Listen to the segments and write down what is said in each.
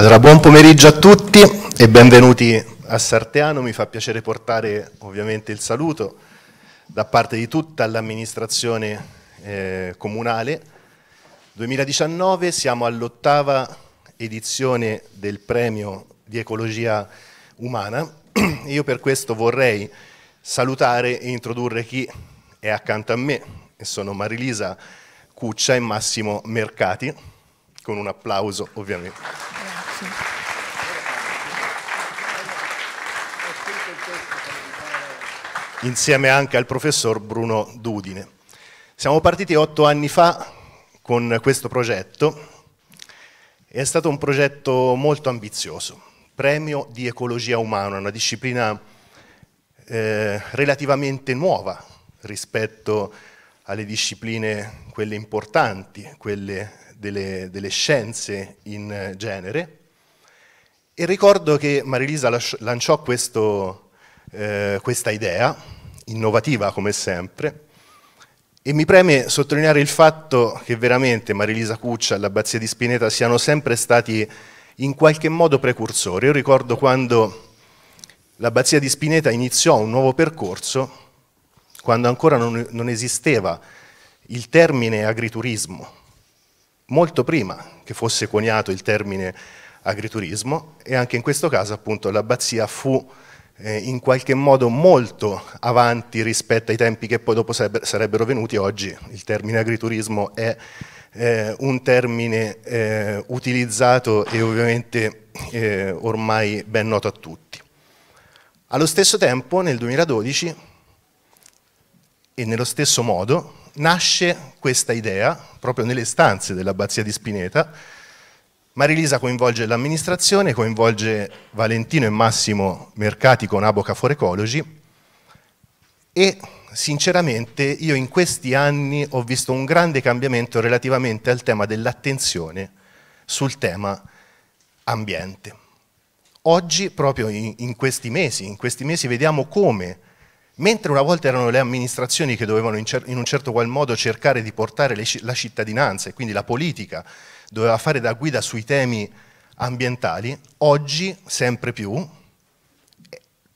Allora, buon pomeriggio a tutti e benvenuti a Sarteano. Mi fa piacere portare ovviamente il saluto da parte di tutta l'amministrazione eh, comunale. 2019 siamo all'ottava edizione del premio di ecologia umana. Io per questo vorrei salutare e introdurre chi è accanto a me, e sono Marilisa Cuccia e Massimo Mercati, con un applauso ovviamente. insieme anche al professor Bruno Dudine. Siamo partiti otto anni fa con questo progetto, è stato un progetto molto ambizioso, premio di ecologia umana, una disciplina eh, relativamente nuova rispetto alle discipline, quelle importanti, quelle delle, delle scienze in genere. E ricordo che Marilisa lanciò questo eh, questa idea, innovativa come sempre, e mi preme sottolineare il fatto che veramente Marilisa Cuccia e l'Abbazia di Spineta siano sempre stati in qualche modo precursori. Io ricordo quando l'Abbazia di Spineta iniziò un nuovo percorso, quando ancora non, non esisteva il termine agriturismo, molto prima che fosse coniato il termine agriturismo e anche in questo caso appunto l'abbazia fu eh, in qualche modo molto avanti rispetto ai tempi che poi dopo sarebbero venuti oggi. Il termine agriturismo è eh, un termine eh, utilizzato e ovviamente eh, ormai ben noto a tutti. Allo stesso tempo nel 2012 e nello stesso modo nasce questa idea, proprio nelle stanze dell'abbazia di Spineta, Marilisa coinvolge l'amministrazione, coinvolge Valentino e Massimo Mercati con Abocafor Ecology e sinceramente io in questi anni ho visto un grande cambiamento relativamente al tema dell'attenzione sul tema ambiente. Oggi, proprio in, in, questi mesi, in questi mesi vediamo come, mentre una volta erano le amministrazioni che dovevano in, cer in un certo qual modo cercare di portare la cittadinanza e quindi la politica doveva fare da guida sui temi ambientali, oggi sempre più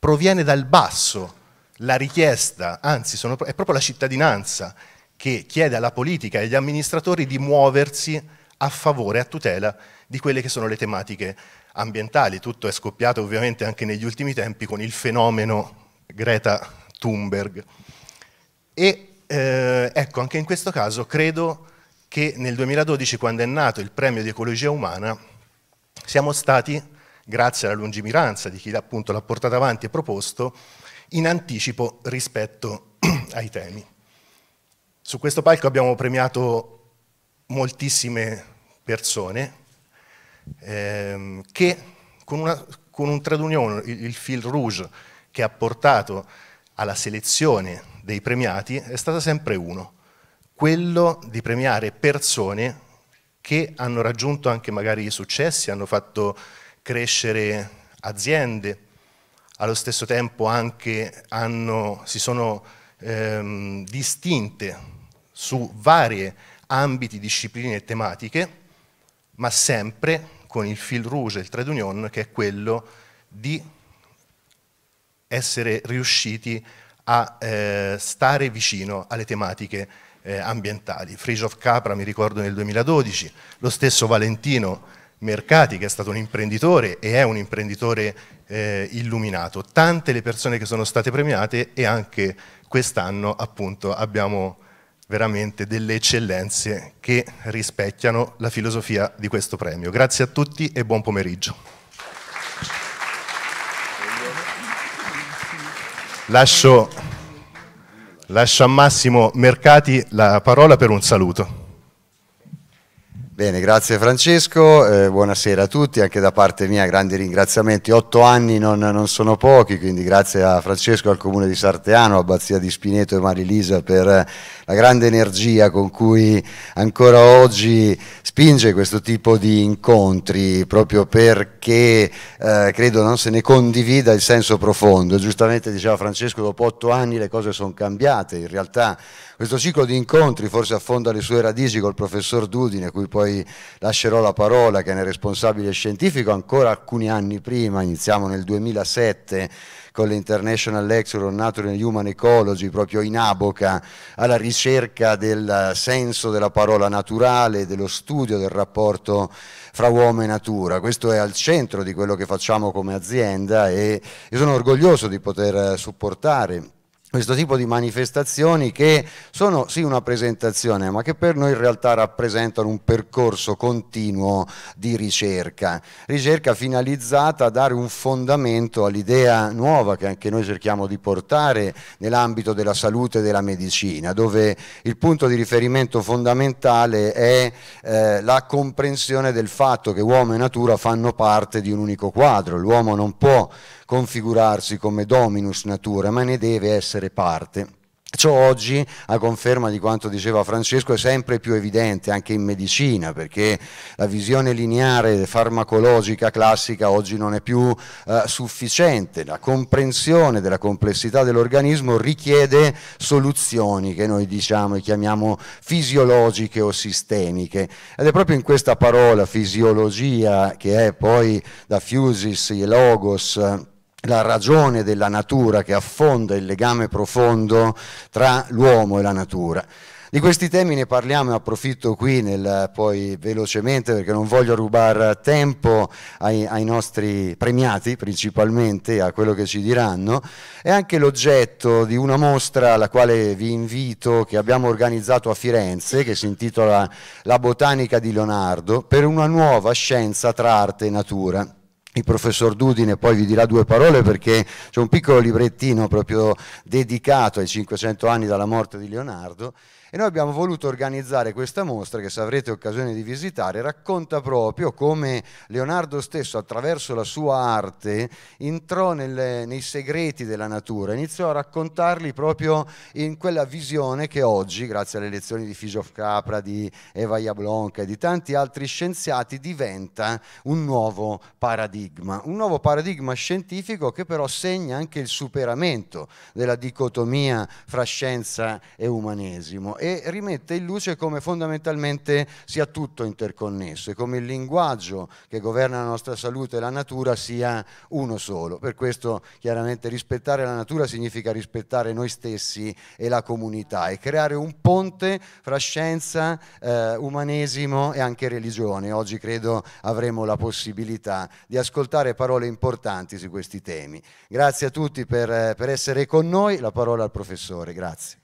proviene dal basso la richiesta, anzi sono, è proprio la cittadinanza che chiede alla politica e agli amministratori di muoversi a favore, a tutela di quelle che sono le tematiche ambientali. Tutto è scoppiato ovviamente anche negli ultimi tempi con il fenomeno Greta Thunberg. E eh, ecco, anche in questo caso credo che nel 2012, quando è nato il premio di ecologia umana, siamo stati, grazie alla lungimiranza di chi appunto l'ha portato avanti e proposto, in anticipo rispetto ai temi. Su questo palco abbiamo premiato moltissime persone ehm, che con, una, con un tradunione, il, il fil rouge, che ha portato alla selezione dei premiati è stato sempre uno, quello di premiare persone che hanno raggiunto anche magari i successi, hanno fatto crescere aziende, allo stesso tempo anche hanno, si sono ehm, distinte su vari ambiti, discipline e tematiche, ma sempre con il fil rouge, il trade union, che è quello di essere riusciti a eh, stare vicino alle tematiche eh, ambientali. of Capra mi ricordo nel 2012, lo stesso Valentino Mercati che è stato un imprenditore e è un imprenditore eh, illuminato. Tante le persone che sono state premiate e anche quest'anno appunto abbiamo veramente delle eccellenze che rispecchiano la filosofia di questo premio. Grazie a tutti e buon pomeriggio. Lascio Lascio a Massimo Mercati la parola per un saluto. Bene, grazie Francesco, eh, buonasera a tutti, anche da parte mia grandi ringraziamenti, otto anni non, non, sono pochi, quindi grazie a Francesco, al Comune di Sarteano, Abbazia di Spineto e Marilisa per eh, la grande energia con cui ancora oggi spinge questo tipo di incontri, proprio perché eh, credo non se ne condivida il senso profondo. Giustamente diceva Francesco, dopo otto anni le cose sono cambiate, in realtà questo ciclo di incontri forse affonda le sue radici col professor Dudine, a cui poi lascerò la parola, che ne è responsabile scientifico ancora alcuni anni prima, iniziamo nel 2007 con l'International Lecture on Natural and Human Ecology, proprio in Aboca, alla ricerca del senso della parola naturale, dello studio del rapporto fra uomo e natura. Questo è al centro di quello che facciamo come azienda e io sono orgoglioso di poter supportare questo tipo di manifestazioni che sono sì una presentazione, ma che per noi in realtà rappresentano un percorso continuo di ricerca, ricerca finalizzata a dare un fondamento all'idea nuova che anche noi cerchiamo di portare nell'ambito della salute e della medicina, dove il punto di riferimento fondamentale è eh, la comprensione del fatto che uomo e natura fanno parte di un unico quadro, l'uomo non può configurarsi come dominus natura, ma ne deve essere parte. Ciò oggi, a conferma di quanto diceva Francesco, è sempre più evidente anche in medicina, perché la visione lineare farmacologica classica oggi non è più eh, sufficiente. La comprensione della complessità dell'organismo richiede soluzioni che noi diciamo e chiamiamo fisiologiche o sistemiche. Ed è proprio in questa parola fisiologia, che è poi da fusis, e logos, la ragione della natura che affonda il legame profondo tra l'uomo e la natura. Di questi temi ne parliamo e approfitto qui nel, poi velocemente perché non voglio rubare tempo ai, ai, nostri premiati principalmente, a quello che ci diranno, è anche l'oggetto di una mostra alla quale vi invito che abbiamo organizzato a Firenze che si intitola La botanica di Leonardo per una nuova scienza tra arte e natura il professor Dudine poi vi dirà due parole perché c'è un piccolo librettino proprio dedicato ai 500 anni dalla morte di Leonardo e noi abbiamo voluto organizzare questa mostra che se avrete occasione di visitare racconta proprio come Leonardo stesso attraverso la sua arte entrò nel, nei segreti della natura, iniziò a raccontarli proprio in quella visione che oggi, grazie alle lezioni di Fisiov Capra, di Eva Jablonka e di tanti altri scienziati, diventa un nuovo paradigma, un nuovo paradigma scientifico che però segna anche il superamento della dicotomia fra scienza e umanesimo e rimette in luce come fondamentalmente sia tutto interconnesso e come il linguaggio che governa la nostra salute e la natura sia uno solo. Per questo chiaramente rispettare la natura significa rispettare noi stessi e la comunità e creare un ponte fra scienza, eh, umanesimo e anche religione. Oggi credo avremo la possibilità di ascoltare parole importanti su questi temi. Grazie a tutti per, eh, per essere con noi, la parola al professore, grazie.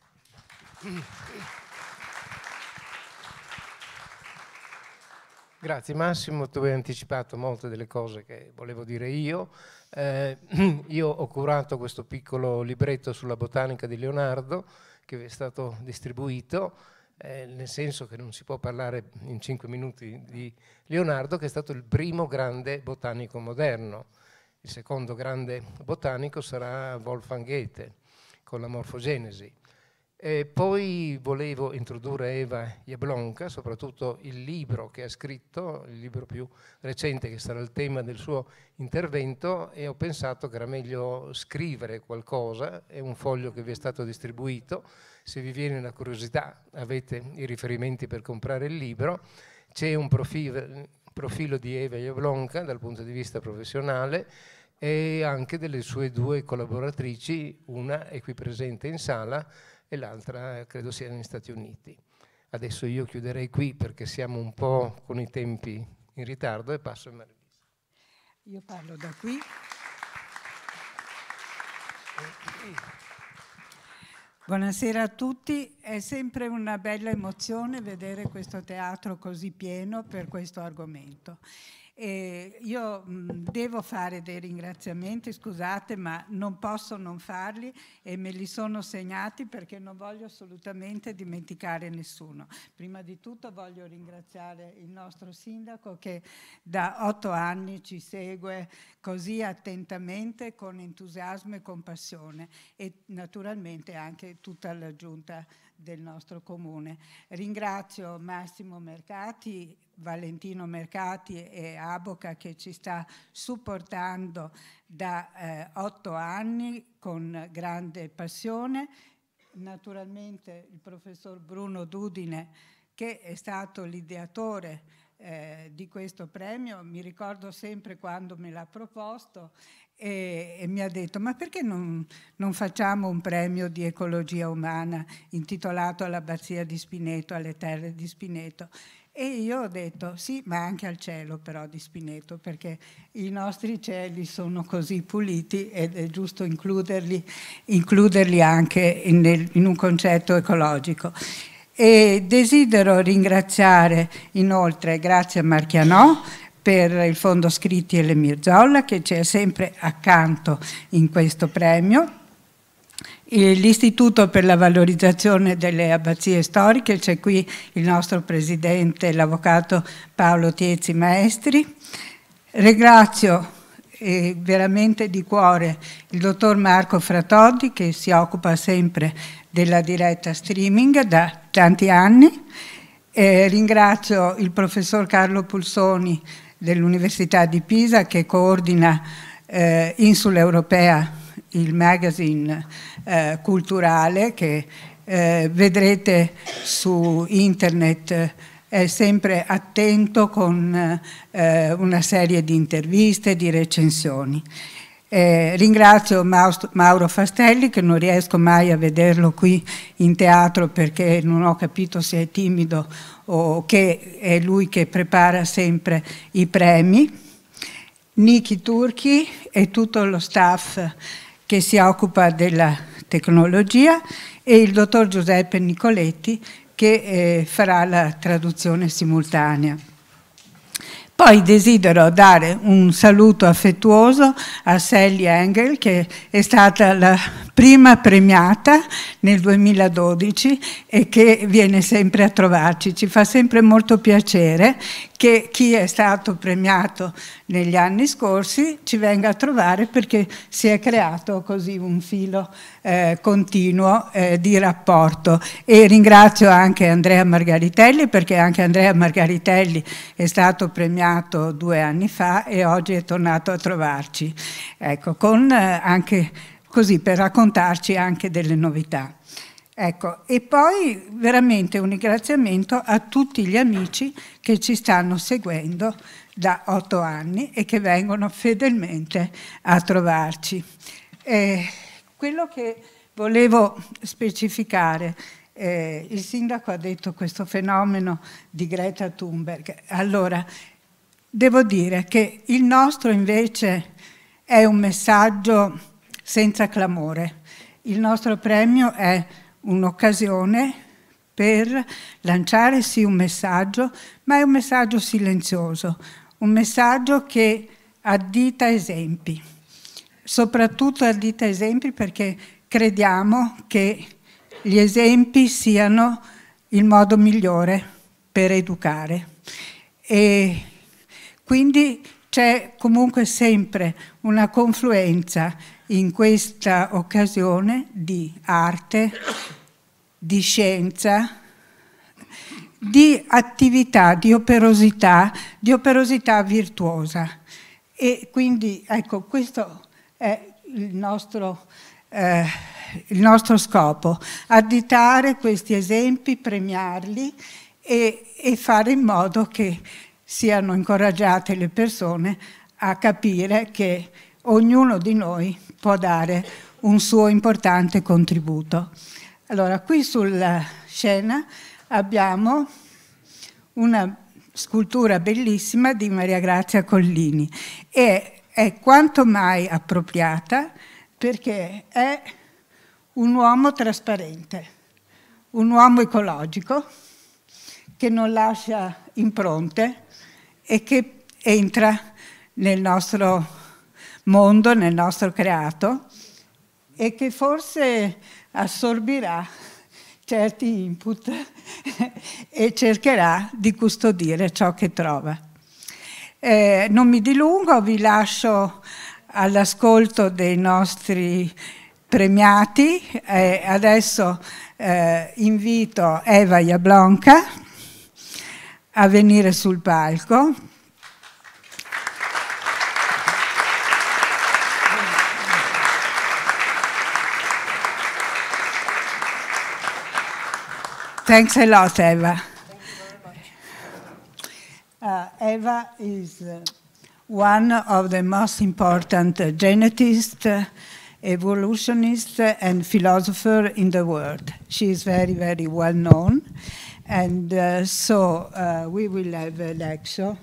Grazie Massimo, tu hai anticipato molte delle cose che volevo dire io. Eh, io ho curato questo piccolo libretto sulla botanica di Leonardo che è stato distribuito, eh, nel senso che non si può parlare in cinque minuti di Leonardo che è stato il primo grande botanico moderno. Il secondo grande botanico sarà Wolfgang Goethe con la morfogenesi. E poi volevo introdurre Eva Jablonka, soprattutto il libro che ha scritto, il libro più recente che sarà il tema del suo intervento e ho pensato che era meglio scrivere qualcosa, è un foglio che vi è stato distribuito, se vi viene la curiosità avete i riferimenti per comprare il libro, c'è un profilo, profilo di Eva Jablonka dal punto di vista professionale e anche delle sue due collaboratrici, una è qui presente in sala, e l'altra eh, credo sia negli Stati Uniti. Adesso io chiuderei qui perché siamo un po' con i tempi in ritardo e passo a Marilisa. Io parlo da qui. Buonasera a tutti, è sempre una bella emozione vedere questo teatro così pieno per questo argomento eh, io mh, devo fare dei ringraziamenti, scusate, ma non posso non farli e me li sono segnati perché non voglio assolutamente dimenticare nessuno. Prima di tutto voglio ringraziare il nostro sindaco che da otto anni ci segue così attentamente, con entusiasmo e con passione e naturalmente anche tutta la giunta del nostro comune. Ringrazio Massimo Mercati, Valentino Mercati e Aboca che ci sta supportando da eh, otto anni con grande passione, naturalmente il professor Bruno Dudine che è stato l'ideatore eh, di questo premio, mi ricordo sempre quando me l'ha proposto e, e mi ha detto ma perché non, non, facciamo un premio di ecologia umana intitolato all'abbazia di Spineto, alle terre di Spineto? E io ho detto sì, ma anche al cielo però di Spineto, perché i nostri cieli sono così puliti ed è giusto includerli, includerli anche in, nel, in un concetto ecologico. E desidero ringraziare inoltre, grazie a Marchianò, per il Fondo Scritti e le Mirzolla che c'è sempre accanto in questo premio. L'Istituto per la valorizzazione delle abbazie storiche, c'è qui il nostro presidente, l'avvocato Paolo Tiezi Maestri. Ringrazio e veramente di cuore il dottor Marco Fratoddi che si occupa sempre della diretta streaming da tanti anni. Eh, ringrazio il professor Carlo Pulsoni dell'Università di Pisa che coordina eh, Insula Europea, il magazine eh, culturale che eh, vedrete su internet eh, sempre attento con eh, una serie di interviste, di recensioni. Eh, ringrazio Mauro Fastelli che non riesco mai a vederlo qui in teatro perché non ho capito se è timido o che è lui che prepara sempre i premi, Niki Turchi e tutto lo staff che si occupa della tecnologia e il dottor Giuseppe Nicoletti che eh, farà la traduzione simultanea. Poi desidero dare un saluto affettuoso a Sally Engel, che è stata la prima premiata nel 2012 e che viene sempre a trovarci. Ci fa sempre molto piacere che chi è stato premiato negli anni scorsi ci venga a trovare perché si è creato così un filo eh, continuo eh, di rapporto. E ringrazio anche Andrea Margaritelli perché anche Andrea Margaritelli è stato premiato due anni fa e oggi è tornato a trovarci, ecco, con, eh, anche così per raccontarci anche delle novità. Ecco, e poi veramente un ringraziamento a tutti gli amici che ci stanno seguendo da otto anni e che vengono fedelmente a trovarci. Eh, quello che volevo specificare, eh, il sindaco ha detto questo fenomeno di Greta Thunberg. Allora, devo dire che il nostro invece è un messaggio senza clamore. Il nostro premio è un'occasione per lanciare sì un messaggio, ma è un messaggio silenzioso, un messaggio che addita esempi, soprattutto addita esempi perché crediamo che gli esempi siano il modo migliore per educare. E quindi c'è comunque sempre una confluenza in questa occasione di arte, di scienza, di attività, di operosità, di operosità virtuosa. E quindi ecco, questo è il nostro, eh, il nostro scopo, additare questi esempi, premiarli e, e fare in modo che siano incoraggiate le persone a capire che ognuno di noi può dare un suo importante contributo. Allora, qui sulla scena abbiamo una scultura bellissima di Maria Grazia Collini e è quanto mai appropriata perché è un uomo trasparente, un uomo ecologico che non lascia impronte, e che entra nel nostro mondo, nel nostro creato e che forse assorbirà certi input e cercherà di custodire ciò che trova. Eh, non mi dilungo, vi lascio all'ascolto dei nostri premiati. Eh, adesso eh, invito Eva Iablonca. a venire sul palco. Thanks a lot, Eva. Uh, Eva is uh, one of the most important uh, genetists, evolutionists, and philosopher in the world. She is very, very well known. And uh, so uh, we will have a lecture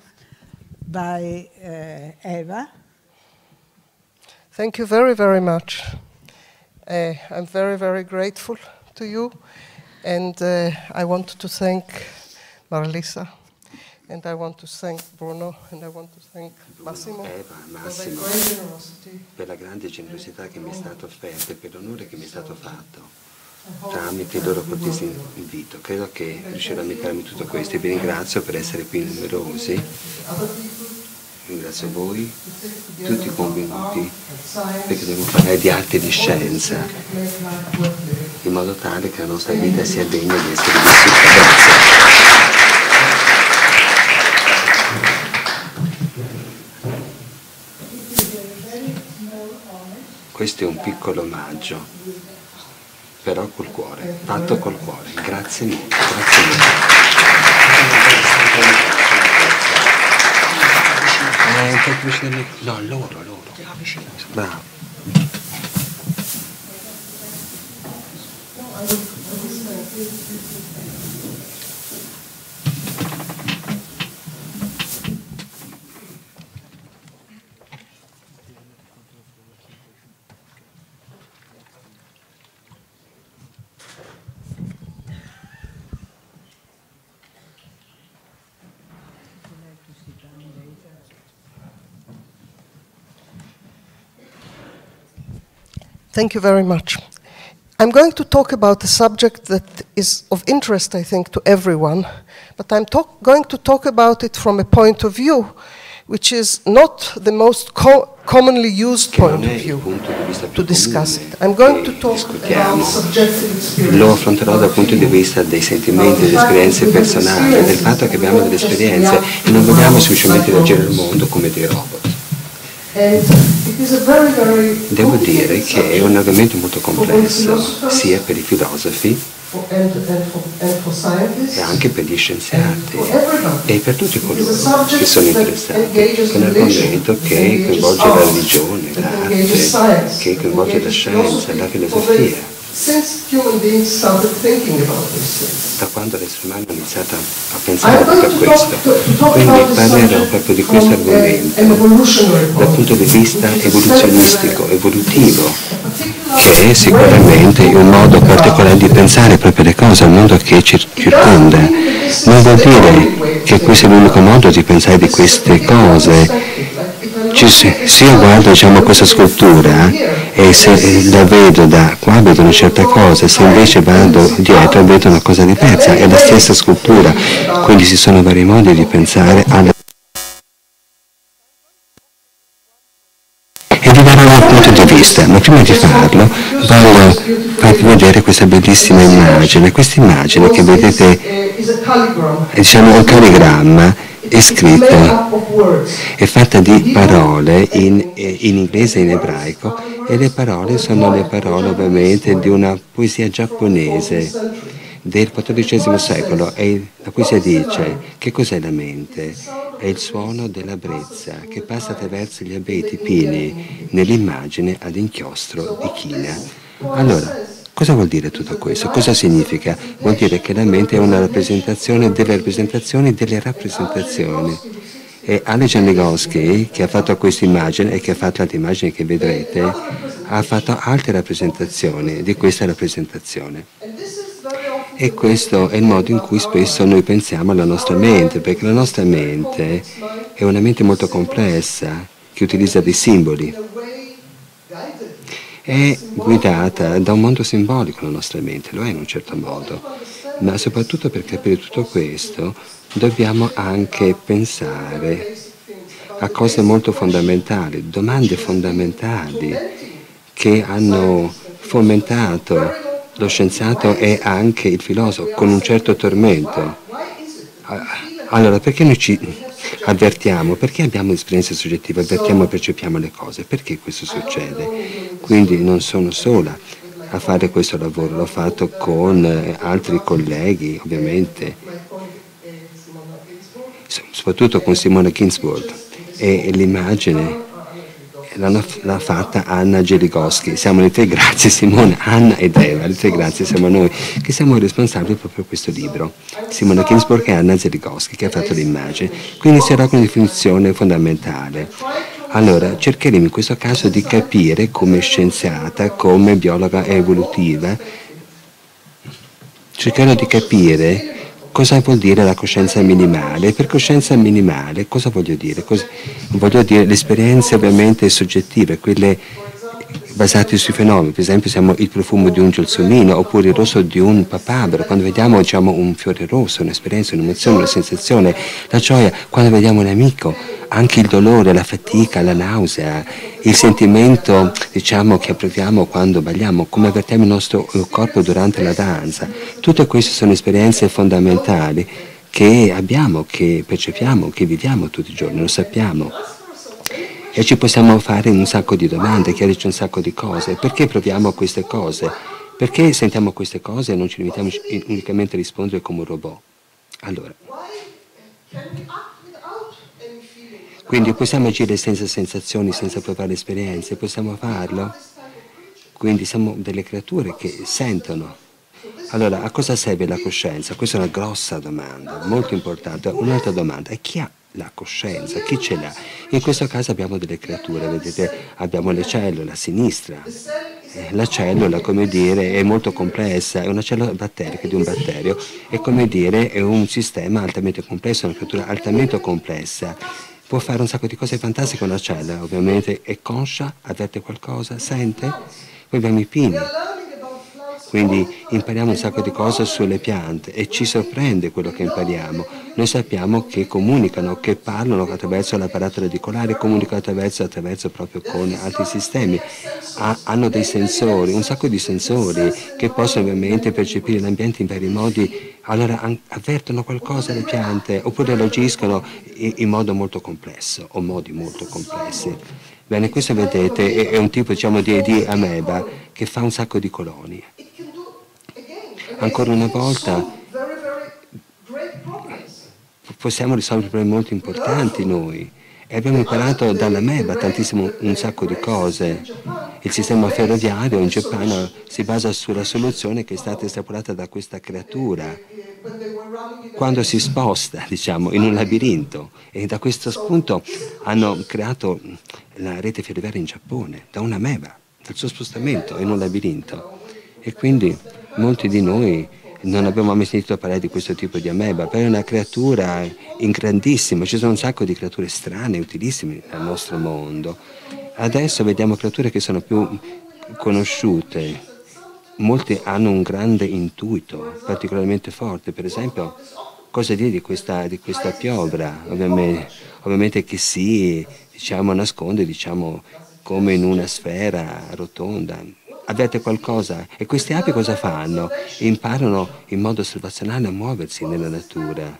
by uh, Eva. Thank you very, very much. Uh, I'm very, very grateful to you. And uh, I want to thank Marlisa. And I want to thank Bruno. And I want to thank Massimo. Eva, Massimo, per la grande generosità che mi è stata offerta e per l'onore che mi è stato fatto. tramite il loro cortese invito. Credo che riuscirò a mettermi tutto questo e vi ringrazio per essere qui numerosi. Ringrazio voi, tutti i convenuti, perché dobbiamo parlare di arte e di scienza, in modo tale che la nostra vita sia degna di essere vissuta. Grazie. Questo è un piccolo omaggio però col cuore, tanto col cuore. Grazie mille. Grazie mille. Eh, più vicino del No, loro, loro. Bravo. No. Thank you very much. I'm going to talk about a subject that is of interest, I think, to everyone, but I'm going to talk about it from a point of view which is not the most co commonly used point of view to discuss it. I'm going to talk about subjective Lo affronterò dal punto di vista dei sentimenti, delle esperienze personali, del fatto che abbiamo delle esperienze e non vogliamo semplicemente leggere il mondo come dei robot. Devo dire che è un argomento molto complesso, sia per i filosofi e anche per gli scienziati e per tutti coloro che sono interessati. È un argomento che coinvolge la religione, l'arte, che coinvolge la scienza, la filosofia. Da quando l'essere umano ha iniziato a pensare proprio a questo, quindi parlerò proprio di questo argomento dal punto di vista evoluzionistico, evolutivo, che è sicuramente un modo particolare di pensare proprio le cose, al mondo che ci circonda. Non vuol dire che questo è l'unico modo di pensare di queste cose, si guarda diciamo, questa scultura eh, e se eh, la vedo da qua vedo una certa cosa, se invece vado dietro vedo una cosa diversa, è la stessa scultura, quindi ci sono vari modi di pensare alla e di dare un punto di vista, ma prima di farlo voglio farvi vedere questa bellissima immagine, questa immagine che vedete è eh, diciamo, un caligramma è scritta, è fatta di parole in, eh, in inglese e in ebraico e le parole sono le parole ovviamente di una poesia giapponese del XIV secolo e la poesia dice che cos'è la mente? È il suono della brezza che passa attraverso gli abeti pini nell'immagine ad inchiostro di china. Allora, Cosa vuol dire tutto questo? Cosa significa? Vuol dire che la mente è una rappresentazione delle rappresentazioni delle rappresentazioni. E Ale Giannegoschi, che ha fatto questa immagine e che ha fatto altre immagini che vedrete, ha fatto altre rappresentazioni di questa rappresentazione. E questo è il modo in cui spesso noi pensiamo alla nostra mente, perché la nostra mente è una mente molto complessa, che utilizza dei simboli è guidata da un mondo simbolico la nostra mente, lo è in un certo modo, ma soprattutto per capire tutto questo dobbiamo anche pensare a cose molto fondamentali, domande fondamentali che hanno fomentato lo scienziato e anche il filosofo con un certo tormento. Ah, allora, perché noi ci avvertiamo, perché abbiamo esperienza soggettiva, avvertiamo e percepiamo le cose, perché questo succede? Quindi non sono sola a fare questo lavoro, l'ho fatto con eh, altri colleghi ovviamente, soprattutto con Simone Ginsburg e l'immagine l'ha fatta Anna Geligoschi. Siamo le tre grazie, Simona, Anna ed Eva, le tre grazie siamo noi, che siamo responsabili proprio di questo libro. Simona Ginsburg e Anna Geligoschi che ha fatto l'immagine. quindi inizierò con una definizione fondamentale. Allora, cercheremo in questo caso di capire come scienziata, come biologa evolutiva, cercheremo di capire cosa vuol dire la coscienza minimale? Per coscienza minimale cosa voglio dire? Cosa, voglio dire le esperienze ovviamente soggettive, quelle basate sui fenomeni, per esempio siamo il profumo di un gelsomino oppure il rosso di un papabero, quando vediamo diciamo, un fiore rosso, un'esperienza, un'emozione, una sensazione, la gioia, quando vediamo un amico, anche il dolore, la fatica, la nausea, il sentimento diciamo, che proviamo quando balliamo, come avvertiamo il nostro eh, corpo durante la danza. Tutte queste sono esperienze fondamentali che abbiamo, che percepiamo, che viviamo tutti i giorni, lo sappiamo. E ci possiamo fare un sacco di domande, chiarirci un sacco di cose. Perché proviamo queste cose? Perché sentiamo queste cose e non ci limitiamo unicamente a rispondere come un robot? Allora. Quindi possiamo agire senza sensazioni, senza provare esperienze, possiamo farlo. Quindi siamo delle creature che sentono. Allora, a cosa serve la coscienza? Questa è una grossa domanda, molto importante. Un'altra domanda è chi ha la coscienza? Chi ce l'ha? In questo caso abbiamo delle creature, vedete, abbiamo le cellule a sinistra. Eh, la cellula, come dire, è molto complessa, è una cellula batterica di un batterio è come dire, è un sistema altamente complesso, una creatura altamente complessa può fare un sacco di cose fantastiche una cella, ovviamente è conscia, avverte qualcosa, sente, poi abbiamo i pini. Quindi impariamo un sacco di cose sulle piante e ci sorprende quello che impariamo. Noi sappiamo che comunicano, che parlano attraverso l'apparato radicolare, comunicano attraverso, attraverso proprio con altri sistemi. Ha, hanno dei sensori, un sacco di sensori che possono ovviamente percepire l'ambiente in vari modi. Allora avvertono qualcosa le piante oppure reagiscono in, in modo molto complesso o modi molto complessi. Bene, questo vedete è, è un tipo diciamo, di, di ameba che fa un sacco di colonie ancora una volta possiamo risolvere problemi molto importanti noi e abbiamo imparato dalla MEBA tantissimo, un sacco di cose. Il sistema ferroviario in Giappone si basa sulla soluzione che è stata estrapolata da questa creatura quando si sposta, diciamo, in un labirinto e da questo spunto hanno creato la rete ferroviaria in Giappone, da una MEBA, dal suo spostamento in un labirinto. E quindi Molti di noi non abbiamo mai sentito parlare di questo tipo di ameba, però è una creatura grandissima, ci sono un sacco di creature strane, utilissime nel nostro mondo. Adesso vediamo creature che sono più conosciute, molte hanno un grande intuito, particolarmente forte, per esempio cosa dire di questa, di questa piovra, ovviamente, ovviamente, che si diciamo, nasconde diciamo, come in una sfera rotonda, abbiate qualcosa. E queste api cosa fanno? Imparano in modo osservazionale a muoversi nella natura.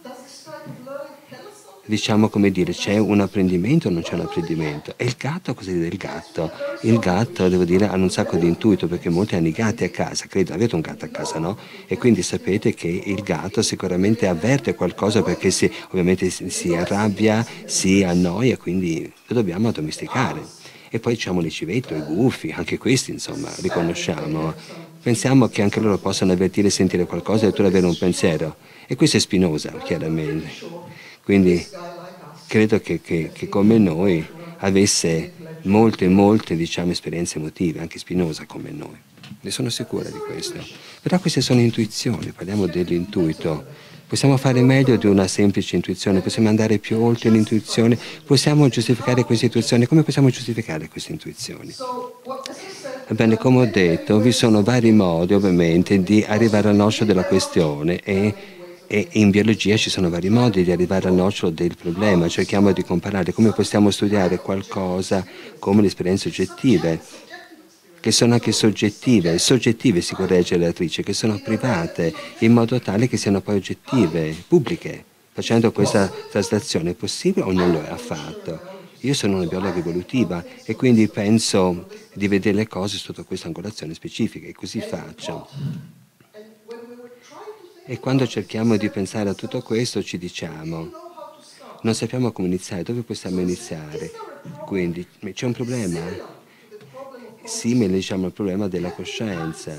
Diciamo come dire, c'è un apprendimento o non c'è un apprendimento? E il gatto, cosa dire il gatto? Il gatto, devo dire, ha un sacco di intuito perché molti hanno i gatti a casa, credo, avete un gatto a casa, no? E quindi sapete che il gatto sicuramente avverte qualcosa perché si, ovviamente si arrabbia, si annoia, quindi lo dobbiamo addomesticare. E poi diciamo le civette, i gufi, anche questi insomma riconosciamo. Pensiamo che anche loro possano avvertire e sentire qualcosa e addirittura avere un pensiero. E questo è Spinosa, chiaramente. Quindi credo che, che, che come noi avesse molte, molte diciamo, esperienze emotive, anche Spinosa come noi. Ne sono sicura di questo. Però queste sono intuizioni, parliamo dell'intuito. Possiamo fare meglio di una semplice intuizione, possiamo andare più oltre l'intuizione, possiamo giustificare queste intuizioni. Come possiamo giustificare queste intuizioni? Ebbene, come ho detto, vi sono vari modi ovviamente di arrivare al nocciolo della questione e, e, in biologia ci sono vari modi di arrivare al nocciolo del problema. Cerchiamo di comparare come possiamo studiare qualcosa come le esperienze oggettive che sono anche soggettive, soggettive si corregge l'attrice, che sono private, in modo tale che siano poi oggettive, pubbliche. Facendo questa traslazione è possibile o non lo è affatto? Io sono una biologa evolutiva e quindi penso di vedere le cose sotto questa angolazione specifica e così faccio. E quando cerchiamo di pensare a tutto questo ci diciamo non sappiamo come iniziare, dove possiamo iniziare? Quindi c'è un problema? simile diciamo, al problema della coscienza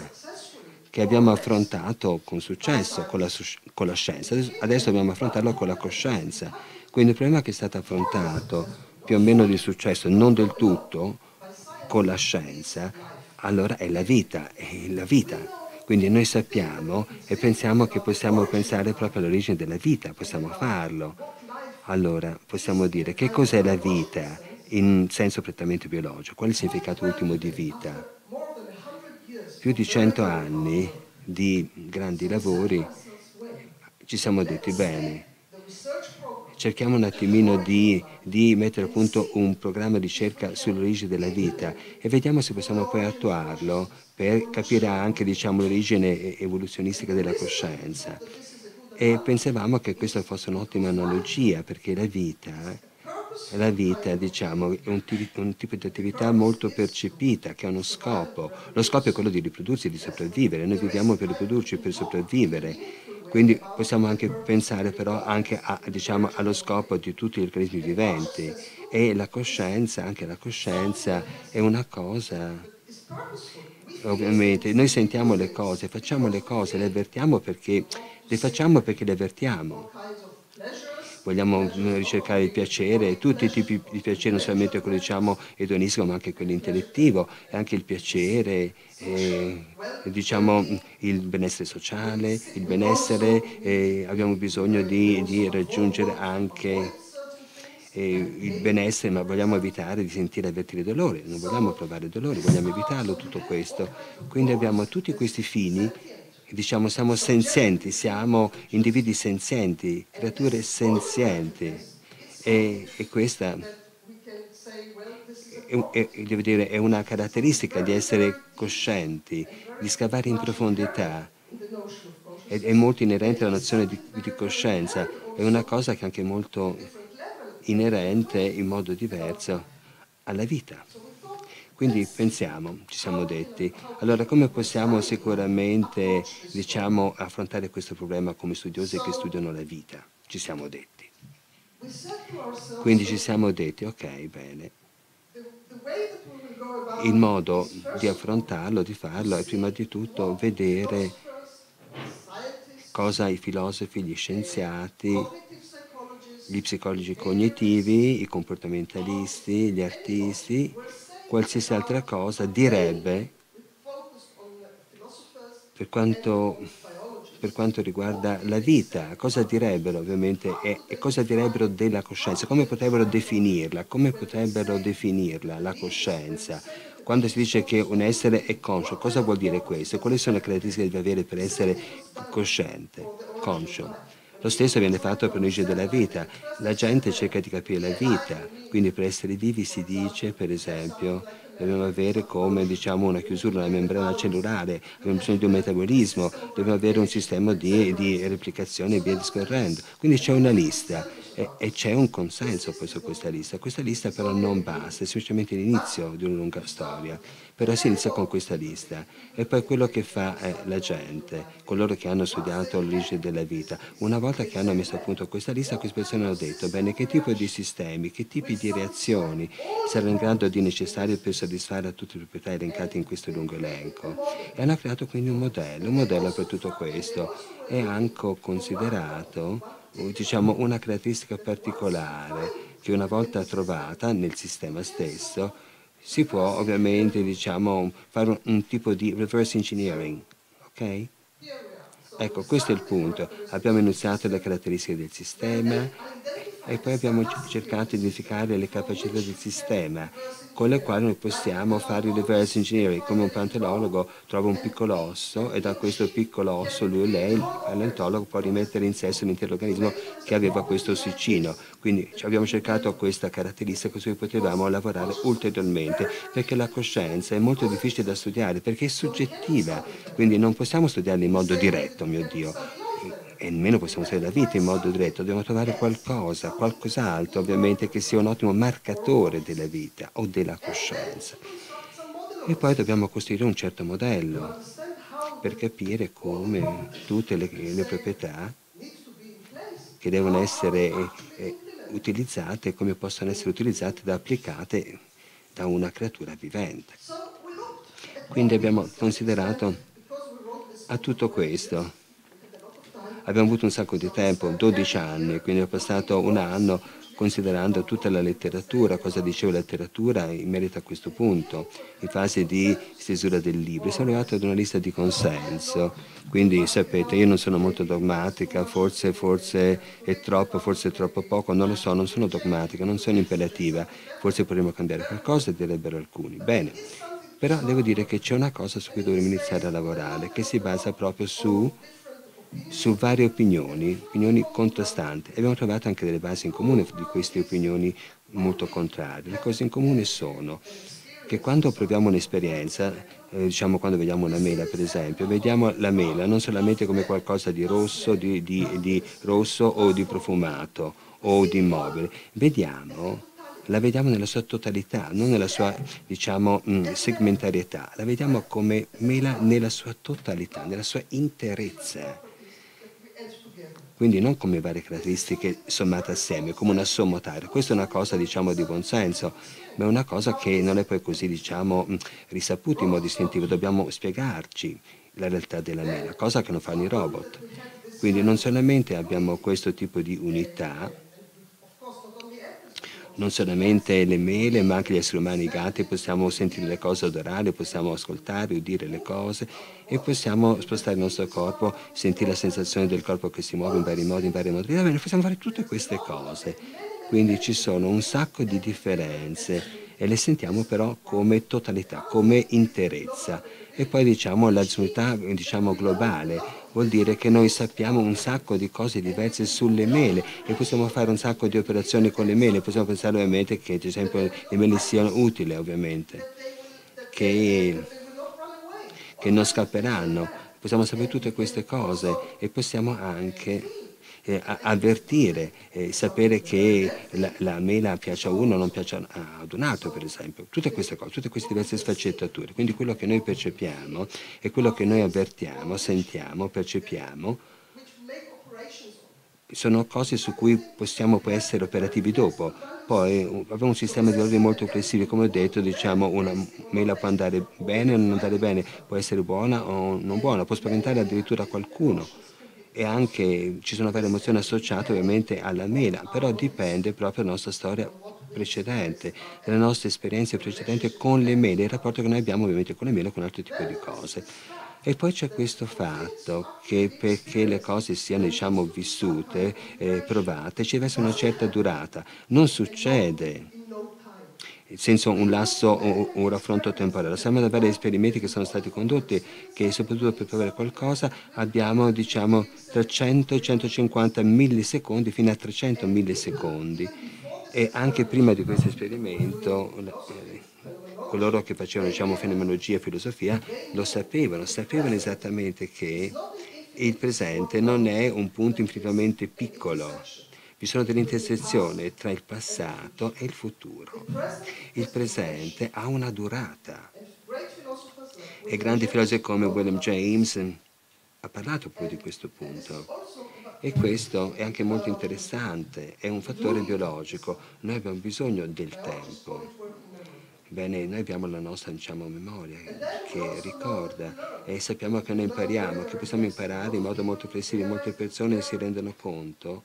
che abbiamo affrontato con successo con la, con la scienza, adesso dobbiamo affrontarlo con la coscienza. Quindi il problema che è stato affrontato più o meno di successo, non del tutto, con la scienza, allora è la vita, è la vita. Quindi noi sappiamo e pensiamo che possiamo pensare proprio all'origine della vita, possiamo farlo. Allora possiamo dire che cos'è la vita? in senso prettamente biologico. Qual è il significato ultimo di vita? Più di cento anni di grandi lavori ci siamo detti bene. Cerchiamo un attimino di, di mettere a punto un programma di ricerca sull'origine della vita e vediamo se possiamo poi attuarlo per capire anche diciamo, l'origine evoluzionistica della coscienza. E pensavamo che questa fosse un'ottima analogia perché la vita la vita, diciamo, è un, un, tipo di attività molto percepita, che ha uno scopo. Lo scopo è quello di riprodursi, e di sopravvivere. Noi viviamo per riprodurci, per sopravvivere. Quindi possiamo anche pensare però anche a, diciamo, allo scopo di tutti gli organismi viventi. E la coscienza, anche la coscienza, è una cosa ovviamente noi sentiamo le cose, facciamo le cose, le avvertiamo perché le facciamo perché le avvertiamo vogliamo eh, ricercare il piacere, tutti i tipi di piacere, non solamente quello diciamo edonistico, ma anche quello intellettivo, e anche il piacere, e, eh, diciamo il benessere sociale, il benessere, abbiamo bisogno di, di raggiungere anche eh, il benessere, ma vogliamo evitare di sentire e avvertire dolore, non vogliamo provare dolore, vogliamo evitarlo tutto questo. Quindi abbiamo tutti questi fini diciamo, siamo senzienti, siamo individui senzienti, creature senzienti. E, e questa è, è, dire, è una caratteristica di essere coscienti, di scavare in profondità. È, è molto inerente alla nozione di, di coscienza, è una cosa che è anche molto inerente in modo diverso alla vita. Quindi pensiamo, ci siamo detti, allora come possiamo sicuramente diciamo, affrontare questo problema come studiosi che studiano la vita? Ci siamo detti. Quindi ci siamo detti, ok, bene. Il modo di affrontarlo, di farlo, è prima di tutto vedere cosa i filosofi, gli scienziati, gli psicologi cognitivi, i comportamentalisti, gli artisti qualsiasi altra cosa direbbe, per quanto, per quanto riguarda la vita, cosa direbbero ovviamente e, e cosa direbbero della coscienza, come potrebbero definirla, come potrebbero definirla la coscienza, quando si dice che un essere è conscio, cosa vuol dire questo? Quali sono le caratteristiche che deve avere per essere cosciente, conscio? Lo stesso viene fatto con l'origine della vita. La gente cerca di capire la vita, quindi per essere vivi si dice, per esempio, dobbiamo avere come diciamo, una chiusura della membrana cellulare, abbiamo bisogno di un metabolismo, dobbiamo avere un sistema di, di replicazione e via discorrendo. Quindi c'è una lista. E, e c'è un consenso poi su questa lista. Questa lista però non basta, è semplicemente l'inizio di una lunga storia. Però si inizia con questa lista e poi quello che fa eh, la gente, coloro che hanno studiato l'origine della vita. Una volta che hanno messo a punto questa lista, queste persone hanno detto, bene, che tipo di sistemi, che tipi di reazioni saranno in grado di necessario per soddisfare tutte le proprietà elencate in questo lungo elenco. E hanno creato quindi un modello, un modello per tutto questo. È anche considerato diciamo, una caratteristica particolare che una volta trovata nel sistema stesso si può ovviamente diciamo, fare un, un, tipo di reverse engineering. Okay? Ecco, questo è il punto. Abbiamo enunciato le caratteristiche del sistema e poi abbiamo cercato di identificare le capacità del sistema con le quali noi possiamo fare il reverse engineering, come un paleontologo trova un piccolo osso e da questo piccolo osso lui o lei, il paleontologo, può rimettere in sesso l'intero organismo che aveva questo ossicino. Quindi abbiamo cercato questa caratteristica su cui potevamo lavorare ulteriormente, perché la coscienza è molto difficile da studiare, perché è soggettiva, quindi non possiamo studiarla in modo diretto, mio Dio e nemmeno possiamo usare la vita in modo diretto, dobbiamo trovare qualcosa, qualcos'altro ovviamente che sia un ottimo marcatore della vita o della coscienza. E poi dobbiamo costruire un certo modello per capire come tutte le, le proprietà che devono essere eh, eh utilizzate, come possono essere utilizzate da applicate da una creatura vivente. Quindi abbiamo considerato a tutto questo Abbiamo avuto un sacco di tempo, 12 anni, quindi ho passato un anno considerando tutta la letteratura, cosa diceva la letteratura in merito a questo punto, in fase di stesura del libro. Sono arrivato ad una lista di consenso, quindi sapete, io non sono molto dogmatica, forse, forse è troppo, forse è troppo poco, non lo so, non sono dogmatica, non sono imperativa, forse potremmo cambiare qualcosa, direbbero alcuni. Bene, però devo dire che c'è una cosa su cui dovremmo iniziare a lavorare, che si basa proprio su su varie opinioni, opinioni contrastanti. Abbiamo trovato anche delle basi in comune di queste opinioni molto contrarie. Le cose in comune sono che quando proviamo un'esperienza, eh, diciamo quando vediamo una mela per esempio, vediamo la mela non solamente come qualcosa di rosso, di, di, di rosso o di profumato o di immobile, vediamo, la vediamo nella sua totalità, non nella sua diciamo, mm, segmentarietà, la vediamo come mela nella sua totalità, nella sua interezza quindi non come varie caratteristiche sommate assieme, come una sommotare. Questa è una cosa diciamo di buonsenso, ma è una cosa che non è poi così diciamo risaputa in modo istintivo, dobbiamo spiegarci la realtà della mela, cosa che non fanno i robot. Quindi non solamente abbiamo questo tipo di unità, non solamente le mele, ma anche gli esseri umani, i gatti, possiamo sentire le cose, adorare, possiamo ascoltare, udire le cose, e possiamo spostare il nostro corpo, sentire la sensazione del corpo che si muove in vari modi, in varie modalità, bene, possiamo fare tutte queste cose. Quindi ci sono un sacco di differenze e le sentiamo però come totalità, come interezza. E poi diciamo l'agilità diciamo, globale, vuol dire che noi sappiamo un sacco di cose diverse sulle mele e possiamo fare un sacco di operazioni con le mele, possiamo pensare ovviamente che ad esempio le mele siano utili ovviamente, che che non scapperanno. Possiamo sapere tutte queste cose e possiamo anche eh, avvertire, eh, sapere che la, la, mela piace a uno o non piace ad un altro, per esempio. Tutte queste cose, tutte queste diverse sfaccettature. Quindi quello che noi percepiamo e quello che noi avvertiamo, sentiamo, percepiamo sono cose su cui possiamo poi essere operativi dopo. Poi abbiamo un sistema di ordine molto flessibile, come ho detto, diciamo una mela può andare bene o non andare bene, può essere buona o non buona, può spaventare addirittura qualcuno e anche ci sono varie emozioni associate ovviamente alla mela, però dipende proprio dalla nostra storia precedente, dalle nostre esperienze precedenti con le mele, il rapporto che noi abbiamo ovviamente con le mele o con altri tipi di cose. E poi c'è questo fatto che perché le cose siano diciamo, vissute, eh, provate, ci deve essere una certa durata. Non succede senza un lasso o un raffronto temporale. Siamo da vari esperimenti che sono stati condotti che soprattutto per provare qualcosa abbiamo diciamo tra 100 e 150 millisecondi fino a 300 millisecondi e anche prima di questo esperimento eh, coloro che facevano diciamo, fenomenologia e filosofia lo sapevano, sapevano esattamente che il presente non è un punto infinitamente piccolo. Vi sono delle intersezioni tra il passato e il futuro. Il presente ha una durata. E grandi filosofi come William James ha parlato proprio di questo punto. E questo è anche molto interessante, è un fattore biologico. Noi abbiamo bisogno del tempo Bene, noi abbiamo la nostra diciamo, memoria che ricorda e sappiamo che noi impariamo, che possiamo imparare in modo molto flessibile. Molte persone si rendono conto,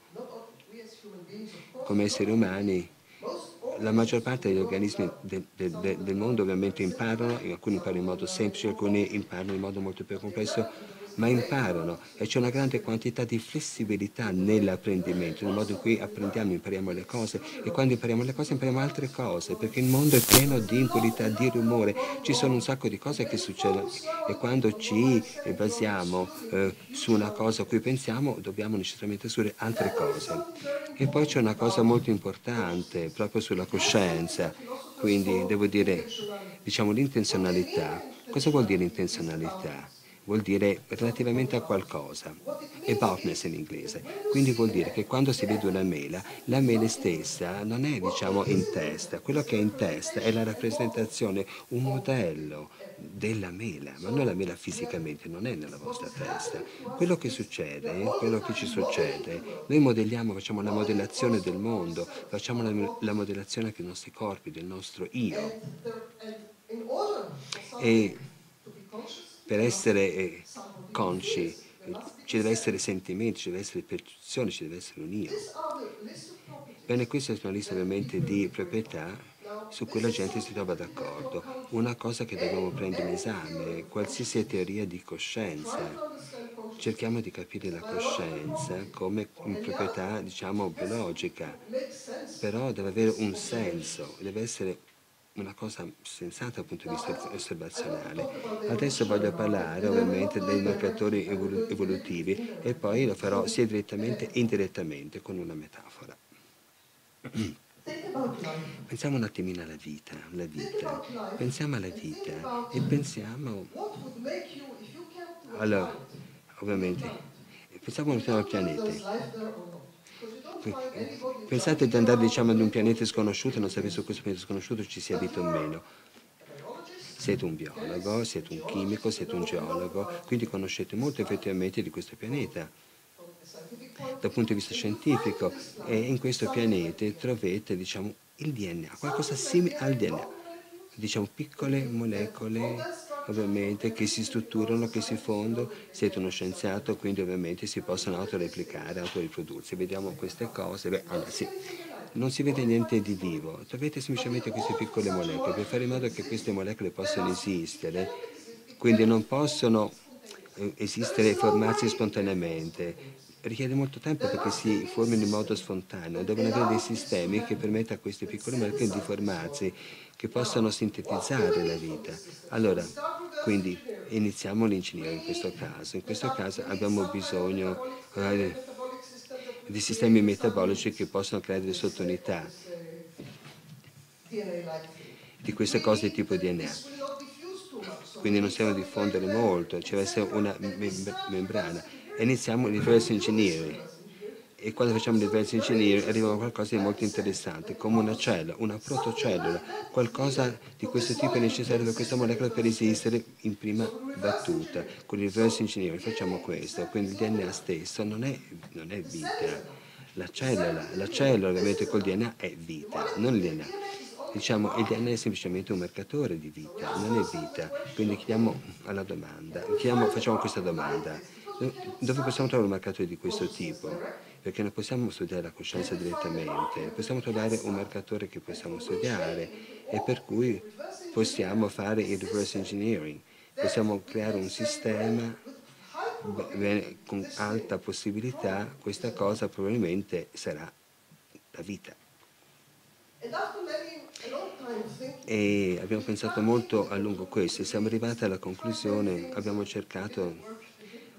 come esseri umani, la maggior parte degli organismi de, de, de, del mondo ovviamente imparano, alcuni imparano in modo semplice, alcuni imparano in modo molto più complesso ma imparano e c'è una grande quantità di flessibilità nell'apprendimento, nel modo in cui apprendiamo, impariamo le cose e quando impariamo le cose impariamo altre cose, perché il mondo è pieno di impurità, di rumore, ci sono un sacco di cose che succedono e quando ci basiamo eh, su una cosa a cui pensiamo dobbiamo necessariamente studiare altre cose. E poi c'è una cosa molto importante proprio sulla coscienza, quindi devo dire diciamo l'intenzionalità. Cosa vuol dire intenzionalità? vuol dire relativamente a qualcosa, aboutness in inglese, quindi vuol dire che quando si vede una mela, la mela stessa non è diciamo in testa, quello che è in testa è la rappresentazione, un modello della mela, ma non la mela fisicamente, non è nella vostra testa. Quello che succede, quello che ci succede, noi modelliamo, facciamo la modellazione del mondo, facciamo la, la modellazione dei nostri corpi, del nostro io. E per essere eh, consci ci deve essere sentimento, ci deve essere percezione, ci deve essere un io. Bene, questa è una lista ovviamente di proprietà su cui la gente si trova d'accordo. Una cosa che dobbiamo prendere in esame, qualsiasi teoria di coscienza. Cerchiamo di capire la coscienza come proprietà, diciamo, biologica, però deve avere un senso, deve essere una cosa sensata dal punto di vista eh, osservazionale. Eh, Adesso voglio parlare eh, ovviamente dei marcatori evolutivi e poi lo farò sia direttamente che indirettamente con una metafora. Pensiamo un attimino alla vita, alla vita. Pensiamo alla vita e pensiamo... Allora, ovviamente, pensiamo un attimo al pianeta. Pensate di andare diciamo ad un pianeta sconosciuto e non sapere su questo pianeta sconosciuto ci sia vita o meno. Siete un biologo, siete un chimico, siete un geologo, quindi conoscete molto effettivamente di questo pianeta dal punto di vista scientifico e in questo pianeta trovate diciamo il DNA, qualcosa simile al DNA diciamo, piccole molecole ovviamente che si strutturano, che si fondono, siete uno scienziato, quindi ovviamente si possono autoreplicare, autoriprodursi. Vediamo queste cose, Beh, allora, sì. non si vede niente di vivo, trovate semplicemente queste piccole molecole per fare in modo che queste molecole possano esistere, quindi non possono eh, esistere e formarsi spontaneamente. Richiede molto tempo perché si formino in modo spontaneo, devono avere dei sistemi che permettano a queste piccole molecole di formarsi che possano sintetizzare la vita. Allora, quindi iniziamo l'ingegneria in questo caso. In questo caso abbiamo bisogno eh, di sistemi metabolici che possano creare delle sottounità di queste cose di tipo DNA. Quindi non stiamo a diffondere molto, ci deve essere una membra membrana. Iniziamo attraverso ingegneri e quando facciamo dei pezzi ingegneri arriva qualcosa di molto interessante, come una cellula, una protocellula, qualcosa di questo tipo è necessario per questa molecola per esistere in prima battuta. Con il reverse engineering facciamo questo, quindi il DNA stesso non è, non è vita. La cellula, la cellula ovviamente col DNA è vita, non il DNA. Diciamo, il DNA è semplicemente un marcatore di vita, non è vita. Quindi chiediamo alla domanda, chiediamo, facciamo questa domanda. Dove possiamo trovare un marcatore di questo tipo? perché non possiamo studiare la coscienza direttamente, possiamo trovare un marcatore che possiamo studiare e per cui possiamo fare il reverse engineering, possiamo creare un sistema con alta possibilità, questa cosa probabilmente sarà la vita. E abbiamo pensato molto a lungo questo e siamo arrivati alla conclusione, abbiamo cercato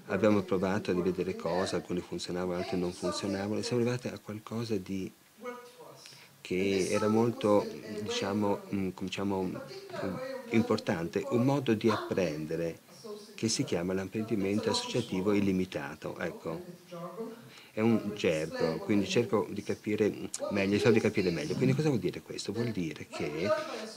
abbiamo provato a rivedere cose, alcune funzionavano, altre non funzionavano e siamo arrivati a qualcosa di che era molto diciamo, mm, diciamo, mm, importante, un modo di apprendere che si chiama l'apprendimento associativo illimitato. Ecco è un gergo, quindi cerco di capire meglio, cerco di capire meglio. Quindi cosa vuol dire questo? Vuol dire che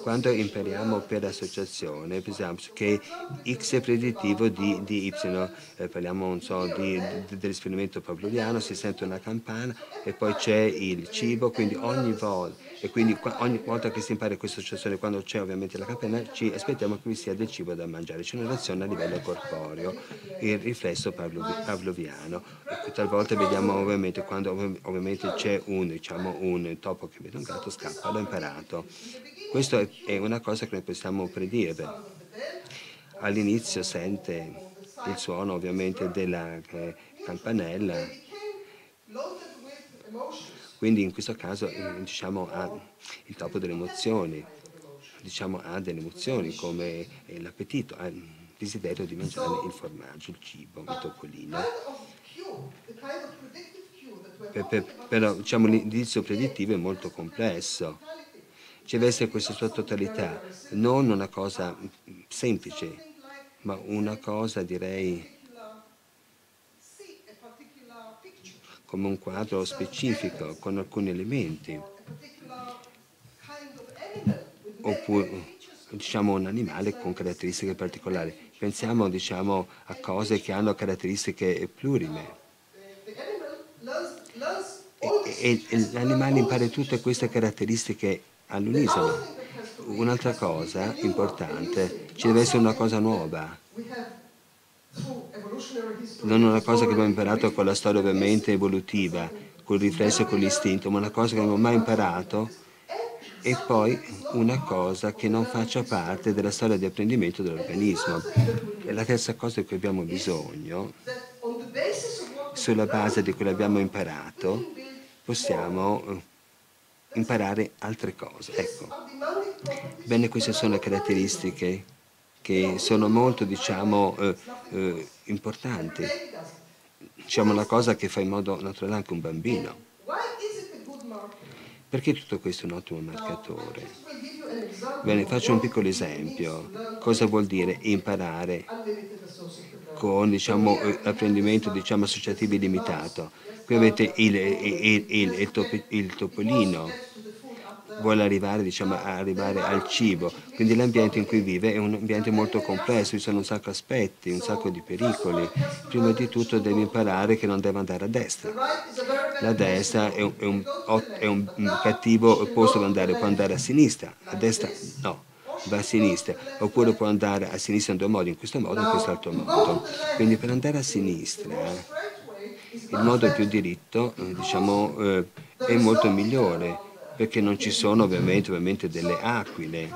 quando impariamo per associazione, per esempio, che X è predittivo di, di Y, eh, parliamo so, di, di, dell'esperimento pavloviano, si sente una campana e poi c'è il cibo, quindi ogni volta e quindi ogni volta che si impara questa associazione, quando c'è ovviamente la capenna, ci aspettiamo che vi sia del cibo da mangiare, c'è una reazione a livello corporeo, il riflesso pavloviano. Talvolta vediamo ovviamente quando ovviamente c'è un, diciamo, un topo che vede un gatto scappa, l'ho imparato. Questa è una cosa che noi possiamo predire. All'inizio sente il suono ovviamente della eh, campanella quindi in questo caso mm, diciamo, ha il topo delle emozioni, diciamo, ha delle emozioni come eh, l'appetito, ha il desiderio di mangiare il formaggio, il cibo, il topolino. Per, per, però diciamo, l'indizio predittivo è molto complesso. Ci deve essere questa sua totalità, non una cosa mm, semplice, ma una cosa direi come un quadro specifico con alcuni elementi, oppure diciamo, un animale con caratteristiche particolari. Pensiamo diciamo, a cose che hanno caratteristiche plurime. E, e l'animale impara tutte queste caratteristiche all'unisono. Un'altra cosa importante, ci deve essere una cosa nuova non una cosa che abbiamo imparato con la storia ovviamente evolutiva, col riflesso e con l'istinto, ma una cosa che non ho mai imparato e poi una cosa che non faccia parte della storia di apprendimento dell'organismo. E la terza cosa di cui abbiamo bisogno, sulla base di quello che abbiamo imparato, possiamo eh, imparare altre cose. Ecco. Bene, queste sono le caratteristiche che sono molto diciamo, eh, eh, importanti. Diciamo una cosa che fa in modo naturale anche un bambino. Perché tutto questo è un ottimo marcatore? Bene, faccio un piccolo esempio. Cosa vuol dire imparare con diciamo, eh, apprendimento diciamo, associativo illimitato? Qui avete il, il, il, il topolino vuole arrivare, diciamo, arrivare al cibo. Quindi l'ambiente in cui vive è un ambiente molto complesso, ci sono un sacco di aspetti, un sacco di pericoli. Prima di tutto deve imparare che non deve andare a destra. La destra è un, è un, è un cattivo posto da andare, può andare a sinistra, a destra no va a sinistra, oppure può andare a sinistra in due modi, in questo modo e in quest'altro modo. Quindi per andare a sinistra, il modo più diritto, eh, diciamo, eh, è molto migliore perché non ci sono ovviamente, ovviamente delle aquile,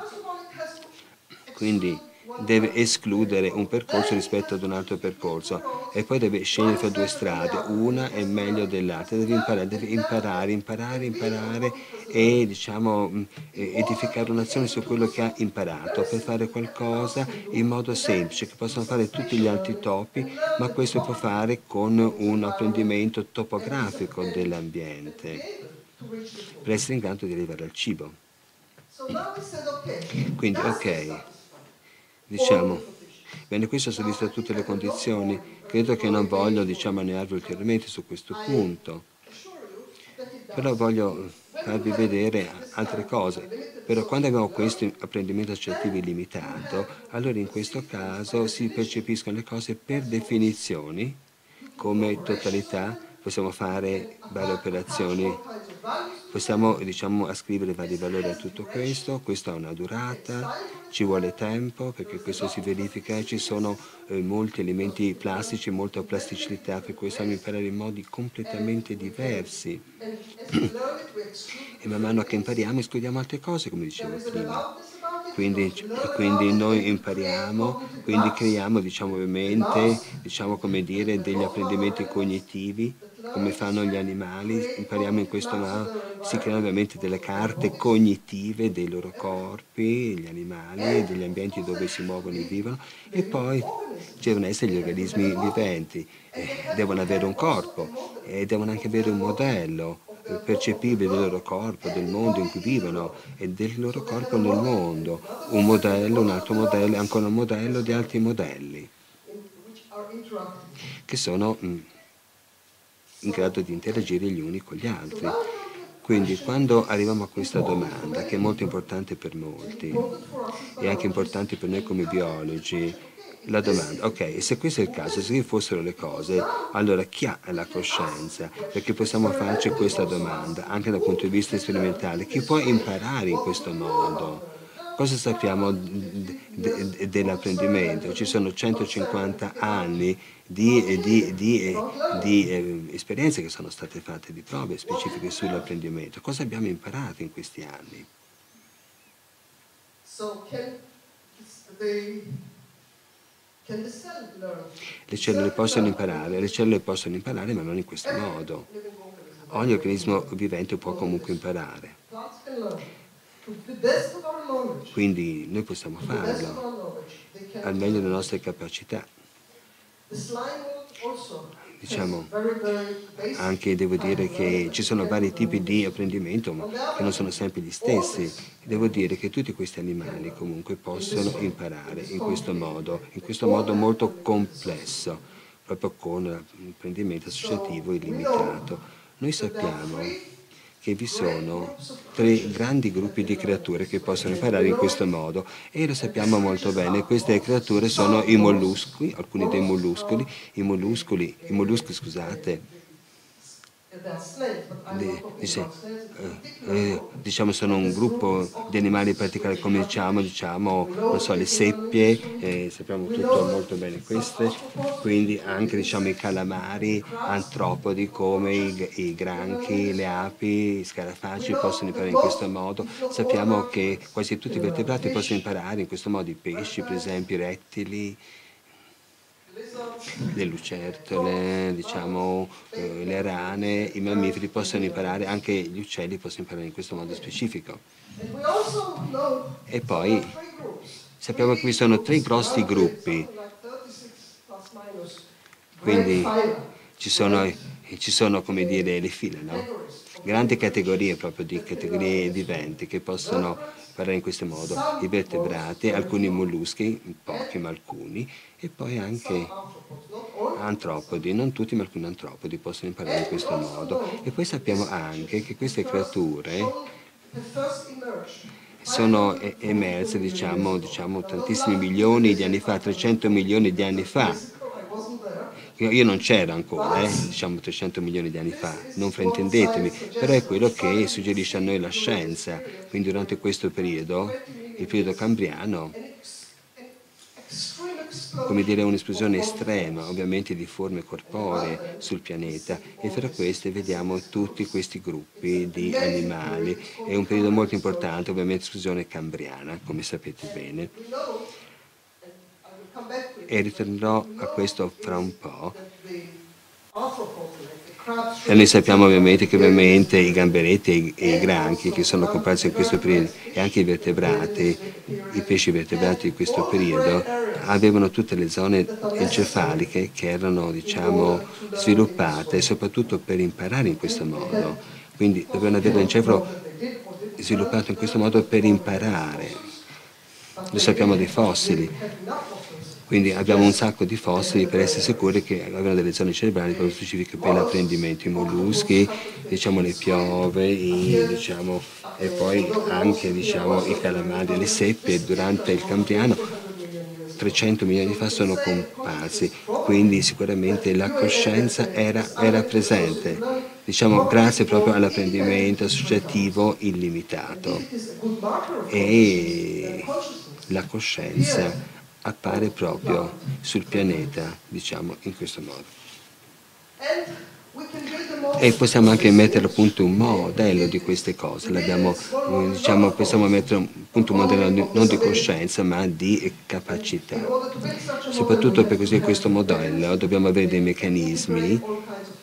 quindi deve escludere un percorso rispetto ad un altro percorso e poi deve scegliere fra due strade, una è meglio dell'altra, deve imparare, deve imparare, imparare, imparare e diciamo, mm, edificare un'azione su quello che ha imparato per fare qualcosa in modo semplice che possono fare tutti gli altri topi, ma questo può fare con un apprendimento topografico dell'ambiente per essere in grado di arrivare al cibo. Quindi, ok, diciamo, bene, questo soddisfa tutte le condizioni. Credo che non voglio, diciamo, annearvi ulteriormente su questo punto, però voglio farvi vedere altre cose. Però quando abbiamo questo apprendimento associativo illimitato, allora in questo caso si percepiscono le cose per definizioni, come totalità, possiamo fare varie operazioni Possiamo diciamo, ascrivere vari valori a tutto questo, questo ha una durata, ci vuole tempo perché questo si verifica ci sono eh, molti elementi plastici, molta plasticità per cui possiamo imparare in modi completamente diversi. e man mano che impariamo escludiamo altre cose, come dicevo prima. Quindi, quindi, noi impariamo, quindi creiamo diciamo, ovviamente diciamo, dire, degli apprendimenti cognitivi come fanno gli animali, impariamo in questo modo, si creano ovviamente delle carte cognitive dei loro corpi, gli animali, degli ambienti dove si muovono e vivono e poi ci devono essere gli organismi viventi, eh, devono avere un corpo e eh, devono anche avere un modello eh, percepibile del loro corpo, del mondo in cui vivono e del loro corpo nel mondo, un modello, un altro modello, ancora un modello di altri modelli che sono mm, in grado di interagire gli uni con gli altri. Quindi quando arriviamo a questa domanda, che è molto importante per molti, e anche importante per noi come biologi, la domanda, ok, se questo è il caso, se che fossero le cose, allora chi ha la coscienza? Perché possiamo farci questa domanda, anche dal punto di vista sperimentale, chi può imparare in questo modo? Cosa sappiamo dell'apprendimento? Ci sono 150 anni di, di, di, di, eh, esperienze che sono state fatte, di prove specifiche sull'apprendimento. Cosa abbiamo imparato in questi anni? Le cellule possono imparare, le cellule possono imparare ma non in questo modo. Ogni organismo vivente può comunque imparare. Quindi noi possiamo farlo al meglio delle nostre capacità. Diciamo, anche devo dire ah, che ci sono vari tipi di apprendimento, ma che non sono sempre gli stessi. Devo dire che tutti questi animali comunque possono imparare in questo modo, in questo modo molto complesso, proprio con l'apprendimento associativo illimitato. Noi sappiamo che vi sono tre grandi gruppi di creature che possono imparare in questo modo e lo sappiamo molto bene, queste creature sono i molluschi, alcuni dei molluscoli, i molluscoli, i molluschi scusate, Dice, eh, eh, diciamo sono un gruppo di animali praticamente come diciamo, diciamo non so, le seppie, eh, sappiamo tutto molto bene queste, quindi anche diciamo, i calamari antropodi come i, i granchi, le api, i scarafaggi possono imparare in questo modo, sappiamo che quasi tutti i vertebrati possono imparare in questo modo, i pesci per esempio, i rettili, le lucertole, diciamo, eh, le rane, i mammiferi possono imparare, anche gli uccelli possono imparare in questo modo specifico. E poi sappiamo che vi sono tre grossi gruppi, quindi ci sono, eh, ci sono come dire, le file, no? grandi categorie proprio di categorie di che possono separare in questo modo i vertebrati, alcuni molluschi, pochi ma alcuni, e poi anche antropodi, non tutti ma alcuni antropodi possono imparare in questo modo. E poi sappiamo anche che queste creature sono emerse diciamo, diciamo tantissimi milioni di anni fa, 300 milioni di anni fa io non c'era ancora, eh, diciamo 300 milioni di anni fa, non fraintendetemi, però è quello che suggerisce a noi la scienza, quindi durante questo periodo, il periodo cambriano, come dire un'esplosione estrema ovviamente di forme corporee sul pianeta e fra queste vediamo tutti questi gruppi di animali, è un periodo molto importante ovviamente esplosione cambriana come sapete bene e ritornerò a questo fra un po'. E noi sappiamo ovviamente che ovviamente i gamberetti e i granchi che sono comparsi in questo periodo e anche i vertebrati, i pesci vertebrati di questo periodo avevano tutte le zone encefaliche che erano diciamo, sviluppate soprattutto per imparare in questo modo. Quindi dovevano avere l'encefalo sviluppato in questo modo per imparare. Lo sappiamo dei fossili quindi abbiamo un sacco di fossili per essere sicuri che avranno delle zone cerebrali proprio specifiche per l'apprendimento, i molluschi, diciamo, le piove, i, diciamo, e poi anche diciamo, i calamari, le seppie durante il Cambriano 300 milioni di fa sono comparsi, quindi sicuramente la coscienza era, era presente, diciamo grazie proprio all'apprendimento associativo illimitato e la coscienza appare proprio sul pianeta, diciamo in questo modo. E possiamo anche mettere a punto un modello di queste cose, diciamo, possiamo mettere a punto un modello non di coscienza ma di capacità. Soprattutto per questo modello dobbiamo avere dei meccanismi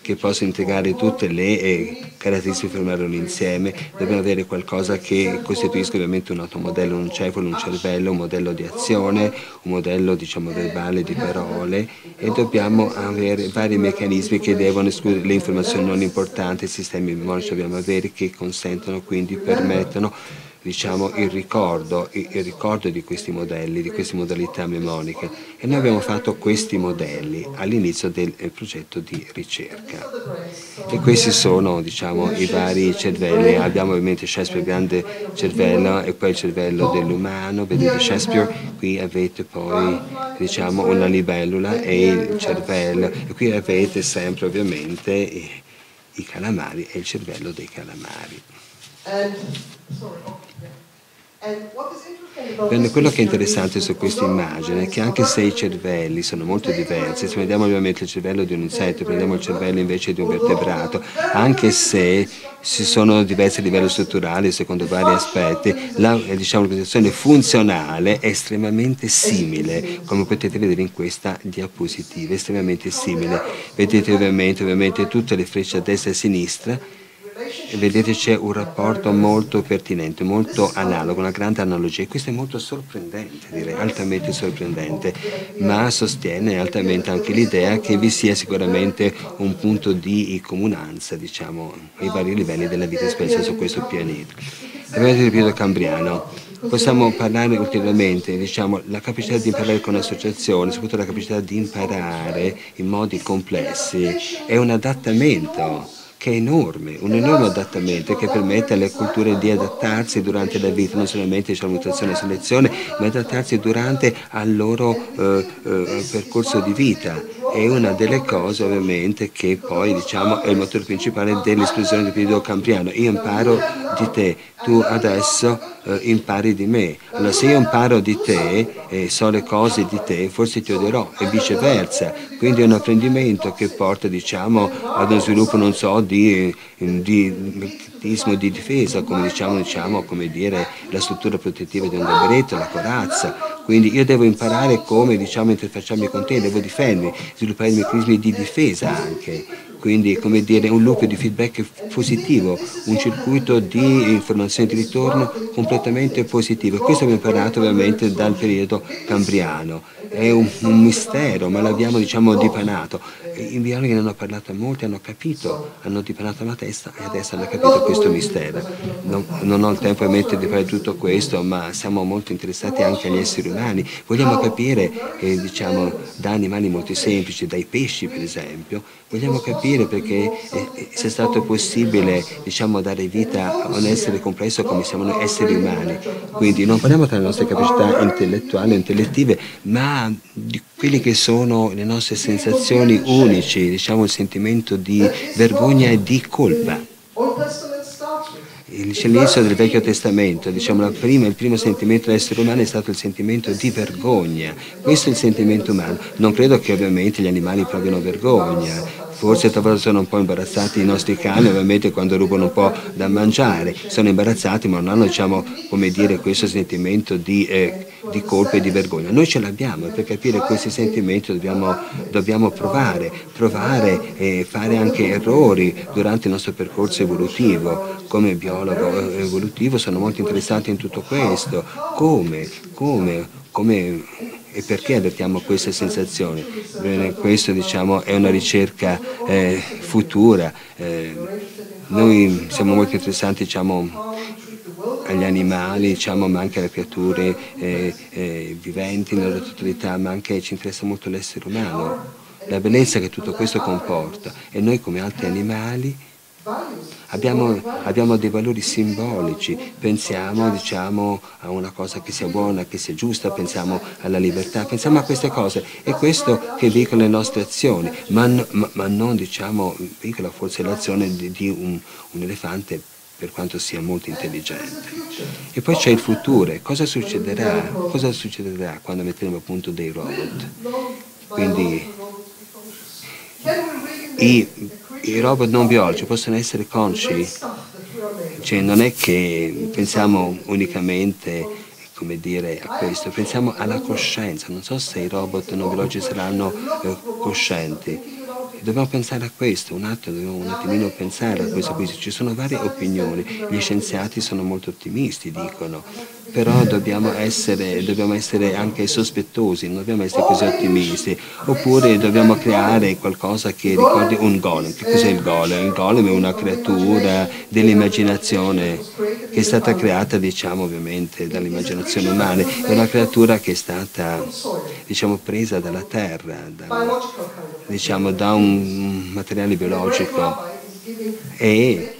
che possa integrare tutte le eh, caratteristiche che formarono insieme, dobbiamo avere qualcosa che costituisca ovviamente un automodello, un cefalo, un cervello, un modello di azione, un modello diciamo verbale, di parole e dobbiamo avere vari meccanismi che devono escludere le informazioni non importanti, i sistemi di dobbiamo avere che consentono quindi, permettono diciamo, il, ricordo, il ricordo di questi modelli, di queste modalità mnemoniche e noi abbiamo fatto questi modelli all'inizio del progetto di ricerca e questi sono diciamo, i vari cervelli, abbiamo ovviamente Shakespeare grande cervello e poi il cervello dell'umano, vedete Shakespeare, qui avete poi diciamo, una libellula e il cervello e qui avete sempre ovviamente i, i calamari e il cervello dei calamari. And, oh, quello che è interessante su questa immagine è che anche se i cervelli sono molto diversi, se prendiamo ovviamente il cervello di un insetto, prendiamo il cervello invece di un vertebrato, anche se ci sono diversi livelli strutturali secondo vari aspetti, la eh, diciamo, organizzazione funzionale è estremamente simile, come potete vedere in questa diapositiva, estremamente simile. Vedete ovviamente, ovviamente tutte le frecce a destra e a sinistra vedete c'è un rapporto molto pertinente, molto analogo, una grande analogia. e Questo è molto sorprendente, direi, altamente sorprendente, ma sostiene altamente anche l'idea che vi sia sicuramente un punto di comunanza, diciamo, ai vari livelli della vita espressa su questo pianeta. Avete il periodo cambriano possiamo parlare ulteriormente, diciamo, la capacità di imparare con associazioni, soprattutto la capacità di imparare in modi complessi, è un adattamento che è enorme, un enorme adattamento che permette alle culture di adattarsi durante la vita, non solamente c'è diciamo, mutazione e selezione, ma adattarsi durante al loro eh, eh, percorso di vita. È una delle cose ovviamente che poi diciamo, è il motore principale dell'esplosione del periodo campriano. Io imparo di te, tu adesso eh, impari di me. Allora se io imparo di te e so le cose di te, forse ti odierò e viceversa. Quindi è un apprendimento che porta diciamo, ad uno sviluppo, non so, di, di meccanismo di difesa, come diciamo, diciamo come dire, la struttura protettiva di un gabinetto, la corazza, quindi io devo imparare come diciamo, interfacciarmi con te, devo difendermi, sviluppare i meccanismi di difesa anche quindi come dire un loop di feedback positivo, un circuito di informazioni di ritorno completamente positivo. Questo abbiamo imparato ovviamente dal periodo cambriano, è un, un mistero ma l'abbiamo diciamo dipanato. I biologi ne hanno parlato a molti, hanno capito, hanno dipanato la testa e adesso hanno capito questo mistero. Non, non ho il tempo ovviamente di fare tutto questo ma siamo molto interessati anche agli esseri umani, vogliamo capire eh, diciamo da animali molto semplici, dai pesci per esempio, vogliamo capire capire perché sia stato possibile diciamo, dare vita a un essere complesso come siamo noi esseri umani. Quindi non parliamo tra le nostre capacità intellettuali o intellettive, ma di quelle che sono le nostre sensazioni unici, diciamo il sentimento di vergogna e di colpa l'inizio del Vecchio Testamento, diciamo, prima, il primo sentimento dell'essere umano è stato il sentimento di vergogna. Questo è il sentimento umano. Non credo che ovviamente gli animali provino vergogna, forse talvolta sono un po' imbarazzati i nostri cani, ovviamente quando rubano un po' da mangiare, sono imbarazzati ma non hanno diciamo, come dire, questo sentimento di, eh, di colpa e di vergogna. Noi ce l'abbiamo e per capire questi sentimenti dobbiamo, dobbiamo provare, provare e fare anche errori durante il nostro percorso evolutivo. Come biologo eh, evolutivo sono molto interessato in tutto questo. Come? Come? Come e perché adottiamo queste sensazioni. Bene, questo diciamo, è una ricerca eh, futura. Eh, noi siamo molto interessanti diciamo, agli animali, diciamo, ma anche alle creature eh, eh viventi nella totalità, ma anche ci interessa molto l'essere umano, la bellezza che tutto questo comporta e noi come altri animali Abbiamo, abbiamo, dei valori simbolici, pensiamo diciamo, a una cosa che sia buona, che sia giusta, pensiamo alla libertà, pensiamo a queste cose. È questo che veicola le nostre azioni, ma, ma, ma non diciamo, veicola forse l'azione di, di un, un elefante per quanto sia molto intelligente. E poi c'è il futuro, cosa succederà? cosa succederà? quando metteremo a punto dei robot? Quindi i i robot non biologici possono essere consci, cioè non è che pensiamo unicamente come dire, a questo, pensiamo alla coscienza, non so se i robot non biologici saranno eh, coscienti, Dobbiamo pensare a questo, un attimo, dobbiamo un attimino pensare a questo. Ci sono varie opinioni, gli scienziati sono molto ottimisti, dicono, però dobbiamo essere, dobbiamo essere anche sospettosi, non dobbiamo essere così ottimisti, oppure dobbiamo creare qualcosa che ricordi un golem. Che cos'è il golem? Il golem è una creatura dell'immaginazione che è stata creata, diciamo ovviamente, dall'immaginazione umana, è una creatura che è stata, diciamo, presa dalla terra, da, diciamo, da un materiale biologico e,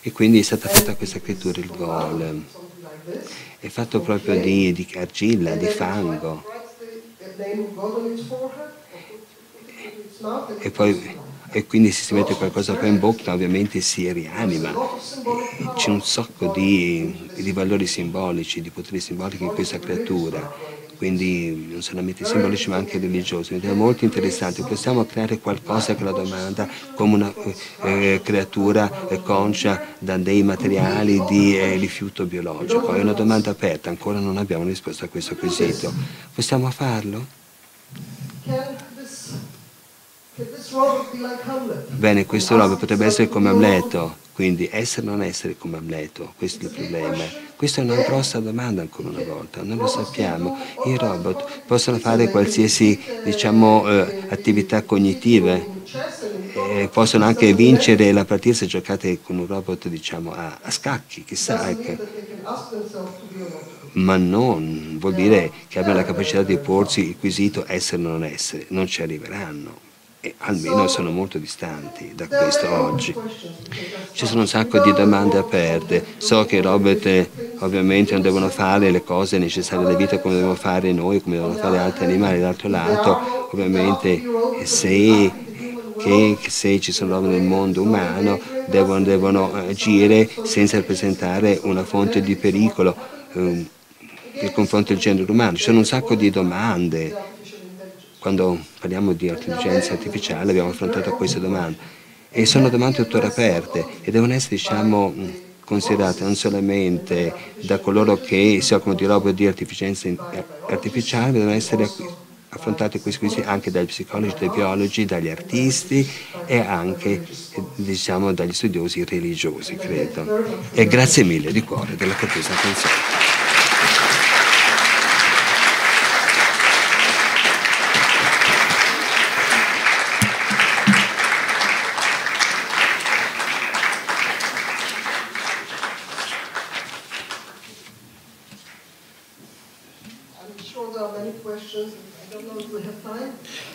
e quindi è stata fatta questa creatura, il golem. È fatto proprio di, di argilla, di fango. E poi e quindi se si mette qualcosa qua in bocca ovviamente si rianima. C'è un sacco di, di valori simbolici, di poteri simbolici in questa creatura quindi non solamente simbolici ma anche religiosi, ed è molto interessante, possiamo creare qualcosa che la domanda come una eh, creatura eh, concia da dei materiali di eh, rifiuto biologico, è una domanda aperta, ancora non abbiamo risposta a questo quesito, possiamo farlo? Bene, questo robo potrebbe essere come Amleto, quindi essere o non essere come Amleto, questo è il problema. Questa è una grossa domanda ancora una volta, non lo sappiamo. I robot possono fare qualsiasi diciamo, eh, attività cognitive, eh, possono anche vincere la partita se giocate con un robot diciamo, a, a, scacchi, chissà. Anche. Ecco. Ma non vuol dire che abbiano la capacità di porsi il quesito essere o non essere, non ci arriveranno e almeno sono molto distanti da questo oggi. Ci sono un sacco di domande aperte, so che Robert eh, ovviamente non devono fare le cose necessarie della vita come devono fare noi, come devono fare altri animali, d'altro lato ovviamente eh, se, che, se ci sono robe nel mondo umano devono, devono, eh, agire senza rappresentare una fonte di pericolo ehm, nel confronto del genere umano, ci sono un sacco di domande quando parliamo di intelligenza artificiale abbiamo affrontato queste domande e sono domande tuttora aperte e devono essere diciamo, considerate non solamente da coloro che si occupano di roba di intelligenza artificiale, ma devono essere affrontate queste questioni anche dai psicologi, dai biologi, dagli artisti e anche diciamo, dagli studiosi religiosi, credo. E grazie mille di cuore della cortesa attenzione.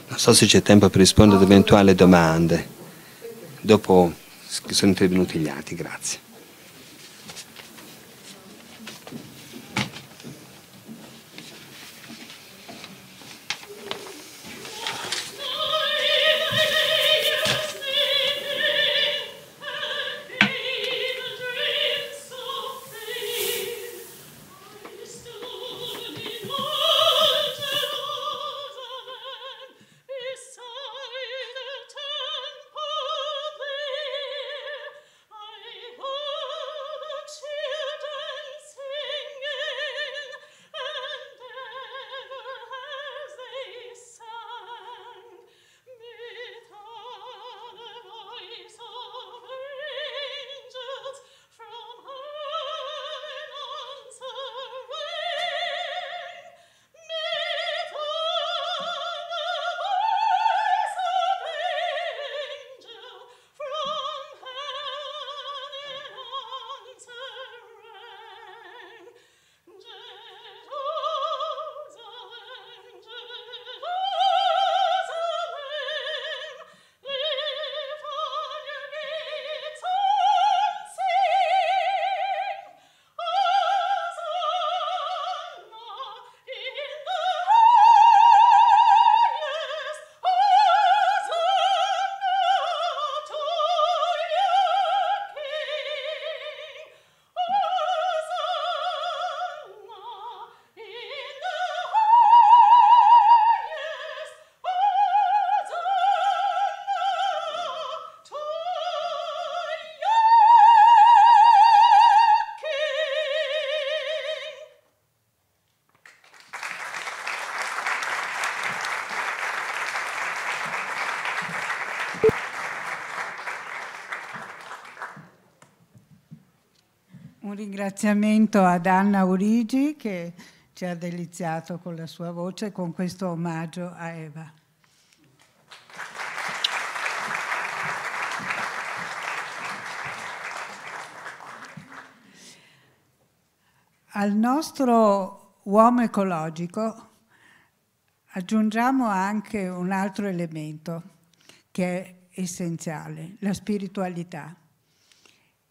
Non so se c'è tempo per rispondere ad eventuali domande. Dopo sono intervenuti gli altri, grazie. ringraziamento ad Anna Urigi che ci ha deliziato con la sua voce e con questo omaggio a Eva. Al nostro uomo ecologico aggiungiamo anche un altro elemento che è essenziale, la spiritualità.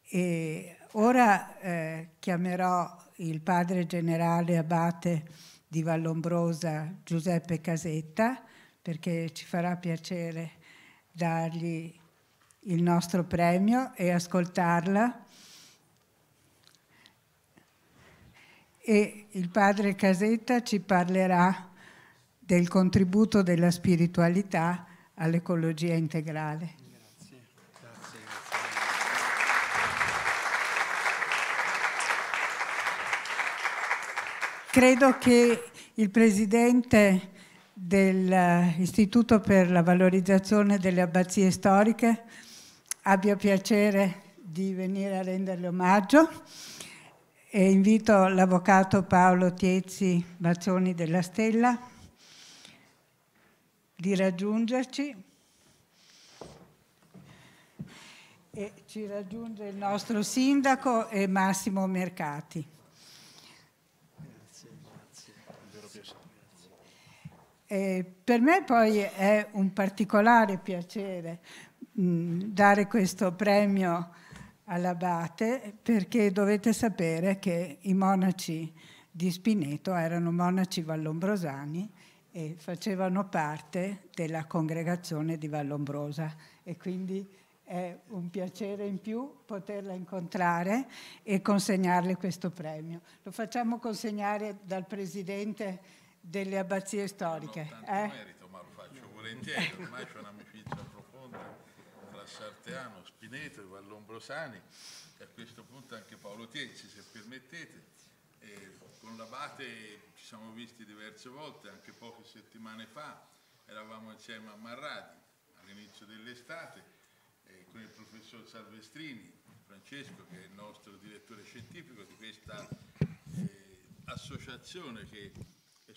E Ora eh, chiamerò il padre generale abate di Vallombrosa, Giuseppe Casetta, perché ci farà piacere dargli il nostro premio e ascoltarla. E il padre Casetta ci parlerà del contributo della spiritualità all'ecologia integrale. Credo che il Presidente dell'Istituto eh, per la valorizzazione delle abbazie storiche abbia piacere di venire a renderle omaggio e invito l'Avvocato Paolo Tiezzi Bazzoni della Stella di raggiungerci e ci raggiunge il nostro Sindaco e Massimo Mercati. E per me poi è un particolare piacere mh, mm, dare questo premio all'abate perché dovete sapere che i monaci di Spineto erano monaci vallombrosani e facevano parte della congregazione di Vallombrosa e quindi è un piacere in più poterla incontrare e consegnarle questo premio. Lo facciamo consegnare dal presidente delle abbazie storiche. Non tanto eh? merito, ma lo faccio volentieri, ormai c'è un'amicizia profonda tra Sarteano, Spineto e Vallombrosani, e a questo punto anche Paolo Tiezzi, se permettete. E con l'Abate ci siamo visti diverse volte, anche poche settimane fa, eravamo insieme a Marradi all'inizio dell'estate eh, con il professor Salvestrini, Francesco che è il nostro direttore scientifico di questa eh, associazione che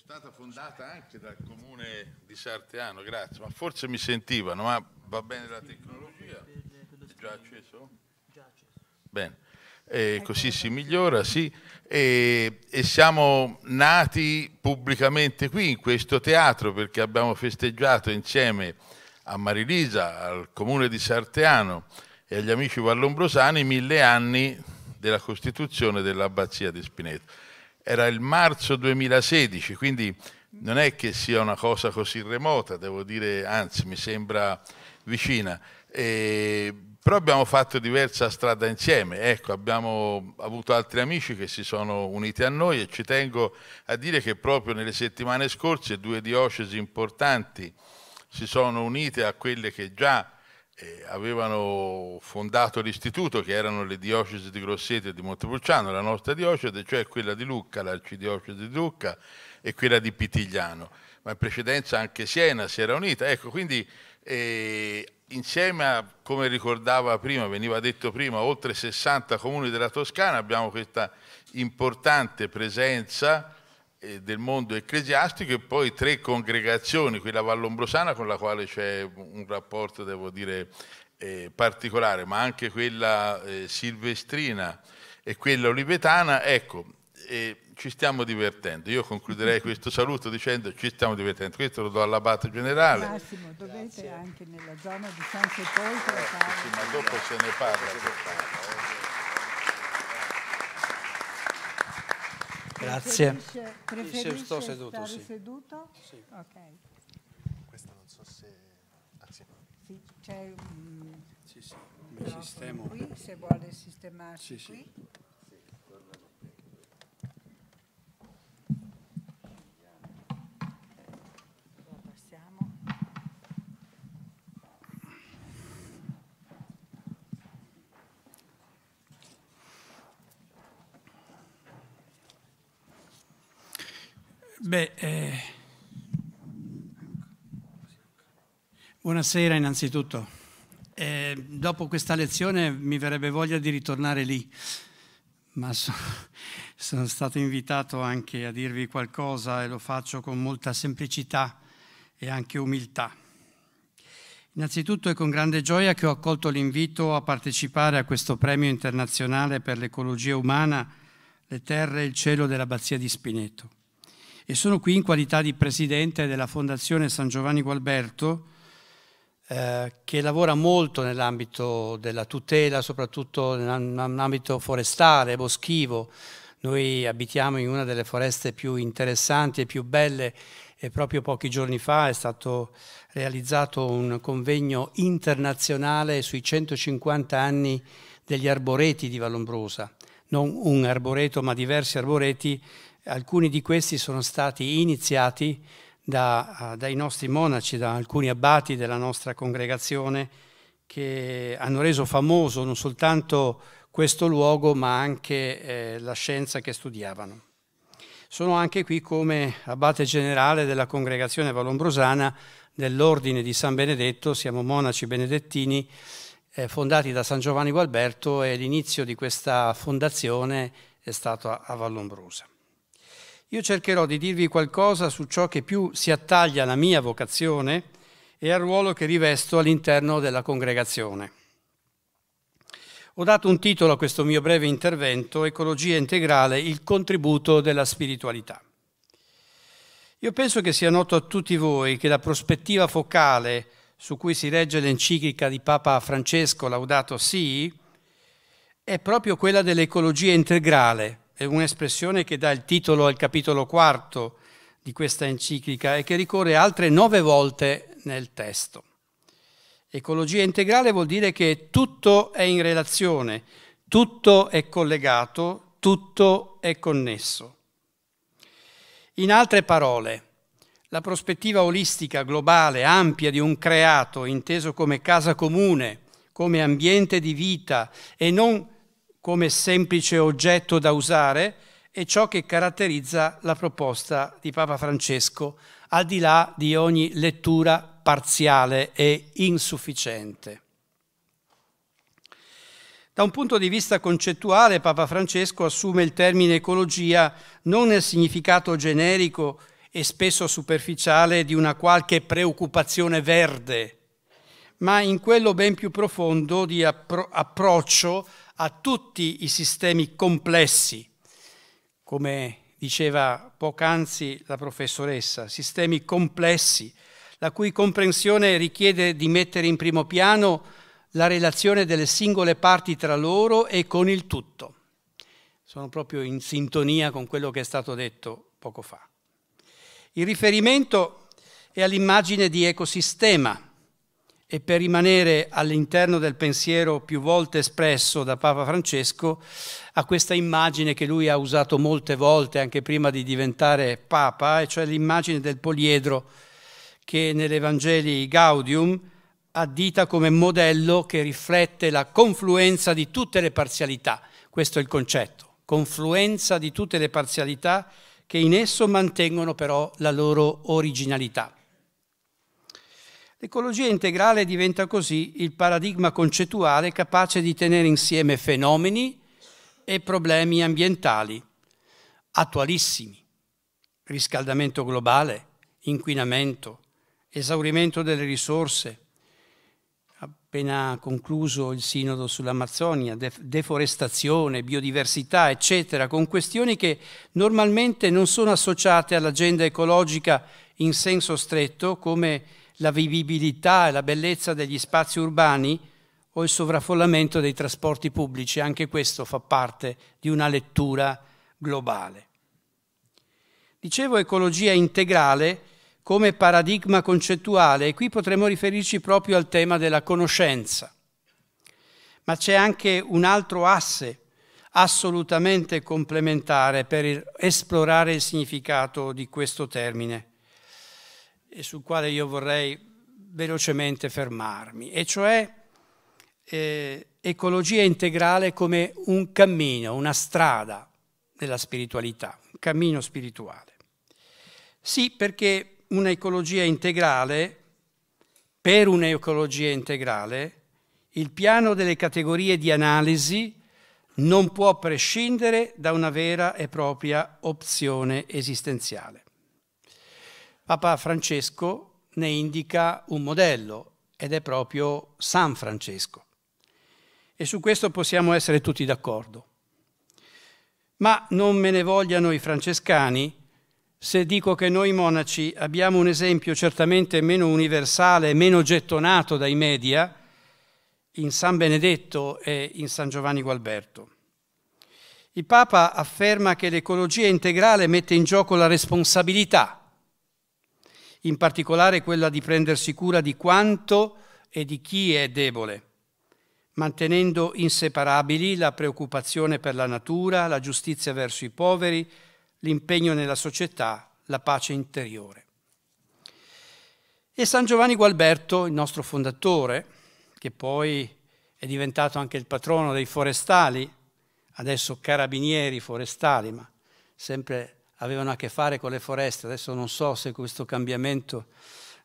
stata fondata anche dal comune di Sarteano, grazie, ma forse mi sentivano, ma va bene la tecnologia? È già acceso? Già acceso. Bene. Eh, così si migliora, sì, e, e, siamo nati pubblicamente qui in questo teatro perché abbiamo festeggiato insieme a Marilisa, al comune di Sarteano e agli amici vallombrosani i mille anni della costituzione dell'abbazia di Spinetta era il marzo 2016, quindi non è che sia una cosa così remota, devo dire, anzi mi sembra vicina. E, però abbiamo fatto diversa strada insieme, ecco, abbiamo avuto altri amici che si sono uniti a noi e ci tengo a dire che proprio nelle settimane scorse due diocesi importanti si sono unite a quelle che già eh, avevano fondato l'istituto che erano le diocesi di Grosseto e di Montepulciano, la nostra diocesi, cioè quella di Lucca, l'arcidiocesi di Lucca e quella di Pitigliano, ma in precedenza anche Siena si era unita. Ecco, quindi eh, insieme a, come ricordava prima, veniva detto prima, oltre 60 comuni della Toscana abbiamo questa importante presenza eh, del mondo ecclesiastico e poi tre congregazioni, quella Vallombrosana con la quale c'è un rapporto, devo dire, eh, particolare, ma anche quella eh, silvestrina e quella olivetana, ecco, eh, ci stiamo divertendo. Io concluderei questo saluto dicendo ci stiamo divertendo. Questo lo do all'abate generale. Massimo, dovete Grazie. anche nella zona di San Sepolcro. Sì, ma dopo se ne parla. Eh. Grazie. Preferisce, preferisce sto seduto, sì. seduto? Sì. Okay. Questa non so se... Ah, sì. Sì, c'è un... Sì, sì. Mi sistemo. Qui, se vuole sistemarsi sì, qui. Beh, eh, buonasera innanzitutto. Eh, dopo questa lezione mi verrebbe voglia di ritornare lì, ma so, sono stato invitato anche a dirvi qualcosa e lo faccio con molta semplicità e anche umiltà. Innanzitutto è con grande gioia che ho accolto l'invito a partecipare a questo premio internazionale per l'ecologia umana, le terre e il cielo dell'Abbazia di Spineto e sono qui in qualità di presidente della Fondazione San Giovanni Gualberto eh, che lavora molto nell'ambito della tutela, soprattutto nell'ambito forestale, boschivo. Noi abitiamo in una delle foreste più interessanti e più belle e proprio pochi giorni fa è stato realizzato un convegno internazionale sui 150 anni degli arboreti di Vallombrosa, non un arboreto ma diversi arboreti Alcuni di questi sono stati iniziati da, eh, dai nostri monaci, da alcuni abbati della nostra congregazione che hanno reso famoso non soltanto questo luogo ma anche eh, la scienza che studiavano. Sono anche qui come abate generale della congregazione valombrosana dell'Ordine di San Benedetto, siamo monaci benedettini eh, fondati da San Giovanni Gualberto e l'inizio di questa fondazione è stato a, a Vallombrosa. Io cercherò di dirvi qualcosa su ciò che più si attaglia alla mia vocazione e al ruolo che rivesto all'interno della congregazione. Ho dato un titolo a questo mio breve intervento, Ecologia integrale, il contributo della spiritualità. Io penso che sia noto a tutti voi che la prospettiva focale su cui si regge l'enciclica di Papa Francesco Laudato Si è proprio quella dell'ecologia integrale, è un'espressione che dà il titolo al capitolo quarto di questa enciclica e che ricorre altre nove volte nel testo. Ecologia integrale vuol dire che tutto è in relazione, tutto è collegato, tutto è connesso. In altre parole, la prospettiva olistica, globale, ampia di un creato inteso come casa comune, come ambiente di vita e non come semplice oggetto da usare è ciò che caratterizza la proposta di Papa Francesco, al di là di ogni lettura parziale e insufficiente. Da un punto di vista concettuale, Papa Francesco assume il termine ecologia non nel significato generico e spesso superficiale di una qualche preoccupazione verde, ma in quello ben più profondo di appro- approccio a tutti i sistemi complessi, come diceva poc'anzi la professoressa, sistemi complessi, la cui comprensione richiede di mettere in primo piano la relazione delle singole parti tra loro e con il tutto. Sono proprio in sintonia con quello che è stato detto poco fa. Il riferimento è all'immagine di ecosistema e per rimanere all'interno del pensiero più volte espresso da Papa Francesco, a questa immagine che lui ha usato molte volte anche prima di diventare Papa, e cioè l'immagine del poliedro che nell'Evangeli Gaudium addita come modello che riflette la confluenza di tutte le parzialità. Questo è il concetto, confluenza di tutte le parzialità che in esso mantengono però la loro originalità. L'ecologia integrale diventa così il paradigma concettuale capace di tenere insieme fenomeni e problemi ambientali attualissimi. Riscaldamento globale, inquinamento, esaurimento delle risorse. Appena concluso il sinodo sull'Amazzonia, deforestazione, biodiversità, eccetera, con questioni che normalmente non sono associate all'agenda ecologica in senso stretto come la vivibilità e la bellezza degli spazi urbani o il sovraffollamento dei trasporti pubblici, anche questo fa parte di una lettura globale. Dicevo ecologia integrale come paradigma concettuale e qui potremmo riferirci proprio al tema della conoscenza. Ma c'è anche un altro asse assolutamente complementare per esplorare il significato di questo termine, e sul quale io vorrei velocemente fermarmi, e cioè eh, ecologia integrale come un cammino, una strada della spiritualità, un cammino spirituale. Sì, perché un'ecologia integrale, per un'ecologia integrale, il piano delle categorie di analisi non può prescindere da una vera e propria opzione esistenziale. Papa Francesco ne indica un modello ed è proprio San Francesco. E su questo possiamo essere tutti d'accordo. Ma non me ne vogliano i francescani se dico che noi monaci abbiamo un esempio certamente meno universale, meno gettonato dai media, in San Benedetto e in San Giovanni Gualberto. Il Papa afferma che l'ecologia integrale mette in gioco la responsabilità in particolare quella di prendersi cura di quanto e di chi è debole, mantenendo inseparabili la preoccupazione per la natura, la giustizia verso i poveri, l'impegno nella società, la pace interiore. E San Giovanni Gualberto, il nostro fondatore, che poi è diventato anche il patrono dei forestali, adesso carabinieri forestali, ma sempre avevano a che fare con le foreste. Adesso non so se questo cambiamento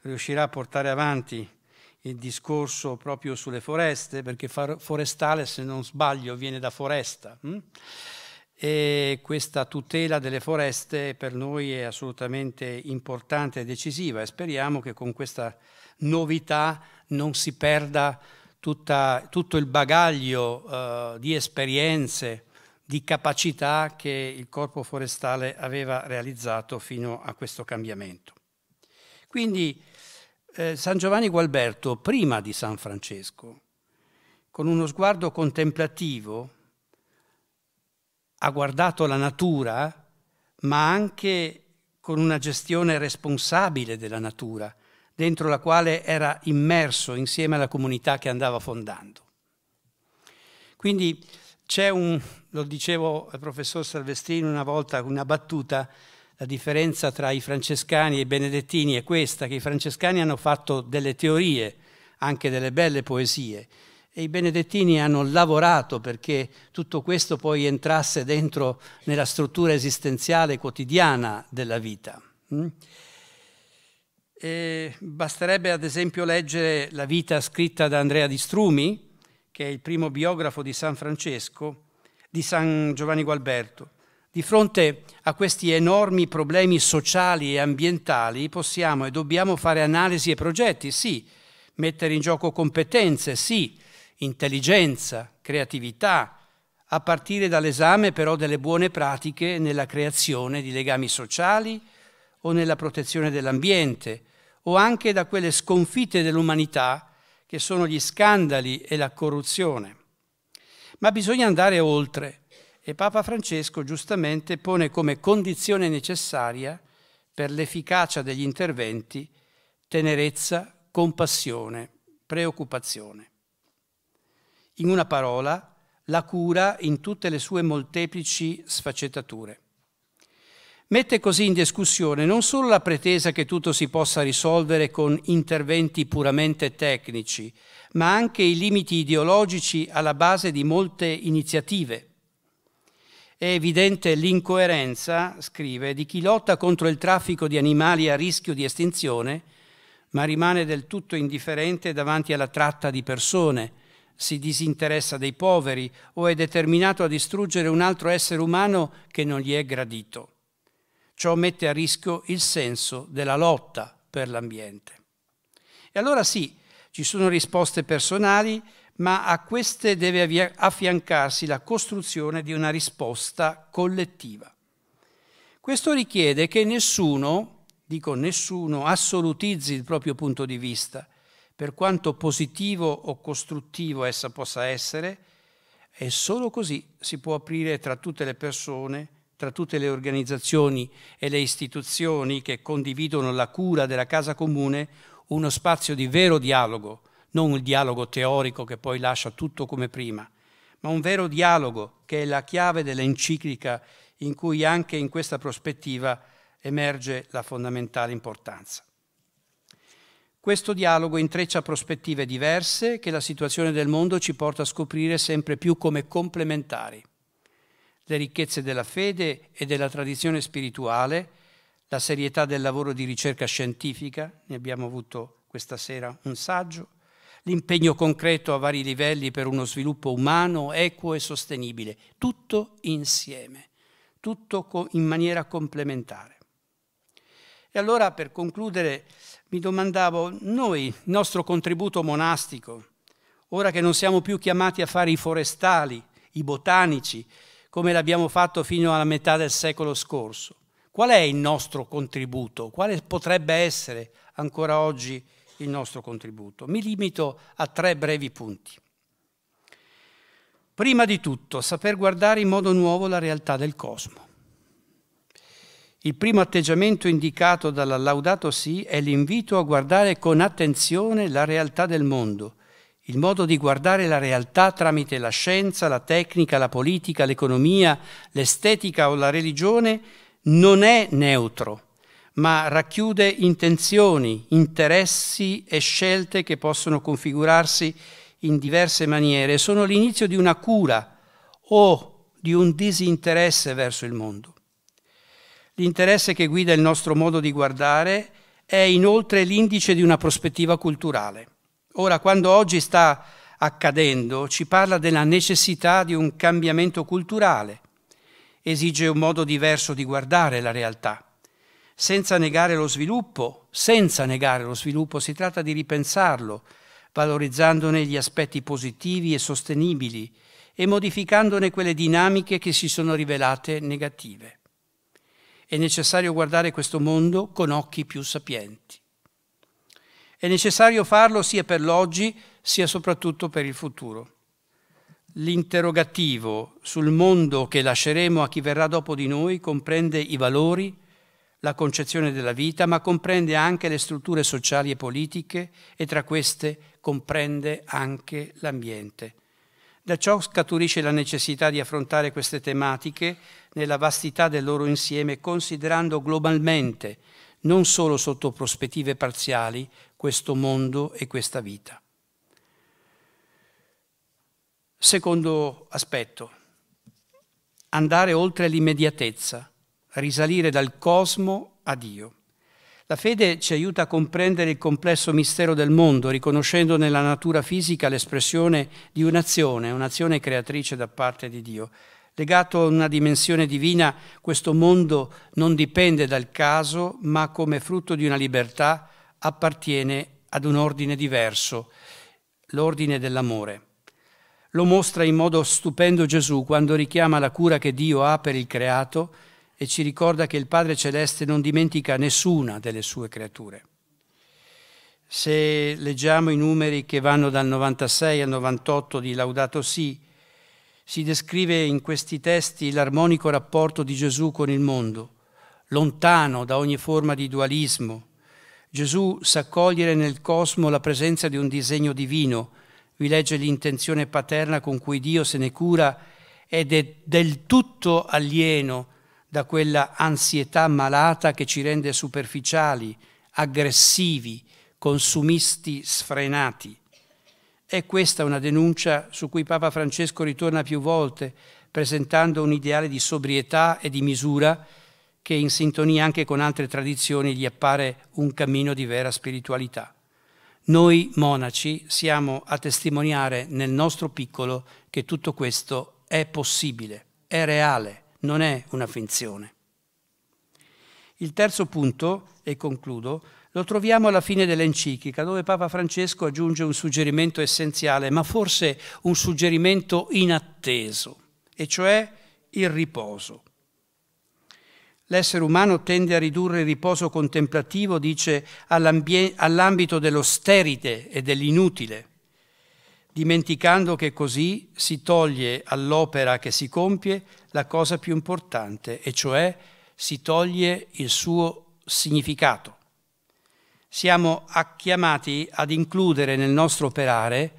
riuscirà a portare avanti il discorso proprio sulle foreste, perché forestale, se non sbaglio, viene da foresta. Hm? E questa tutela delle foreste per noi è assolutamente importante e decisiva e speriamo che con questa novità non si perda tutta, tutto il bagaglio eh, di esperienze di capacità che il corpo forestale aveva realizzato fino a questo cambiamento. Quindi eh, San Giovanni Gualberto, prima di San Francesco, con uno sguardo contemplativo, ha guardato la natura, ma anche con una gestione responsabile della natura, dentro la quale era immerso insieme alla comunità che andava fondando. Quindi c'è un, lo dicevo al professor Salvestrini una volta con una battuta, la differenza tra i francescani e i benedettini è questa, che i francescani hanno fatto delle teorie, anche delle belle poesie, e i benedettini hanno lavorato perché tutto questo poi entrasse dentro nella struttura esistenziale quotidiana della vita. Mm? E basterebbe ad esempio leggere la vita scritta da Andrea di Strumi, che è il primo biografo di San Francesco, di San Giovanni Gualberto. Di fronte a questi enormi problemi sociali e ambientali possiamo e dobbiamo fare analisi e progetti, sì, mettere in gioco competenze, sì, intelligenza, creatività, a partire dall'esame però delle buone pratiche nella creazione di legami sociali o nella protezione dell'ambiente, o anche da quelle sconfitte dell'umanità che sono gli scandali e la corruzione. Ma bisogna andare oltre e Papa Francesco giustamente pone come condizione necessaria per l'efficacia degli interventi tenerezza, compassione, preoccupazione. In una parola, la cura in tutte le sue molteplici sfaccettature. Mette così in discussione non solo la pretesa che tutto si possa risolvere con interventi puramente tecnici, ma anche i limiti ideologici alla base di molte iniziative. È evidente l'incoerenza, scrive, di chi lotta contro il traffico di animali a rischio di estinzione, ma rimane del tutto indifferente davanti alla tratta di persone, si disinteressa dei poveri o è determinato a distruggere un altro essere umano che non gli è gradito. Ciò mette a rischio il senso della lotta per l'ambiente. E allora sì, ci sono risposte personali, ma a queste deve affiancarsi la costruzione di una risposta collettiva. Questo richiede che nessuno, dico nessuno, assolutizzi il proprio punto di vista, per quanto positivo o costruttivo essa possa essere, e solo così si può aprire tra tutte le persone tra tutte le organizzazioni e le istituzioni che condividono la cura della casa comune uno spazio di vero dialogo, non il dialogo teorico che poi lascia tutto come prima, ma un vero dialogo che è la chiave dell'enciclica in cui anche in questa prospettiva emerge la fondamentale importanza. Questo dialogo intreccia prospettive diverse che la situazione del mondo ci porta a scoprire sempre più come complementari le ricchezze della fede e della tradizione spirituale, la serietà del lavoro di ricerca scientifica, ne abbiamo avuto questa sera un saggio, l'impegno concreto a vari livelli per uno sviluppo umano, equo e sostenibile, tutto insieme, tutto in maniera complementare. E allora per concludere mi domandavo, noi, il nostro contributo monastico, ora che non siamo più chiamati a fare i forestali, i botanici, come l'abbiamo fatto fino alla metà del secolo scorso. Qual è il nostro contributo? Quale potrebbe essere ancora oggi il nostro contributo? Mi limito a tre brevi punti. Prima di tutto, saper guardare in modo nuovo la realtà del cosmo. Il primo atteggiamento indicato dalla Laudato Si è l'invito a guardare con attenzione la realtà del mondo, il modo di guardare la realtà tramite la scienza, la tecnica, la politica, l'economia, l'estetica o la religione non è neutro, ma racchiude intenzioni, interessi e scelte che possono configurarsi in diverse maniere, sono l'inizio di una cura o di un disinteresse verso il mondo. L'interesse che guida il nostro modo di guardare è inoltre l'indice di una prospettiva culturale. Ora, quando oggi sta accadendo, ci parla della necessità di un cambiamento culturale. Esige un modo diverso di guardare la realtà. Senza negare lo sviluppo, senza negare lo sviluppo, si tratta di ripensarlo, valorizzandone gli aspetti positivi e sostenibili e modificandone quelle dinamiche che si sono rivelate negative. È necessario guardare questo mondo con occhi più sapienti. È necessario farlo sia per l'oggi sia soprattutto per il futuro. L'interrogativo sul mondo che lasceremo a chi verrà dopo di noi comprende i valori, la concezione della vita, ma comprende anche le strutture sociali e politiche e tra queste comprende anche l'ambiente. Da ciò scaturisce la necessità di affrontare queste tematiche nella vastità del loro insieme, considerando globalmente non solo sotto prospettive parziali, questo mondo e questa vita. Secondo aspetto, andare oltre l'immediatezza, risalire dal cosmo a Dio. La fede ci aiuta a comprendere il complesso mistero del mondo, riconoscendo nella natura fisica l'espressione di un'azione, un'azione creatrice da parte di Dio legato a una dimensione divina, questo mondo non dipende dal caso, ma come frutto di una libertà appartiene ad un ordine diverso, l'ordine dell'amore. Lo mostra in modo stupendo Gesù quando richiama la cura che Dio ha per il creato e ci ricorda che il Padre Celeste non dimentica nessuna delle sue creature. Se leggiamo i numeri che vanno dal 96 al 98 di Laudato Si, si descrive in questi testi l'armonico rapporto di Gesù con il mondo, lontano da ogni forma di dualismo. Gesù sa cogliere nel cosmo la presenza di un disegno divino, vi legge l'intenzione paterna con cui Dio se ne cura ed è del tutto alieno da quella ansietà malata che ci rende superficiali, aggressivi, consumisti sfrenati. È questa una denuncia su cui Papa Francesco ritorna più volte, presentando un ideale di sobrietà e di misura che in sintonia anche con altre tradizioni gli appare un cammino di vera spiritualità. Noi monaci siamo a testimoniare nel nostro piccolo che tutto questo è possibile, è reale, non è una finzione. Il terzo punto, e concludo, lo troviamo alla fine dell'enciclica, dove Papa Francesco aggiunge un suggerimento essenziale, ma forse un suggerimento inatteso, e cioè il riposo. L'essere umano tende a ridurre il riposo contemplativo, dice, all'ambito dello sterite e dell'inutile, dimenticando che così si toglie all'opera che si compie la cosa più importante, e cioè si toglie il suo significato siamo chiamati ad includere nel nostro operare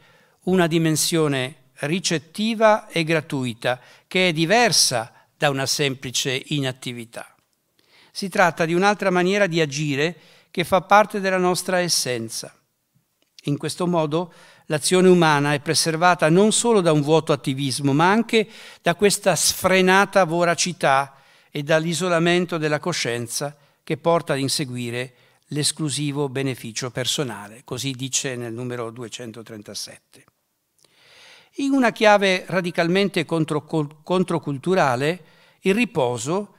una dimensione ricettiva e gratuita che è diversa da una semplice inattività. Si tratta di un'altra maniera di agire che fa parte della nostra essenza. In questo modo l'azione umana è preservata non solo da un vuoto attivismo, ma anche da questa sfrenata voracità e dall'isolamento della coscienza che porta ad inseguire l'esclusivo beneficio personale, così dice nel numero 237. In una chiave radicalmente controculturale, il riposo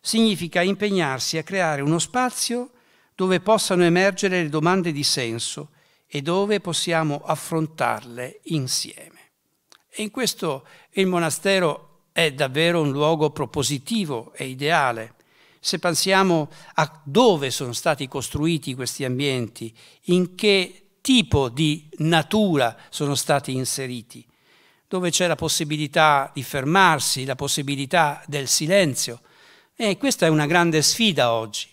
significa impegnarsi a creare uno spazio dove possano emergere le domande di senso e dove possiamo affrontarle insieme. E in questo il monastero è davvero un luogo propositivo e ideale, se pensiamo a dove sono stati costruiti questi ambienti, in che tipo di natura sono stati inseriti, dove c'è la possibilità di fermarsi, la possibilità del silenzio. E questa è una grande sfida oggi.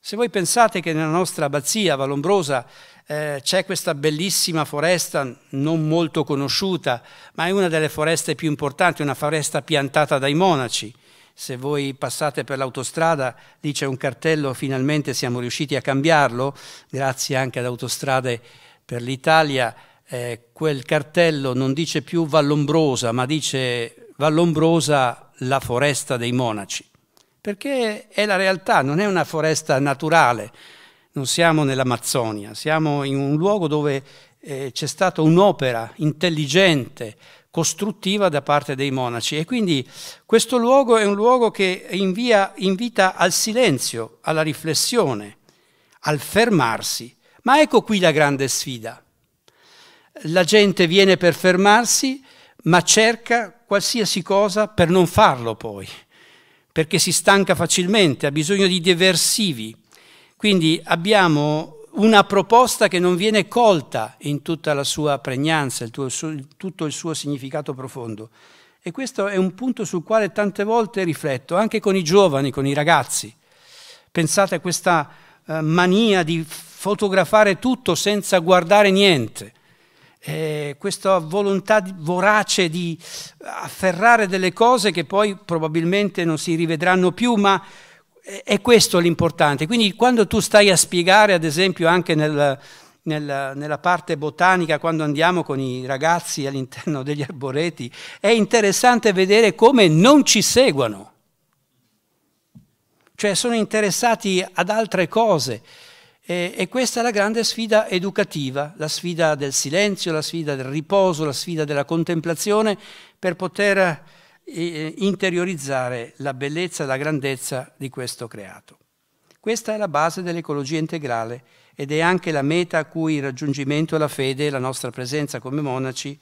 Se voi pensate che nella nostra abbazia Valombrosa eh, c'è questa bellissima foresta non molto conosciuta, ma è una delle foreste più importanti, una foresta piantata dai monaci, se voi passate per l'autostrada, lì c'è un cartello, finalmente siamo riusciti a cambiarlo, grazie anche ad Autostrade per l'Italia. Eh, quel cartello non dice più Vallombrosa, ma dice Vallombrosa la foresta dei monaci, perché è la realtà, non è una foresta naturale, non siamo nell'Amazzonia, siamo in un luogo dove eh, c'è stata un'opera intelligente costruttiva da parte dei monaci. E quindi questo luogo è un luogo che invia, invita al silenzio, alla riflessione, al fermarsi. Ma ecco qui la grande sfida. La gente viene per fermarsi, ma cerca qualsiasi cosa per non farlo poi, perché si stanca facilmente, ha bisogno di diversivi. Quindi abbiamo una proposta che non viene colta in tutta la sua pregnanza, in tutto il suo significato profondo. E questo è un punto sul quale tante volte rifletto, anche con i giovani, con i ragazzi. Pensate a questa eh, mania di fotografare tutto senza guardare niente, eh, questa volontà di, vorace di eh, afferrare delle cose che poi probabilmente non si rivedranno più, ma è questo l'importante. Quindi quando tu stai a spiegare, ad esempio, anche nel, nella, nella parte botanica, quando andiamo con i ragazzi all'interno degli arboreti, è interessante vedere come non ci seguono. Cioè sono interessati ad altre cose. E, e, questa è la grande sfida educativa, la sfida del silenzio, la sfida del riposo, la sfida della contemplazione per poter eh, interiorizzare la bellezza e la grandezza di questo creato. Questa è la base dell'ecologia integrale ed è anche la meta a cui il raggiungimento, la fede e la nostra presenza come monaci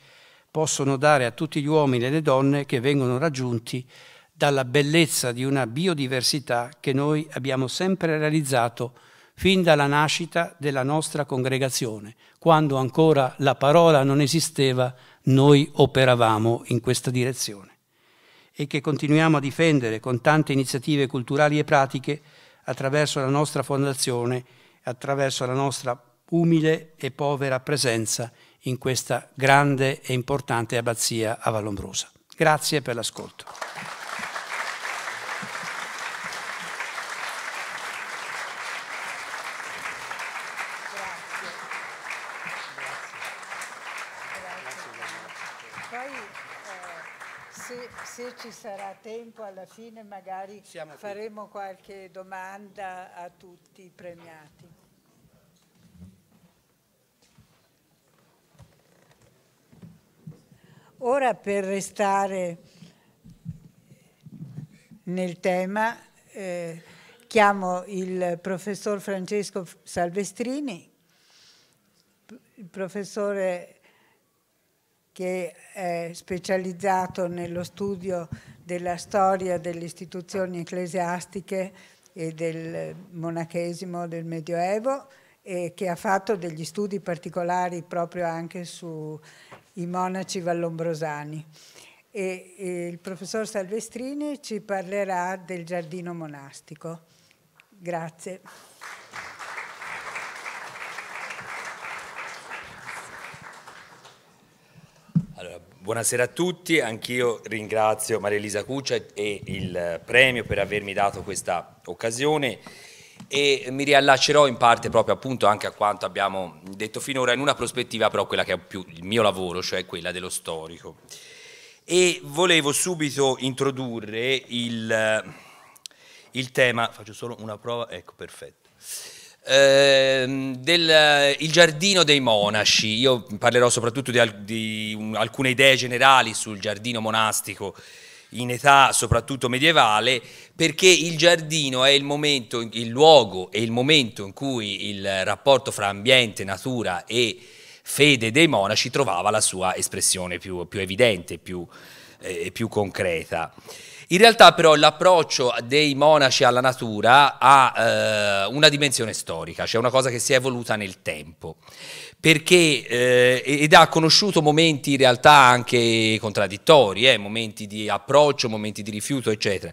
possono dare a tutti gli uomini e le donne che vengono raggiunti dalla bellezza di una biodiversità che noi abbiamo sempre realizzato fin dalla nascita della nostra congregazione. Quando ancora la parola non esisteva, noi operavamo in questa direzione e che continuiamo a difendere con tante iniziative culturali e pratiche attraverso la nostra fondazione, attraverso la nostra umile e povera presenza in questa grande e importante abbazia a Vallombrosa. Grazie per l'ascolto. sarà tempo alla fine magari Siamo faremo qui. qualche domanda a tutti i premiati. Ora per restare nel tema eh, chiamo il professor Francesco Salvestrini, il professore che è specializzato nello studio della storia delle istituzioni ecclesiastiche e del monachesimo del Medioevo e che ha fatto degli studi particolari proprio anche sui monaci vallombrosani. E, e il professor Salvestrini ci parlerà del giardino monastico. Grazie. Buonasera a tutti, anch'io ringrazio Maria Elisa Cuccia e il premio per avermi dato questa occasione e mi riallaccerò in parte proprio appunto anche a quanto abbiamo detto finora in una prospettiva però quella che è più il mio lavoro, cioè quella dello storico. E volevo subito introdurre il, il tema, faccio solo una prova, ecco perfetto Ehm, del, il giardino dei monaci, io parlerò soprattutto di, di un, alcune idee generali sul giardino monastico in età soprattutto medievale, perché il giardino è il, momento, il luogo e il momento in cui il rapporto fra ambiente, natura e fede dei monaci trovava la sua espressione più, più evidente, più, eh, più concreta. In realtà però l'approccio dei monaci alla natura ha eh, una dimensione storica, cioè una cosa che si è evoluta nel tempo, perché, eh, ed ha conosciuto momenti in realtà anche contraddittori, eh, momenti di approccio, momenti di rifiuto, eccetera,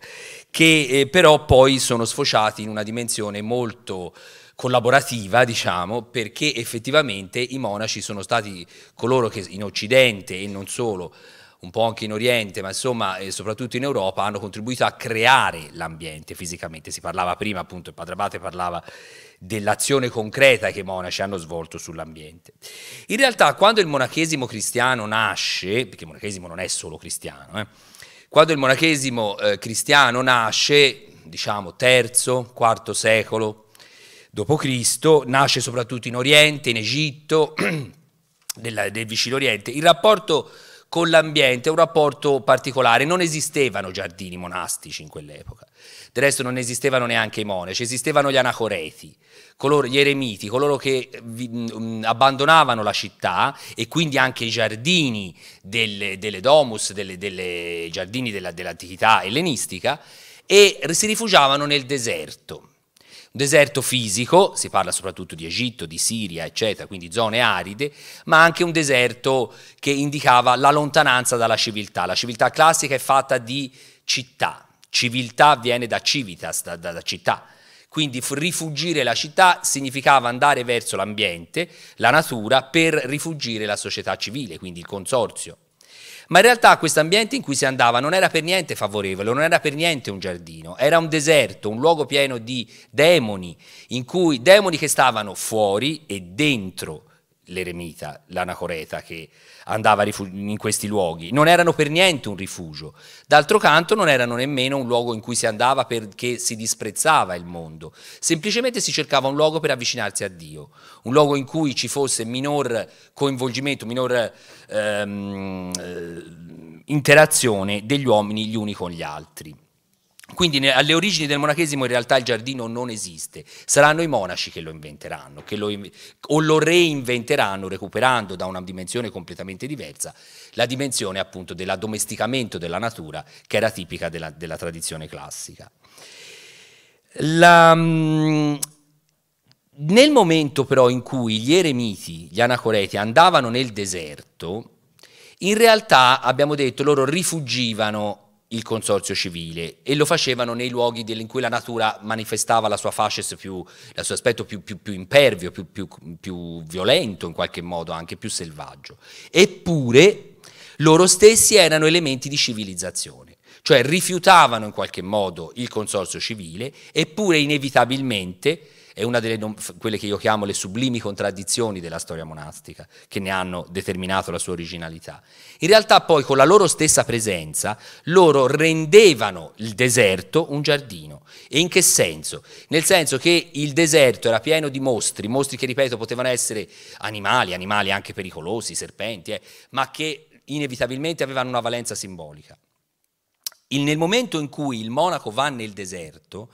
che eh, però poi sono sfociati in una dimensione molto collaborativa, diciamo, perché effettivamente i monaci sono stati coloro che in Occidente e non solo un po' anche in Oriente, ma insomma e eh, soprattutto in Europa, hanno contribuito a creare l'ambiente fisicamente. Si parlava prima, appunto, il padre Abate parlava dell'azione concreta che i monaci hanno svolto sull'ambiente. In realtà, quando il monachesimo cristiano nasce, perché il monachesimo non è solo cristiano, eh, quando il monachesimo eh, cristiano nasce, diciamo, terzo, quarto secolo d.C., nasce soprattutto in Oriente, in Egitto, nel, del vicino Oriente, il rapporto con l'ambiente, un rapporto particolare. Non esistevano giardini monastici in quell'epoca. Del resto non esistevano neanche i monaci, esistevano gli anacoreti, coloro, gli eremiti, coloro che abbandonavano la città e quindi anche i giardini delle, delle domus, delle, delle giardini della, dell'antichità ellenistica, e si rifugiavano nel deserto deserto fisico, si parla soprattutto di Egitto, di Siria, eccetera, quindi zone aride, ma anche un deserto che indicava la lontananza dalla civiltà. La civiltà classica è fatta di città, civiltà viene da civitas, da, da, da città. Quindi rifugire la città significava andare verso l'ambiente, la natura, per rifugire la società civile, quindi il consorzio. Ma in realtà questo ambiente in cui si andava non era per niente favorevole, non era per niente un giardino, era un deserto, un luogo pieno di demoni, in cui demoni che stavano fuori e dentro l'eremita, l'anacoreta che andava in questi luoghi, non erano per niente un rifugio. D'altro canto non erano nemmeno un luogo in cui si andava perché si disprezzava il mondo, semplicemente si cercava un luogo per avvicinarsi a Dio, un luogo in cui ci fosse minor coinvolgimento, minor ehm, interazione degli uomini gli uni con gli altri. Quindi alle origini del monachesimo in realtà il giardino non esiste, saranno i monaci che lo inventeranno che lo, o lo reinventeranno recuperando da una dimensione completamente diversa la dimensione appunto dell'addomesticamento della natura che era tipica della, della tradizione classica. La, mm, nel momento però in cui gli eremiti, gli anacoreti andavano nel deserto, in realtà abbiamo detto loro rifugivano il consorzio civile e lo facevano nei luoghi in cui la natura manifestava la sua facies più, il suo aspetto più, più, più impervio, più violento in qualche modo, anche più selvaggio. Eppure loro stessi erano elementi di civilizzazione cioè rifiutavano in qualche modo il consorzio civile, eppure inevitabilmente è una delle quelle che io chiamo le sublimi contraddizioni della storia monastica, che ne hanno determinato la sua originalità. In realtà poi con la loro stessa presenza loro rendevano il deserto un giardino. E in che senso? Nel senso che il deserto era pieno di mostri, mostri che ripeto potevano essere animali, animali anche pericolosi, serpenti, eh, ma che inevitabilmente avevano una valenza simbolica. Il, nel momento in cui il monaco va nel deserto,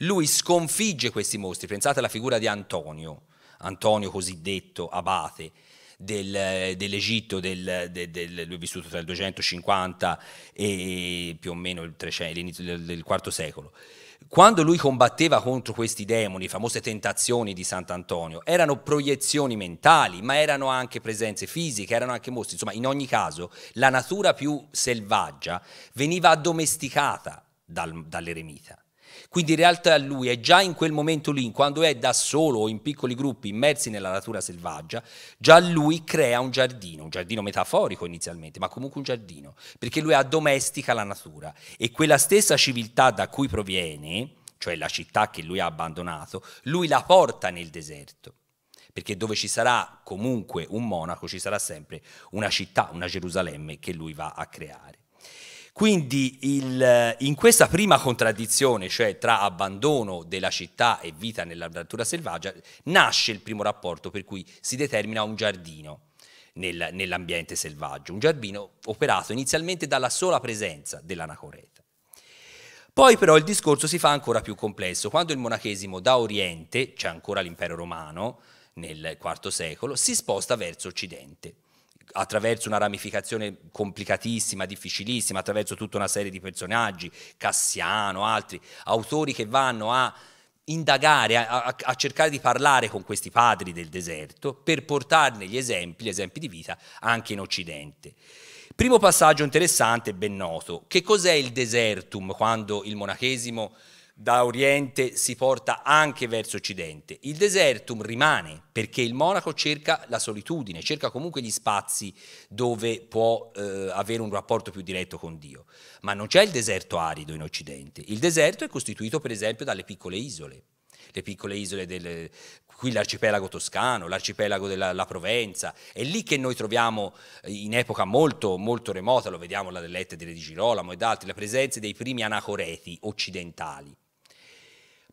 lui sconfigge questi mostri, pensate alla figura di Antonio, Antonio cosiddetto abate, del, dell'Egitto, del, del, del, lui è vissuto tra il 250 e più o meno il 300, cioè l'inizio del, del IV secolo. Quando lui combatteva contro questi demoni, famose tentazioni di Sant'Antonio, erano proiezioni mentali, ma erano anche presenze fisiche, erano anche mostri. Insomma, in ogni caso, la natura più selvaggia veniva addomesticata dal, dall'eremita. Quindi in realtà lui è già in quel momento lì, quando è da solo o in piccoli gruppi immersi nella natura selvaggia, già lui crea un giardino, un giardino metaforico inizialmente, ma comunque un giardino, perché lui addomestica la natura e quella stessa civiltà da cui proviene, cioè la città che lui ha abbandonato, lui la porta nel deserto perché dove ci sarà comunque un monaco ci sarà sempre una città, una Gerusalemme che lui va a creare. Quindi il, in questa prima contraddizione, cioè tra abbandono della città e vita nella natura selvaggia, nasce il primo rapporto per cui si determina un giardino nel, nell'ambiente selvaggio, un giardino operato inizialmente dalla sola presenza dell'anacoreta. Poi però il discorso si fa ancora più complesso, quando il monachesimo da Oriente, c'è ancora l'impero romano nel IV secolo, si sposta verso Occidente attraverso una ramificazione complicatissima, difficilissima, attraverso tutta una serie di personaggi, Cassiano, altri, autori che vanno a indagare, a, a, a, cercare di parlare con questi padri del deserto per portarne gli esempi, gli esempi di vita anche in Occidente. Primo passaggio interessante e ben noto. Che cos'è il desertum quando il monachesimo da Oriente si porta anche verso Occidente. Il desertum rimane perché il monaco cerca la solitudine, cerca comunque gli spazi dove può eh, avere un rapporto più diretto con Dio. Ma non c'è il deserto arido in Occidente. Il deserto è costituito per esempio dalle piccole isole le piccole isole del qui l'arcipelago toscano, l'arcipelago della Provenza, è lì che noi troviamo eh, in epoca molto, molto remota, lo vediamo la delle lettere di Girolamo ed altri, la presenza dei primi anacoreti occidentali.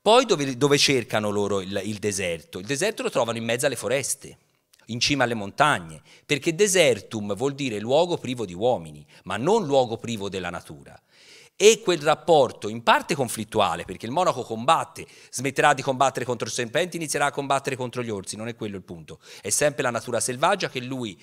Poi dove, dove cercano loro il, il deserto? Il deserto lo trovano in mezzo alle foreste in cima alle montagne, perché desertum vuol dire luogo privo di uomini, ma non luogo privo della natura. E quel rapporto, in parte conflittuale, perché il monaco combatte, smetterà di combattere contro i serpenti, inizierà a combattere contro gli orsi, non è quello il punto. È sempre la natura selvaggia lui,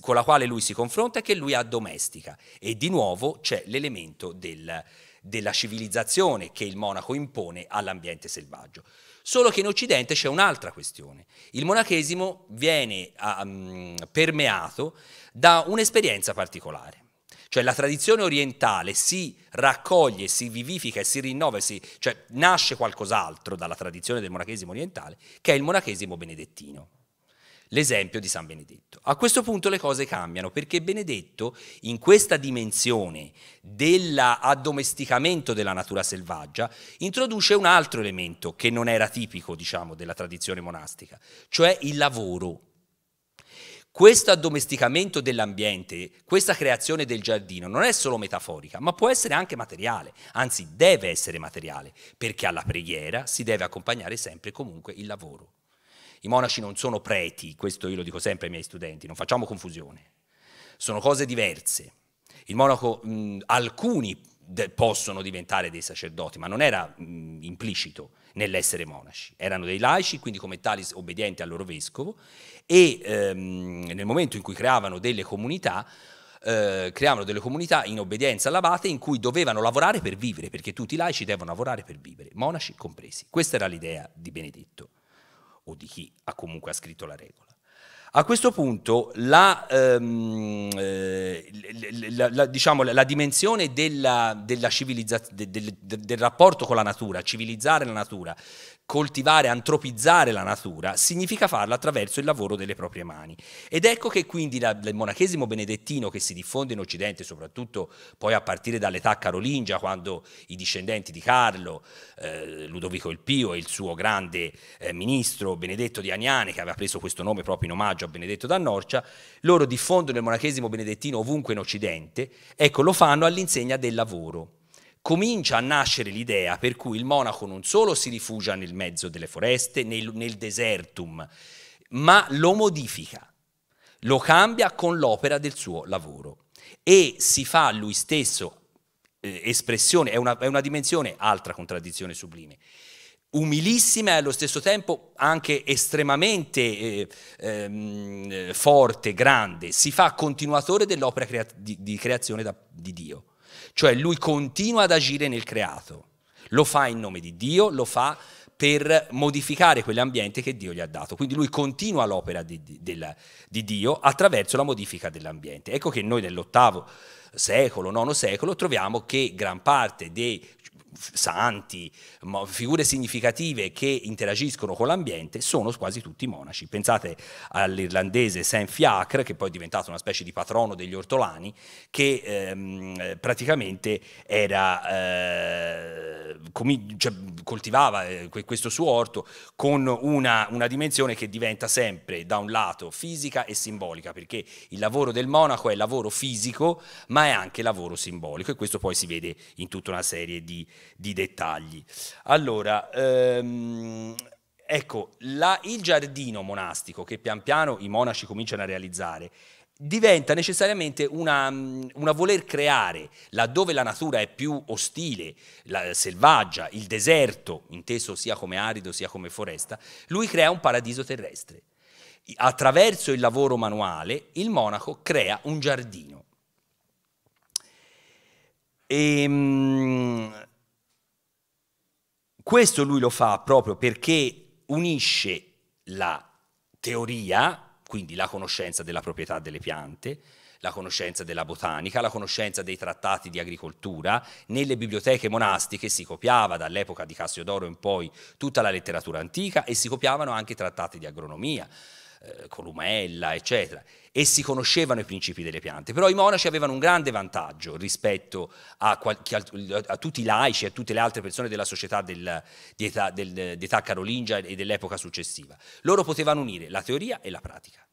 con la quale lui si confronta e che lui addomestica. E di nuovo c'è l'elemento del, della civilizzazione che il monaco impone all'ambiente selvaggio. Solo che in Occidente c'è un'altra questione. Il monachesimo viene um, permeato da un'esperienza particolare. Cioè la tradizione orientale si raccoglie, si vivifica e si rinnova, si, cioè nasce qualcos'altro dalla tradizione del monachesimo orientale, che è il monachesimo benedettino l'esempio di San Benedetto. A questo punto le cose cambiano perché Benedetto in questa dimensione dell'addomesticamento della natura selvaggia introduce un altro elemento che non era tipico diciamo, della tradizione monastica, cioè il lavoro. Questo addomesticamento dell'ambiente, questa creazione del giardino non è solo metaforica, ma può essere anche materiale, anzi deve essere materiale, perché alla preghiera si deve accompagnare sempre e comunque il lavoro. I monaci non sono preti, questo io lo dico sempre ai miei studenti, non facciamo confusione. Sono cose diverse. Il monaco, mh, alcuni de- possono diventare dei sacerdoti, ma non era mh, implicito nell'essere monaci. Erano dei laici, quindi come tali obbedienti al loro vescovo, e ehm, nel momento in cui creavano delle comunità, eh, creavano delle comunità in obbedienza all'abate in cui dovevano lavorare per vivere, perché tutti i laici devono lavorare per vivere, monaci compresi. Questa era l'idea di Benedetto o di chi ha comunque scritto la regola. A questo punto la, ehm, eh, la, la, diciamo, la dimensione della, della del, del, del rapporto con la natura, civilizzare la natura, coltivare, antropizzare la natura, significa farla attraverso il lavoro delle proprie mani. Ed ecco che quindi la, il monachesimo benedettino che si diffonde in Occidente, soprattutto poi a partire dall'età carolingia, quando i discendenti di Carlo, eh, Ludovico il Pio e il suo grande eh, ministro Benedetto di Aniane, che aveva preso questo nome proprio in omaggio Marcio a Benedetto d'Annorcia, loro diffondono il monachesimo benedettino ovunque in Occidente, ecco lo fanno all'insegna del lavoro. Comincia a nascere l'idea per cui il monaco non solo si rifugia nel mezzo delle foreste, nel, nel desertum, ma lo modifica, lo cambia con l'opera del suo lavoro e si fa lui stesso eh, espressione, è una, è una dimensione, altra contraddizione sublime, umilissima e allo stesso tempo anche estremamente eh, ehm, forte, grande, si fa continuatore dell'opera crea- di, di, creazione da, di Dio, cioè lui continua ad agire nel creato, lo fa in nome di Dio, lo fa per modificare quell'ambiente che Dio gli ha dato. Quindi lui continua l'opera di, di, della, di Dio attraverso la modifica dell'ambiente. Ecco che noi nell'ottavo secolo, nono secolo, troviamo che gran parte dei santi, figure significative che interagiscono con l'ambiente, sono quasi tutti monaci. Pensate all'irlandese Saint Fiacre, che poi è diventato una specie di patrono degli ortolani, che ehm, praticamente era, eh, cioè, coltivava eh, questo suo orto con una, una dimensione che diventa sempre, da un lato, fisica e simbolica, perché il lavoro del monaco è lavoro fisico, ma è anche lavoro simbolico e questo poi si vede in tutta una serie di di dettagli. Allora, ehm, ecco, la, il giardino monastico che pian piano i monaci cominciano a realizzare diventa necessariamente una, mm, una, voler creare, laddove la natura è più ostile, la, selvaggia, il deserto, inteso sia come arido sia come foresta, lui crea un paradiso terrestre. Attraverso il lavoro manuale il monaco crea un giardino. E, ehm, questo lui lo fa proprio perché unisce la teoria, quindi la conoscenza della proprietà delle piante, la conoscenza della botanica, la conoscenza dei trattati di agricoltura. Nelle biblioteche monastiche si copiava dall'epoca di Cassiodoro in poi tutta la letteratura antica e si copiavano anche trattati di agronomia. Eh, Columella, eccetera, e si conoscevano i principi delle piante, però i monaci avevano un grande vantaggio rispetto a, qualche, a tutti i laici a tutte le altre persone della società del, di, età, del, di età carolingia e dell'epoca successiva. Loro potevano unire la teoria e la pratica,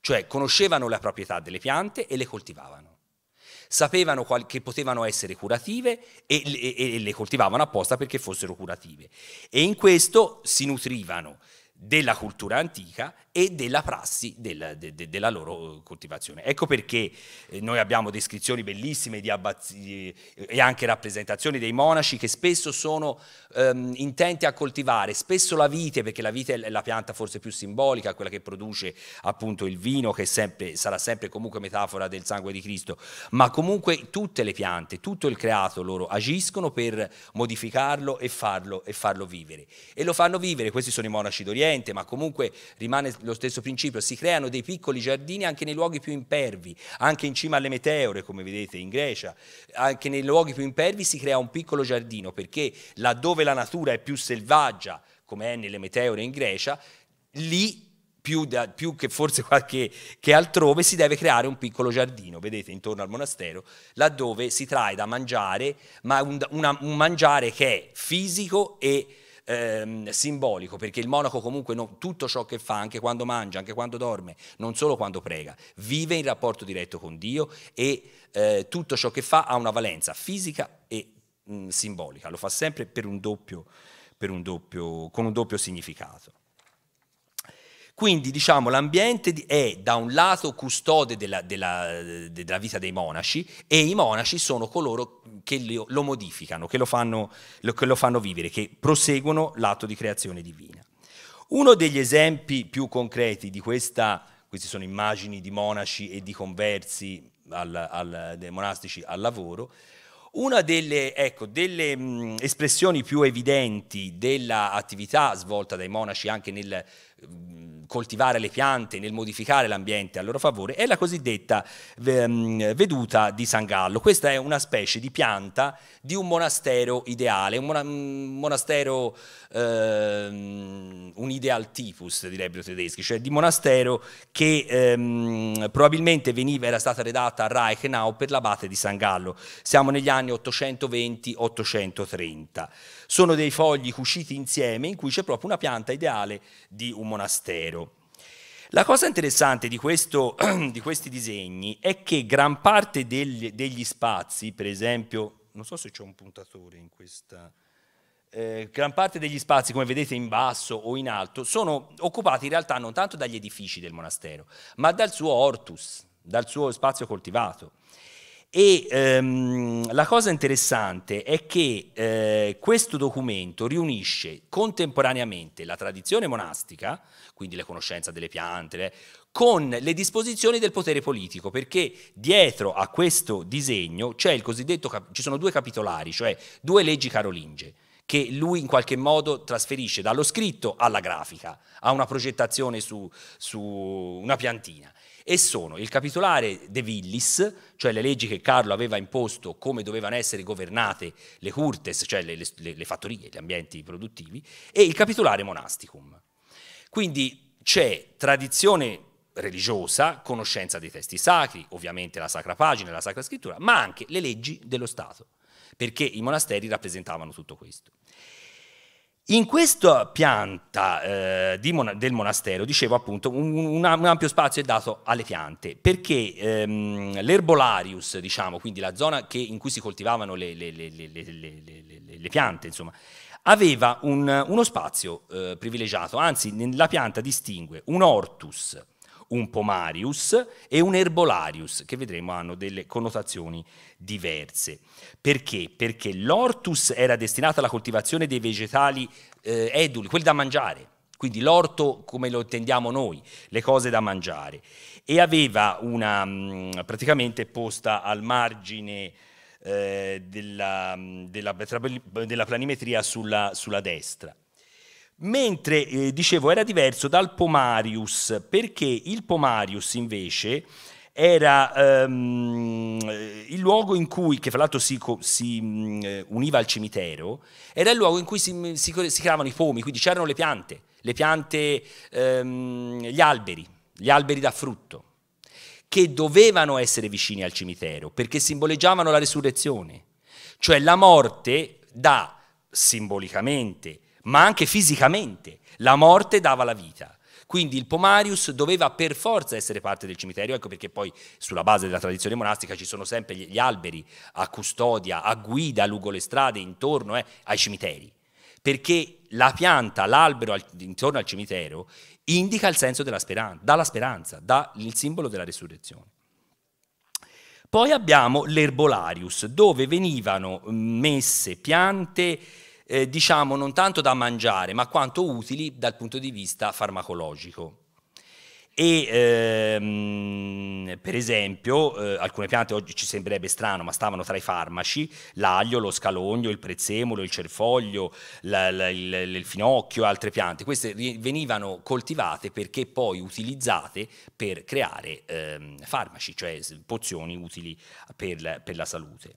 cioè conoscevano la proprietà delle piante e le coltivavano sapevano che potevano essere curative e, e, e, le coltivavano apposta perché fossero curative. E in questo si nutrivano della cultura antica e della prassi del, de, de, della loro eh, coltivazione. Ecco perché eh, noi abbiamo descrizioni bellissime abbazzi, eh, e anche rappresentazioni dei monaci che spesso sono um, intenti a coltivare, spesso la vite, perché la vite è la pianta forse più simbolica, quella che produce appunto il vino, che sempre, sarà sempre comunque metafora del sangue di Cristo, ma comunque tutte le piante, tutto il creato loro agiscono per modificarlo e farlo, e farlo vivere. E lo fanno vivere, questi sono i monaci d'Oriente, differente, ma comunque rimane lo stesso principio, si creano dei piccoli giardini anche nei luoghi più impervi, anche in cima alle meteore, come vedete in Grecia, anche nei luoghi più impervi si crea un piccolo giardino, perché laddove la natura è più selvaggia, come è nelle meteore in Grecia, lì più, da, più, che forse qualche, che altrove, si deve creare un piccolo giardino, vedete, intorno al monastero, laddove si trae da mangiare, ma un, una, un mangiare che è fisico e ehm, simbolico, perché il monaco comunque no, tutto ciò che fa, anche quando mangia, anche quando dorme, non solo quando prega, vive in rapporto diretto con Dio e eh, tutto ciò che fa ha una valenza fisica e mh, simbolica, lo fa sempre per un doppio, per un doppio, con un doppio significato. Quindi diciamo l'ambiente è da un lato custode della, della, della, vita dei monaci e i monaci sono coloro che lo, lo modificano, che lo, fanno, lo, che lo fanno vivere, che proseguono l'atto di creazione divina. Uno degli esempi più concreti di questa, queste sono immagini di monaci e di conversi al, al, dei monastici al lavoro, una delle, ecco, delle mh, espressioni più evidenti dell'attività svolta dai monaci anche nel mh, coltivare le piante, nel modificare l'ambiente a loro favore, è la cosiddetta ehm, veduta di San Gallo. Questa è una specie di pianta di un monastero ideale, un, monastero, ehm, un ideal typus direbbero i tedeschi, cioè di monastero che ehm, probabilmente veniva, era stata redatta a Reichenau per l'abate di San Gallo. Siamo negli anni 820-830. Sono dei fogli cuciti insieme in cui c'è proprio una pianta ideale di un monastero. La cosa interessante di, questo, di questi disegni è che gran parte degli, degli spazi, per esempio, non so se c'è un puntatore in questa... Eh, gran parte degli spazi, come vedete in basso o in alto, sono occupati in realtà non tanto dagli edifici del monastero, ma dal suo ortus, dal suo spazio coltivato. E ehm, la cosa interessante è che eh, questo documento riunisce contemporaneamente la tradizione monastica, quindi le conoscenze delle piante, con le disposizioni del potere politico, perché dietro a questo disegno ci sono due capitolari, cioè due leggi carolinge che lui in qualche modo trasferisce dallo scritto alla grafica, a una progettazione su, su una piantina e sono il capitolare De Villis, cioè le leggi che Carlo aveva imposto come dovevano essere governate le curtes, cioè le, le, le fattorie, gli ambienti produttivi, e il capitolare monasticum. Quindi c'è tradizione religiosa, conoscenza dei testi sacri, ovviamente la sacra pagina la sacra scrittura, ma anche le leggi dello Stato, perché i monasteri rappresentavano tutto questo. In questa pianta eh, di, del monastero, dicevo appunto, un, un, ampio spazio è dato alle piante, perché ehm, l'erbolarius, diciamo, quindi la zona che, in cui si coltivavano le, le, le, le piante, insomma, aveva un, uno spazio eh, privilegiato, anzi la pianta distingue un ortus, un pomarius e un herbolarius, che vedremo hanno delle connotazioni diverse. Perché? Perché l'ortus era destinato alla coltivazione dei vegetali eh, eduli, quelli da mangiare, quindi l'orto come lo intendiamo noi, le cose da mangiare, e aveva una, mm, praticamente posta al margine... Eh, della, mm, della, della, planimetria sulla, sulla destra. Mentre eh, dicevo era diverso dal Pomarius, perché il Pomarius invece era ehm, il luogo in cui, che fra l'altro si, si, mm, eh, univa al cimitero, era il luogo in cui si, mm, si, si creavano i pomi, quindi c'erano le piante, le piante, ehm, gli alberi, gli alberi da frutto, che dovevano essere vicini al cimitero perché simboleggiavano la resurrezione, cioè la morte da simbolicamente ma anche fisicamente. La morte dava la vita. Quindi il Pomarius doveva per forza essere parte del cimitero, ecco perché poi sulla base della tradizione monastica ci sono sempre gli alberi a custodia, a guida lungo le strade, intorno eh, ai cimiteri, perché la pianta, l'albero al, intorno al cimitero indica il senso della speranza, dà la speranza, dà il simbolo della resurrezione. Poi abbiamo l'erbolarius, dove venivano mm, messe piante eh, diciamo non tanto da mangiare, ma quanto utili dal punto di vista farmacologico. E ehm, per esempio, eh, alcune piante oggi ci sembrerebbe strano, ma stavano tra i farmaci: l'aglio, lo scalogno, il prezzemolo, il cerfoglio, la, la, il, il, finocchio e altre piante. Queste venivano coltivate perché poi utilizzate per creare ehm, farmaci, cioè pozioni utili per, per la salute.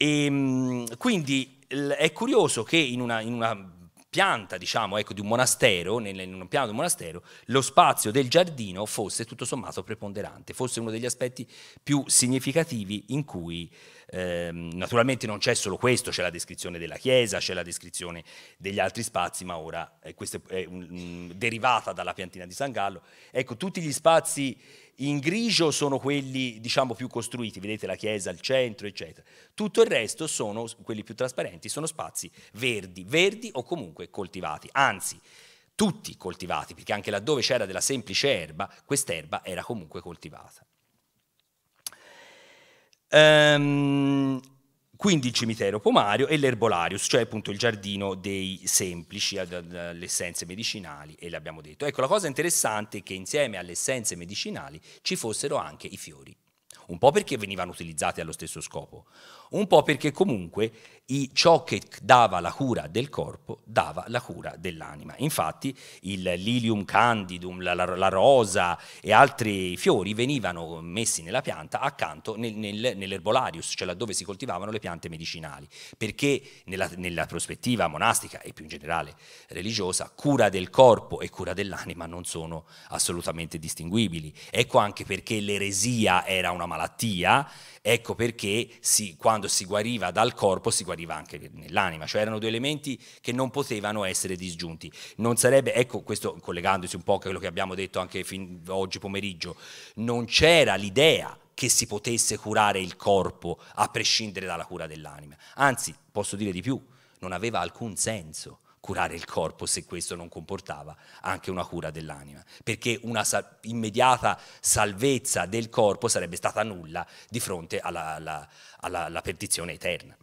E, ehm, quindi è curioso che in una, in una pianta, diciamo, ecco, di un monastero, nel, in un piano di un monastero, lo spazio del giardino fosse tutto sommato preponderante, fosse uno degli aspetti più significativi in cui eh, naturalmente non c'è solo questo, c'è la descrizione della chiesa, c'è la descrizione degli altri spazi, ma ora eh, questa è un, derivata dalla piantina di San Gallo. Ecco, tutti gli spazi in grigio sono quelli diciamo più costruiti, vedete la chiesa, al centro, eccetera. Tutto il resto sono quelli più trasparenti, sono spazi verdi, verdi o comunque coltivati. Anzi, tutti coltivati, perché anche laddove c'era della semplice erba, quest'erba era comunque coltivata. Ehm, quindi il cimitero pomario e l'erbolarius, cioè appunto il giardino dei semplici, alle essenze medicinali, e l'abbiamo detto. Ecco, la cosa interessante è che insieme alle essenze medicinali ci fossero anche i fiori, un po' perché venivano utilizzati allo stesso scopo, un po' perché comunque i, ciò che dava la cura del corpo dava la cura dell'anima. Infatti il lilium candidum, la, la, la rosa e altri fiori venivano messi nella pianta accanto nel, nel, nell'erbolarius, cioè laddove si coltivavano le piante medicinali, perché nella, nella prospettiva monastica e più in generale religiosa, cura del corpo e cura dell'anima non sono assolutamente distinguibili. Ecco anche perché l'eresia era una malattia Ecco perché si, quando si guariva dal corpo si guariva anche nell'anima, cioè erano due elementi che non potevano essere disgiunti. Non sarebbe, ecco questo collegandosi un po' a quello che abbiamo detto anche oggi pomeriggio, non c'era l'idea che si potesse curare il corpo a prescindere dalla cura dell'anima. Anzi, posso dire di più, non aveva alcun senso curare il corpo se questo non comportava anche una cura dell'anima, perché una sal immediata salvezza del corpo sarebbe stata nulla di fronte alla, alla, alla, alla perdizione eterna.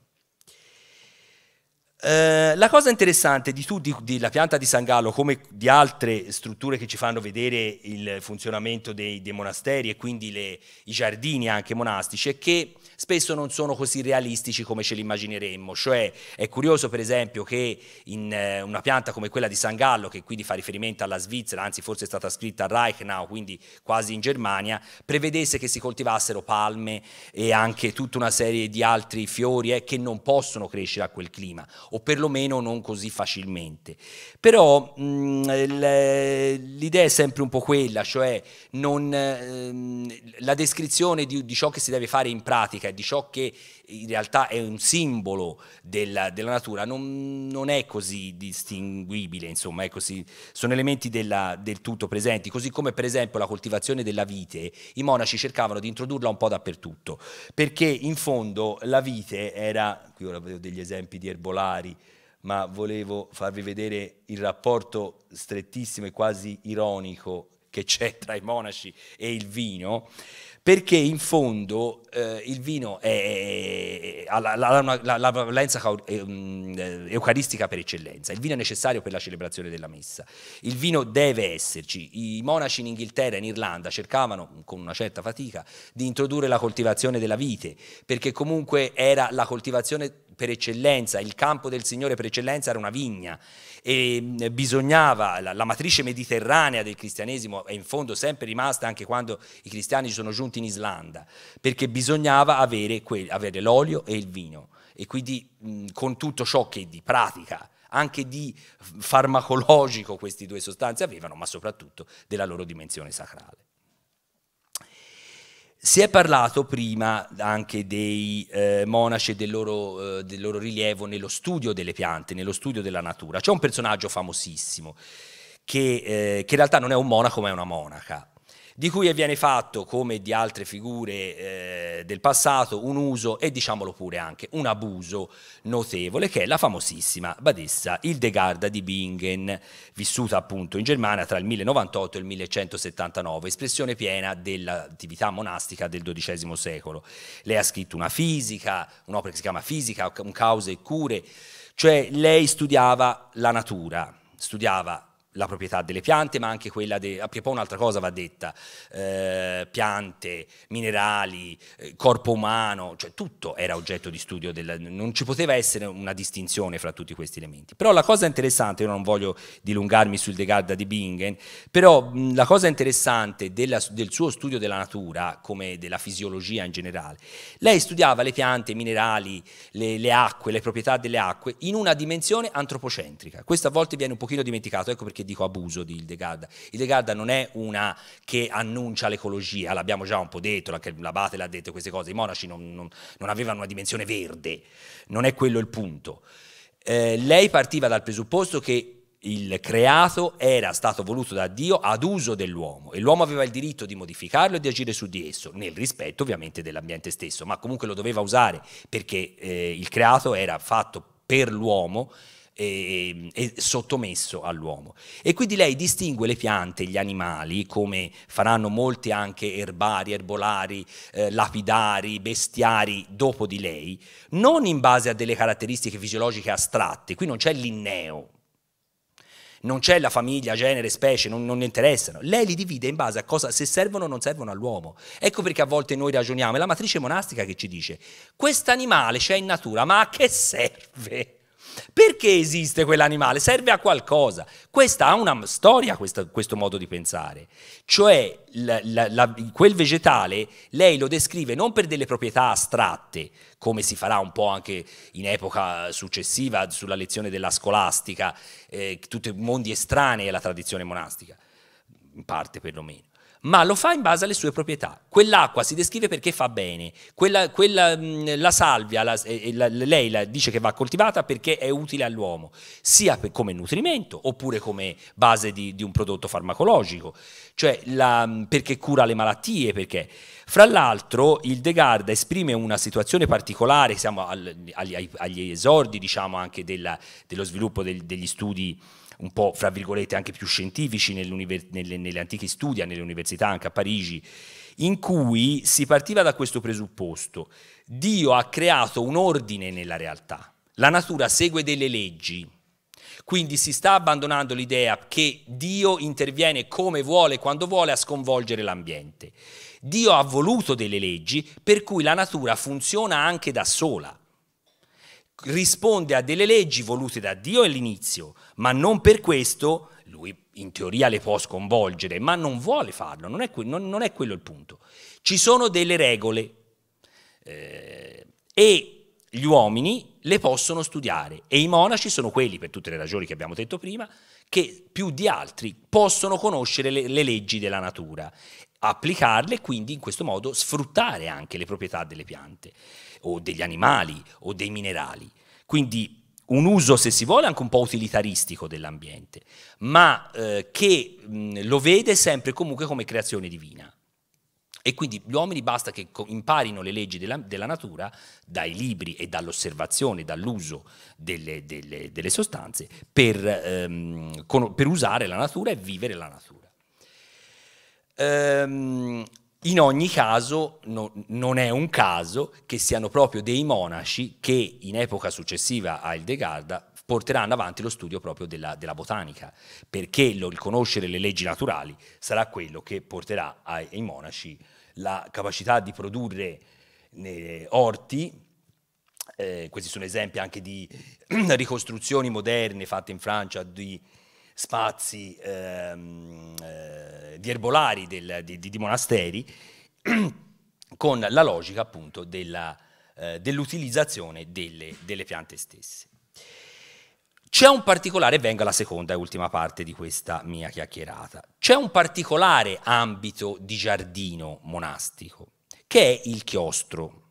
Eh, la cosa interessante di, tu, la pianta di San Gallo, come di altre strutture che ci fanno vedere il funzionamento dei, dei monasteri e quindi le, i giardini anche monastici, è che spesso non sono così realistici come ce li immagineremmo. Cioè è curioso per esempio che in eh, una pianta come quella di San Gallo, che quindi fa riferimento alla Svizzera, anzi forse è stata scritta a Reichenau, quindi quasi in Germania, prevedesse che si coltivassero palme e anche tutta una serie di altri fiori eh, che non possono crescere a quel clima o perlomeno non così facilmente. Però mm, l'idea è sempre un po' quella, cioè non, ehm, la descrizione di, di ciò che si deve fare in pratica e di ciò che in realtà è un simbolo della, della natura, non, non, è così distinguibile, insomma, così, sono elementi della, del tutto presenti, così come per esempio la coltivazione della vite, i monaci cercavano di introdurla un po' dappertutto, perché in fondo la vite era, qui ora vedo degli esempi di erbolari, ma volevo farvi vedere il rapporto strettissimo e quasi ironico che c'è tra i monaci e il vino, perché in fondo eh, il vino ha la, la, la, la, valenza eh, mm, eh, eucaristica per eccellenza, il vino è necessario per la celebrazione della messa, il vino deve esserci, i monaci in Inghilterra e in Irlanda cercavano con una certa fatica di introdurre la coltivazione della vite, perché comunque era la coltivazione per eccellenza, il campo del Signore per eccellenza era una vigna e mm, bisognava, la, la, matrice mediterranea del cristianesimo è in fondo sempre rimasta anche quando i cristiani sono giunti in Islanda, perché bisognava avere, avere l'olio e il vino e quindi mh, mm, con tutto ciò che di pratica anche di farmacologico queste due sostanze avevano, ma soprattutto della loro dimensione sacrale. Si è parlato prima anche dei eh, monaci e del loro, eh, del loro, rilievo nello studio delle piante, nello studio della natura. C'è un personaggio famosissimo che, eh, che in realtà non è un monaco ma è una monaca di cui viene fatto, come di altre figure eh, del passato, un uso e diciamolo pure anche un abuso notevole, che è la famosissima badessa Hildegarda di Bingen, vissuta appunto in Germania tra il 1098 e il 1179, espressione piena dell'attività monastica del XII secolo. Lei ha scritto una fisica, un'opera che si chiama Fisica, un cause e cure, cioè lei studiava la natura, studiava la proprietà delle piante, ma anche quella dei... Ah, perché poi un'altra cosa va detta, eh, piante, minerali, eh, corpo umano, cioè tutto era oggetto di studio, della, non ci poteva essere una distinzione fra tutti questi elementi. Però la cosa interessante, io non voglio dilungarmi sul De Gadda di Bingen, però mh, la cosa interessante della, del suo studio della natura, come della fisiologia in generale, lei studiava le piante, i minerali, le, le acque, le proprietà delle acque, in una dimensione antropocentrica. Questo a volte viene un pochino dimenticato, ecco perché dico abuso di Hildegarda. Hildegarda non è una che annuncia l'ecologia, l'abbiamo già un po' detto, l'abate l'ha detto queste cose, i monaci non, non, non avevano una dimensione verde, non è quello il punto. Eh, lei partiva dal presupposto che il creato era stato voluto da Dio ad uso dell'uomo e l'uomo aveva il diritto di modificarlo e di agire su di esso, nel rispetto ovviamente dell'ambiente stesso, ma comunque lo doveva usare perché eh, il creato era fatto per l'uomo Ehm, e, eh, sottomesso all'uomo. E quindi lei distingue le piante, gli animali, come faranno molti anche erbari, erbolari, eh, lapidari, bestiari dopo di lei, non in base a delle caratteristiche fisiologiche astratte, qui non c'è l'inneo, non c'è la famiglia, genere, specie, non, non interessano. Lei li divide in base a cosa, se servono o non servono all'uomo. Ecco perché a volte noi ragioniamo, è la matrice monastica che ci dice, quest'animale c'è in natura, ma a che serve? Perché esiste quell'animale? Serve a qualcosa. Questa ha una storia, questa, questo modo di pensare. Cioè, la, la, la, quel vegetale lei lo descrive non per delle proprietà astratte, come si farà un po' anche in epoca successiva sulla lezione della scolastica, eh, tutti mondi estranei alla tradizione monastica, in parte perlomeno ma lo fa in base alle sue proprietà. Quell'acqua si descrive perché fa bene, quella, quella, la salvia, la, eh, eh, la, lei la dice che va coltivata perché è utile all'uomo, sia per, come nutrimento oppure come base di, di un prodotto farmacologico, cioè la, perché cura le malattie, perché. Fra l'altro il De Garda esprime una situazione particolare, siamo al, agli, agli, esordi diciamo, anche della, dello sviluppo del, degli studi un po' fra virgolette anche più scientifici nelle, nelle antiche studia, nelle università anche a Parigi, in cui si partiva da questo presupposto. Dio ha creato un ordine nella realtà, la natura segue delle leggi, quindi si sta abbandonando l'idea che Dio interviene come vuole, quando vuole, a sconvolgere l'ambiente. Dio ha voluto delle leggi per cui la natura funziona anche da sola. Risponde a delle leggi volute da Dio all'inizio, ma non per questo lui in teoria le può sconvolgere, ma non vuole farlo, non è, que- non, non è quello il punto. Ci sono delle regole eh, e gli uomini le possono studiare e i monaci sono quelli, per tutte le ragioni che abbiamo detto prima, che più di altri possono conoscere le, le leggi della natura, applicarle e quindi in questo modo sfruttare anche le proprietà delle piante o degli animali o dei minerali. Quindi un uso, se si vuole, anche un po' utilitaristico dell'ambiente, ma eh, che mh, lo vede sempre comunque come creazione divina. E quindi gli uomini basta che imparino le leggi della, della natura dai libri e dall'osservazione, dall'uso delle, delle, delle, sostanze per, ehm, con, per, usare la natura e vivere la natura. Ehm, in ogni caso no, non è un caso che siano proprio dei monaci che in epoca successiva a Hildegarda porteranno avanti lo studio proprio della, della botanica, perché lo, il conoscere le leggi naturali sarà quello che porterà ai, ai monaci la capacità di produrre eh, orti, eh, questi sono esempi anche di ricostruzioni moderne fatte in Francia di spazi ehm, eh, di erbolari del, di, di, monasteri, con la logica appunto della, eh, dell'utilizzazione delle, delle piante stesse. C'è un particolare, e vengo alla seconda e ultima parte di questa mia chiacchierata, c'è un particolare ambito di giardino monastico, che è il chiostro,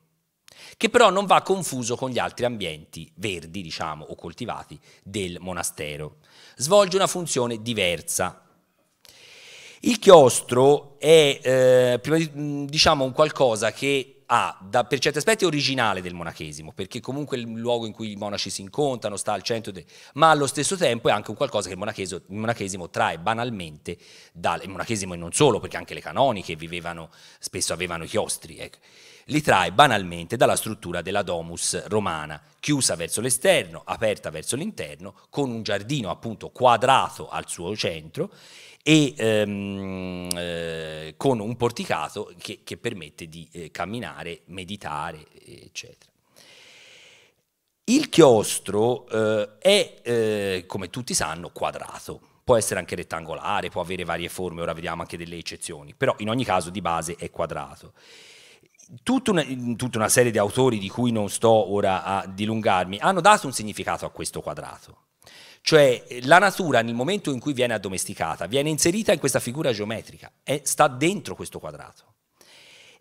che però non va confuso con gli altri ambienti verdi, diciamo, o coltivati del monastero svolge una funzione diversa. Il chiostro è eh, mm, diciamo un qualcosa che ha da, per certi aspetti originale del monachesimo, perché comunque è il luogo in cui i monaci si incontrano, sta al centro, de... ma allo stesso tempo è anche un qualcosa che il monachesimo, il monachesimo trae banalmente dal monachesimo e non solo, perché anche le canoniche vivevano, spesso avevano chiostri. Ecco. Li trae banalmente dalla struttura della domus romana, chiusa verso l'esterno, aperta verso l'interno, con un giardino appunto quadrato al suo centro e ehm, eh, con un porticato che, che permette di eh, camminare, meditare, eccetera. Il chiostro eh, è, eh, come tutti sanno, quadrato può essere anche rettangolare, può avere varie forme, ora vediamo anche delle eccezioni, però in ogni caso di base è quadrato. Tutta una, tutta una, serie di autori di cui non sto ora a dilungarmi hanno dato un significato a questo quadrato. Cioè la natura nel momento in cui viene addomesticata viene inserita in questa figura geometrica, e sta dentro questo quadrato.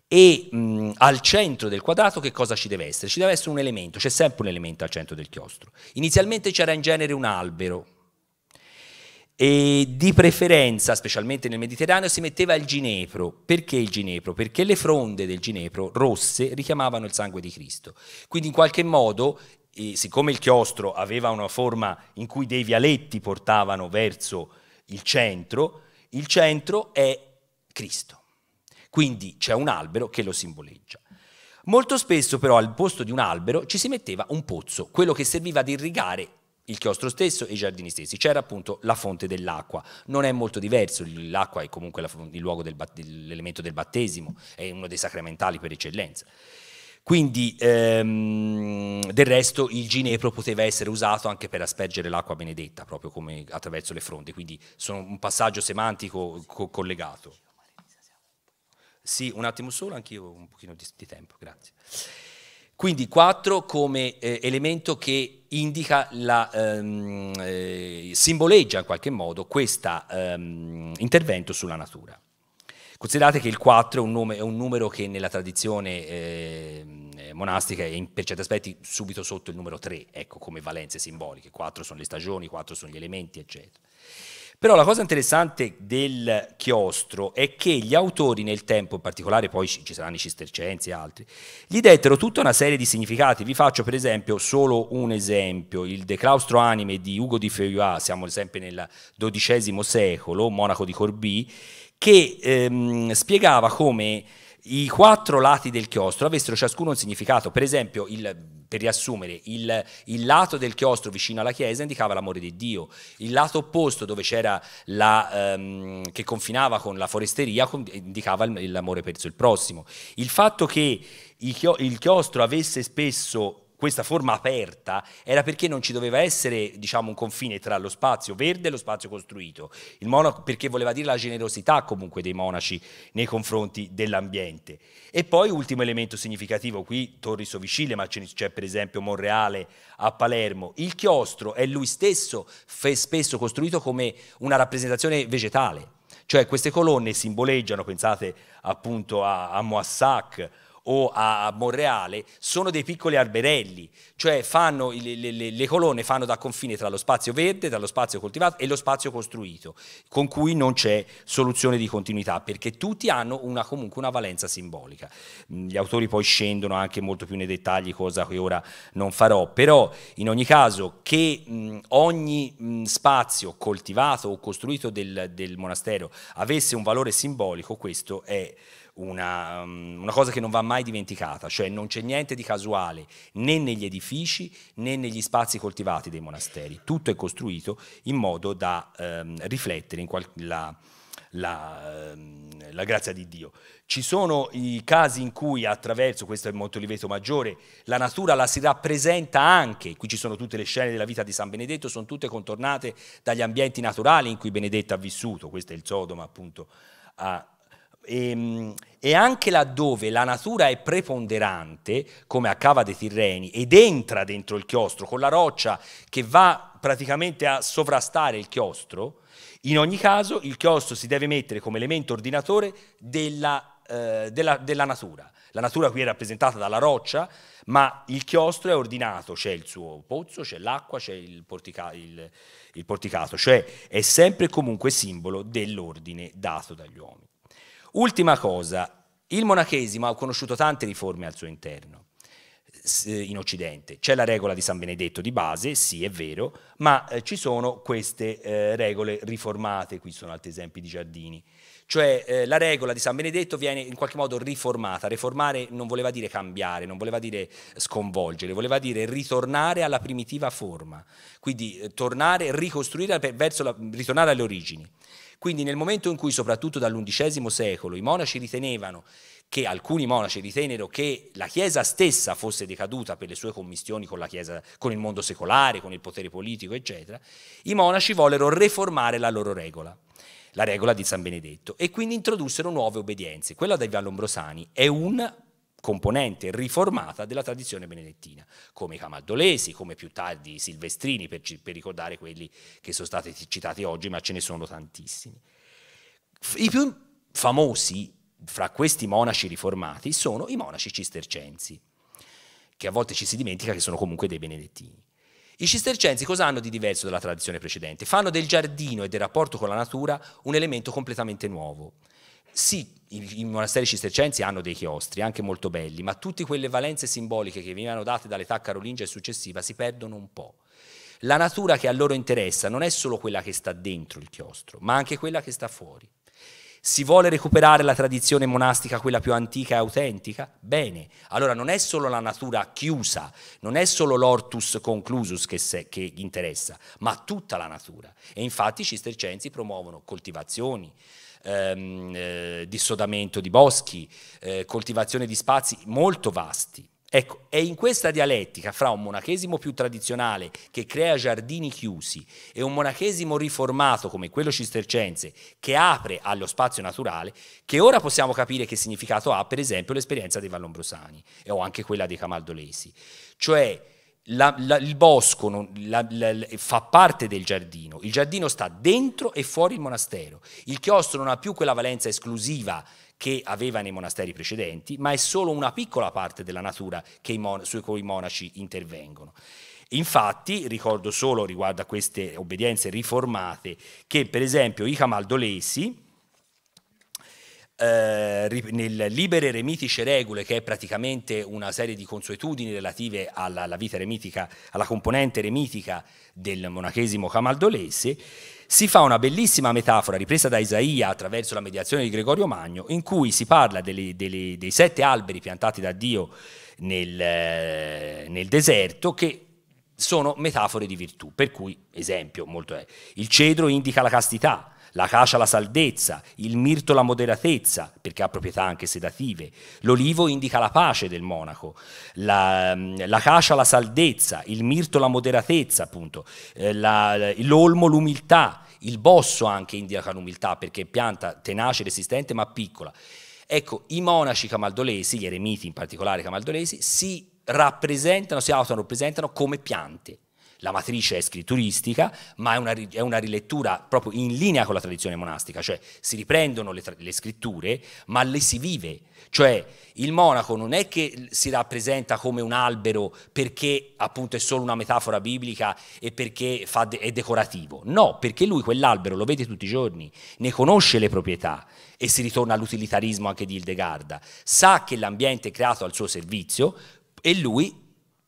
E mh, al centro del quadrato che cosa ci deve essere? Ci deve essere un elemento, c'è sempre un elemento al centro del chiostro. Inizialmente c'era in genere un albero, e di preferenza, specialmente nel Mediterraneo, si metteva il ginepro. Perché il ginepro? Perché le fronde del ginepro rosse richiamavano il sangue di Cristo. Quindi in qualche modo, eh, siccome il chiostro aveva una forma in cui dei vialetti portavano verso il centro, il centro è Cristo. Quindi c'è un albero che lo simboleggia. Molto spesso però al posto di un albero ci si metteva un pozzo, quello che serviva ad irrigare il chiostro stesso e i giardini stessi. C'era appunto la fonte dell'acqua, non è molto diverso, l'acqua è comunque la, il luogo del, l'elemento del battesimo, è uno dei sacramentali per eccellenza. Quindi ehm, del resto il ginepro poteva essere usato anche per aspergere l'acqua benedetta, proprio come attraverso le fronde, quindi sono un passaggio semantico co- collegato. Sì, un attimo solo, anch'io un pochino di, di tempo, grazie. Quindi quattro come eh, elemento che indica la, ehm, eh, simboleggia in qualche modo questo ehm, intervento sulla natura. Considerate che il 4 è un, nome, è un numero che nella tradizione eh, monastica è in, per certi aspetti subito sotto il numero 3, ecco come valenze simboliche, 4 sono le stagioni, 4 sono gli elementi, eccetera. Però la cosa interessante del chiostro è che gli autori nel tempo, in particolare poi ci, saranno i cistercensi e altri, gli dettero tutta una serie di significati. Vi faccio per esempio solo un esempio, il De Claustro Anime di Ugo di Feuillat, siamo sempre nel XII secolo, monaco di Corbì, che ehm, spiegava come i quattro lati del chiostro avessero ciascuno un significato. Per esempio, il, per riassumere, il, il, lato del chiostro vicino alla chiesa indicava l'amore di Dio, il lato opposto dove c'era la, ehm, che confinava con la foresteria indicava l'amore verso il prossimo. Il fatto che il chiostro avesse spesso questa forma aperta era perché non ci doveva essere diciamo, un confine tra lo spazio verde e lo spazio costruito, monaco, perché voleva dire la generosità comunque dei monaci nei confronti dell'ambiente. E poi ultimo elemento significativo, qui Torri Sovicile, ma c'è per esempio Monreale a Palermo, il chiostro è lui stesso spesso costruito come una rappresentazione vegetale, cioè queste colonne simboleggiano, pensate appunto a, a Moissac, o a Monreale sono dei piccoli alberelli, cioè fanno, le, le, le, colonne fanno da confine tra lo spazio verde, tra lo spazio coltivato e lo spazio costruito, con cui non c'è soluzione di continuità, perché tutti hanno una, comunque una valenza simbolica. Mm, gli autori poi scendono anche molto più nei dettagli, cosa che ora non farò, però in ogni caso che mh, mm, ogni mh, mm, spazio coltivato o costruito del, del monastero avesse un valore simbolico, questo è una, mm, una cosa che non va mai dimenticata, cioè non c'è niente di casuale né negli edifici né negli spazi coltivati dei monasteri, tutto è costruito in modo da um, riflettere in qual- la, la, um, la grazia di Dio. Ci sono i casi in cui attraverso, questo è Montoliveto Maggiore, la natura la si rappresenta anche, qui ci sono tutte le scene della vita di San Benedetto, sono tutte contornate dagli ambienti naturali in cui Benedetto ha vissuto, questo è il Sodoma appunto a e, ehm, e anche laddove la natura è preponderante, come a Cava dei Tirreni, ed entra dentro il chiostro con la roccia che va praticamente a sovrastare il chiostro, in ogni caso il chiostro si deve mettere come elemento ordinatore della, eh, della, della natura. La natura qui è rappresentata dalla roccia, ma il chiostro è ordinato, c'è il suo pozzo, c'è l'acqua, c'è il, portica, il, il porticato, cioè è sempre comunque simbolo dell'ordine dato dagli uomini. Ultima cosa, il monachesimo ha conosciuto tante riforme al suo interno in Occidente. C'è la regola di San Benedetto di base, sì è vero, ma eh, ci sono queste eh, regole riformate, qui sono altri esempi di giardini, cioè eh, la regola di San Benedetto viene in qualche modo riformata, riformare non voleva dire cambiare, non voleva dire sconvolgere, voleva dire ritornare alla primitiva forma, quindi eh, tornare, ricostruire verso la, ritornare alle origini. Quindi nel momento in cui, soprattutto dall'undicesimo secolo, i monaci ritenevano che alcuni monaci ritenero che la Chiesa stessa fosse decaduta per le sue commissioni con, Chiesa, con il mondo secolare, con il potere politico, eccetera, i monaci vollero reformare la loro regola la regola di San Benedetto e quindi introdussero nuove obbedienze. Quella dei Vallombrosani è un componente riformata della tradizione benedettina, come i Camaldolesi, come più tardi i Silvestrini, per, per ricordare quelli che sono stati citati oggi, ma ce ne sono tantissimi. I più famosi fra questi monaci riformati sono i monaci cistercensi, che a volte ci si dimentica che sono comunque dei benedettini. I cistercensi cosa hanno di diverso dalla tradizione precedente? Fanno del giardino e del rapporto con la natura un elemento completamente nuovo. Si i, i, monasteri cistercensi hanno dei chiostri, anche molto belli, ma tutte quelle valenze simboliche che venivano date dall'età carolingia e successiva si perdono un po'. La natura che a loro interessa non è solo quella che sta dentro il chiostro, ma anche quella che sta fuori. Si vuole recuperare la tradizione monastica, quella più antica e autentica? Bene, allora non è solo la natura chiusa, non è solo l'ortus conclusus che, se, che interessa, ma tutta la natura. E infatti i cistercensi promuovono coltivazioni, ehm, eh, dissodamento di boschi, eh, coltivazione di spazi molto vasti. Ecco, è in questa dialettica fra un monachesimo più tradizionale che crea giardini chiusi e un monachesimo riformato come quello cistercense che apre allo spazio naturale che ora possiamo capire che significato ha per esempio l'esperienza dei Vallombrosani o anche quella dei Camaldolesi. Cioè la, la, il bosco non, la, fa parte del giardino, il giardino sta dentro e fuori il monastero, il chiostro non ha più quella valenza esclusiva che aveva nei monasteri precedenti, ma è solo una piccola parte della natura mon- su cui i monaci intervengono. Infatti, ricordo solo riguardo a queste obbedienze riformate, che per esempio i Camaldolesi, eh, nel Libere Remitice Regule, che è praticamente una serie di consuetudini relative alla, alla vita remitica, alla componente remitica del monachesimo camaldolese, si fa una bellissima metafora ripresa da Isaia attraverso la mediazione di Gregorio Magno, in cui si parla delle, delle, dei sette alberi piantati da Dio nel, eh, nel deserto, che sono metafore di virtù. Per cui, esempio, molto è. Il cedro indica la castità, l'acacia la saldezza, il mirto la moderatezza, perché ha proprietà anche sedative, l'olivo indica la pace del monaco, la, l'acacia mm, la saldezza, il mirto la moderatezza, appunto, eh, la, l'olmo l'umiltà, il bosso anche indica l'umiltà, perché è pianta tenace, resistente ma piccola. Ecco, i monaci camaldolesi, gli eremiti in particolare camaldolesi, si rappresentano, si autorappresentano come piante la matrice è scritturistica, ma è una, è una, rilettura proprio in linea con la tradizione monastica, cioè si riprendono le, le, scritture, ma le si vive, cioè il monaco non è che si rappresenta come un albero perché appunto è solo una metafora biblica e perché de è decorativo, no, perché lui quell'albero lo vede tutti i giorni, ne conosce le proprietà e si ritorna all'utilitarismo anche di Hildegarda, sa che l'ambiente è creato al suo servizio e lui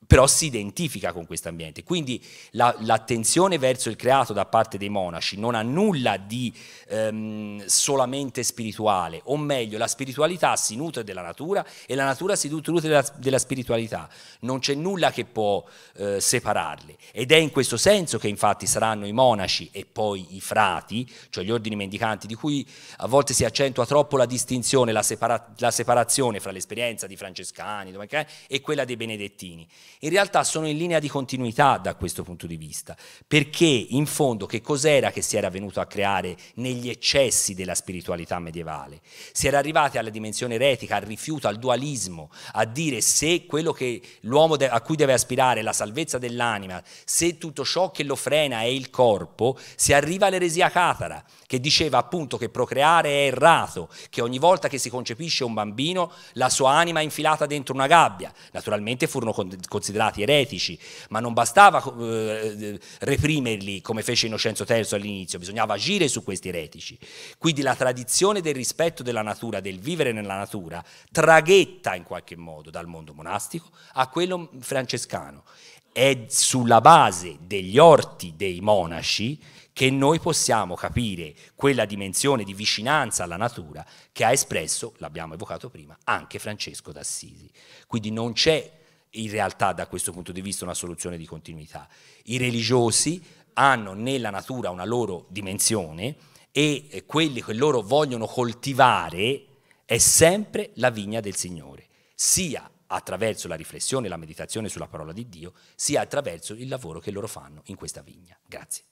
però si identifica con questo ambiente. Quindi la, l'attenzione verso il creato da parte dei monaci non ha nulla di ehm, solamente spirituale, o meglio, la spiritualità si nutre della natura e la natura si nutre della, della spiritualità, non c'è nulla che può eh, separarli. Ed è in questo senso che infatti saranno i monaci e poi i frati, cioè gli ordini mendicanti, di cui a volte si accentua troppo la distinzione, la, separa- la separazione fra l'esperienza di Francescani eh, e quella dei Benedettini in realtà sono in linea di continuità da questo punto di vista, perché in fondo che cos'era che si era venuto a creare negli eccessi della spiritualità medievale? Si era arrivati alla dimensione eretica, al rifiuto, al dualismo, a dire se quello che l'uomo a cui deve aspirare è la salvezza dell'anima, se tutto ciò che lo frena è il corpo, si arriva all'eresia catara che diceva appunto che procreare è errato, che ogni volta che si concepisce un bambino la sua anima è infilata dentro una gabbia. Naturalmente furono considerati eretici, ma non bastava eh, reprimerli come fece Innocenzo III all'inizio, bisognava agire su questi eretici. Quindi la tradizione del rispetto della natura, del vivere nella natura, traghetta in qualche modo dal mondo monastico a quello francescano. È sulla base degli orti dei monaci che noi possiamo capire quella dimensione di vicinanza alla natura che ha espresso, l'abbiamo evocato prima, anche Francesco d'Assisi. Quindi non c'è in realtà da questo punto di vista una soluzione di continuità. I religiosi hanno nella natura una loro dimensione e quelli che loro vogliono coltivare è sempre la vigna del Signore, sia attraverso la riflessione e la meditazione sulla parola di Dio, sia attraverso il lavoro che loro fanno in questa vigna. Grazie.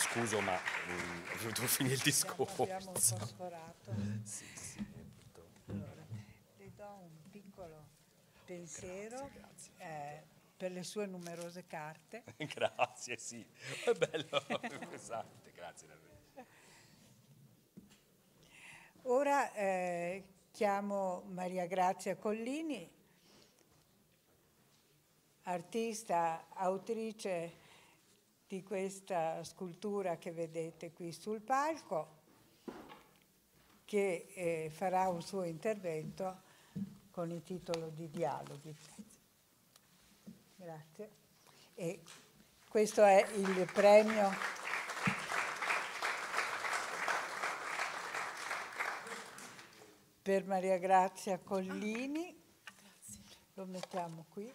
scuso, ma mh, ho dovuto finire il discorso. Abbiamo sforato. Eh. Sì, sì, allora, le do un piccolo pensiero grazie, grazie. Eh, per le sue numerose carte. grazie, sì. È bello, è pesante. Grazie davvero. Ora eh, chiamo Maria Grazia Collini, artista, autrice di questa scultura che vedete qui sul palco, che eh, farà un suo intervento con il titolo di Dialoghi. Grazie. E questo è il premio. Per Maria Grazia Collini, ah, lo mettiamo qui.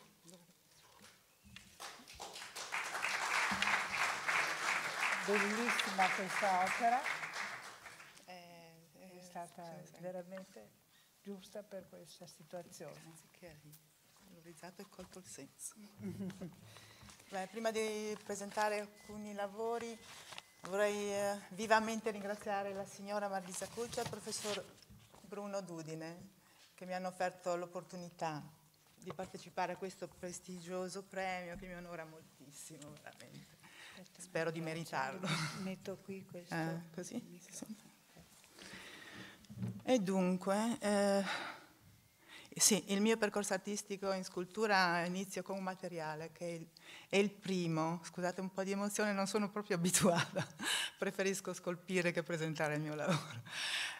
bellissima questa opera, eh, eh, è stata veramente giusta per questa situazione. Grazie che hai valorizzato e colto il senso. Beh, prima di presentare alcuni lavori vorrei eh, vivamente ringraziare la signora Marisa Cuccia e il professor Bruno Dudine che mi hanno offerto l'opportunità di partecipare a questo prestigioso premio che mi onora moltissimo veramente. Aspetta, Spero di meritarlo. Metto qui questo. Eh, così? Sì. E dunque, eh, sì, il mio percorso artistico in scultura inizio con un materiale che è il, è il primo. Scusate un po' di emozione, non sono proprio abituata. Preferisco scolpire che presentare il mio lavoro.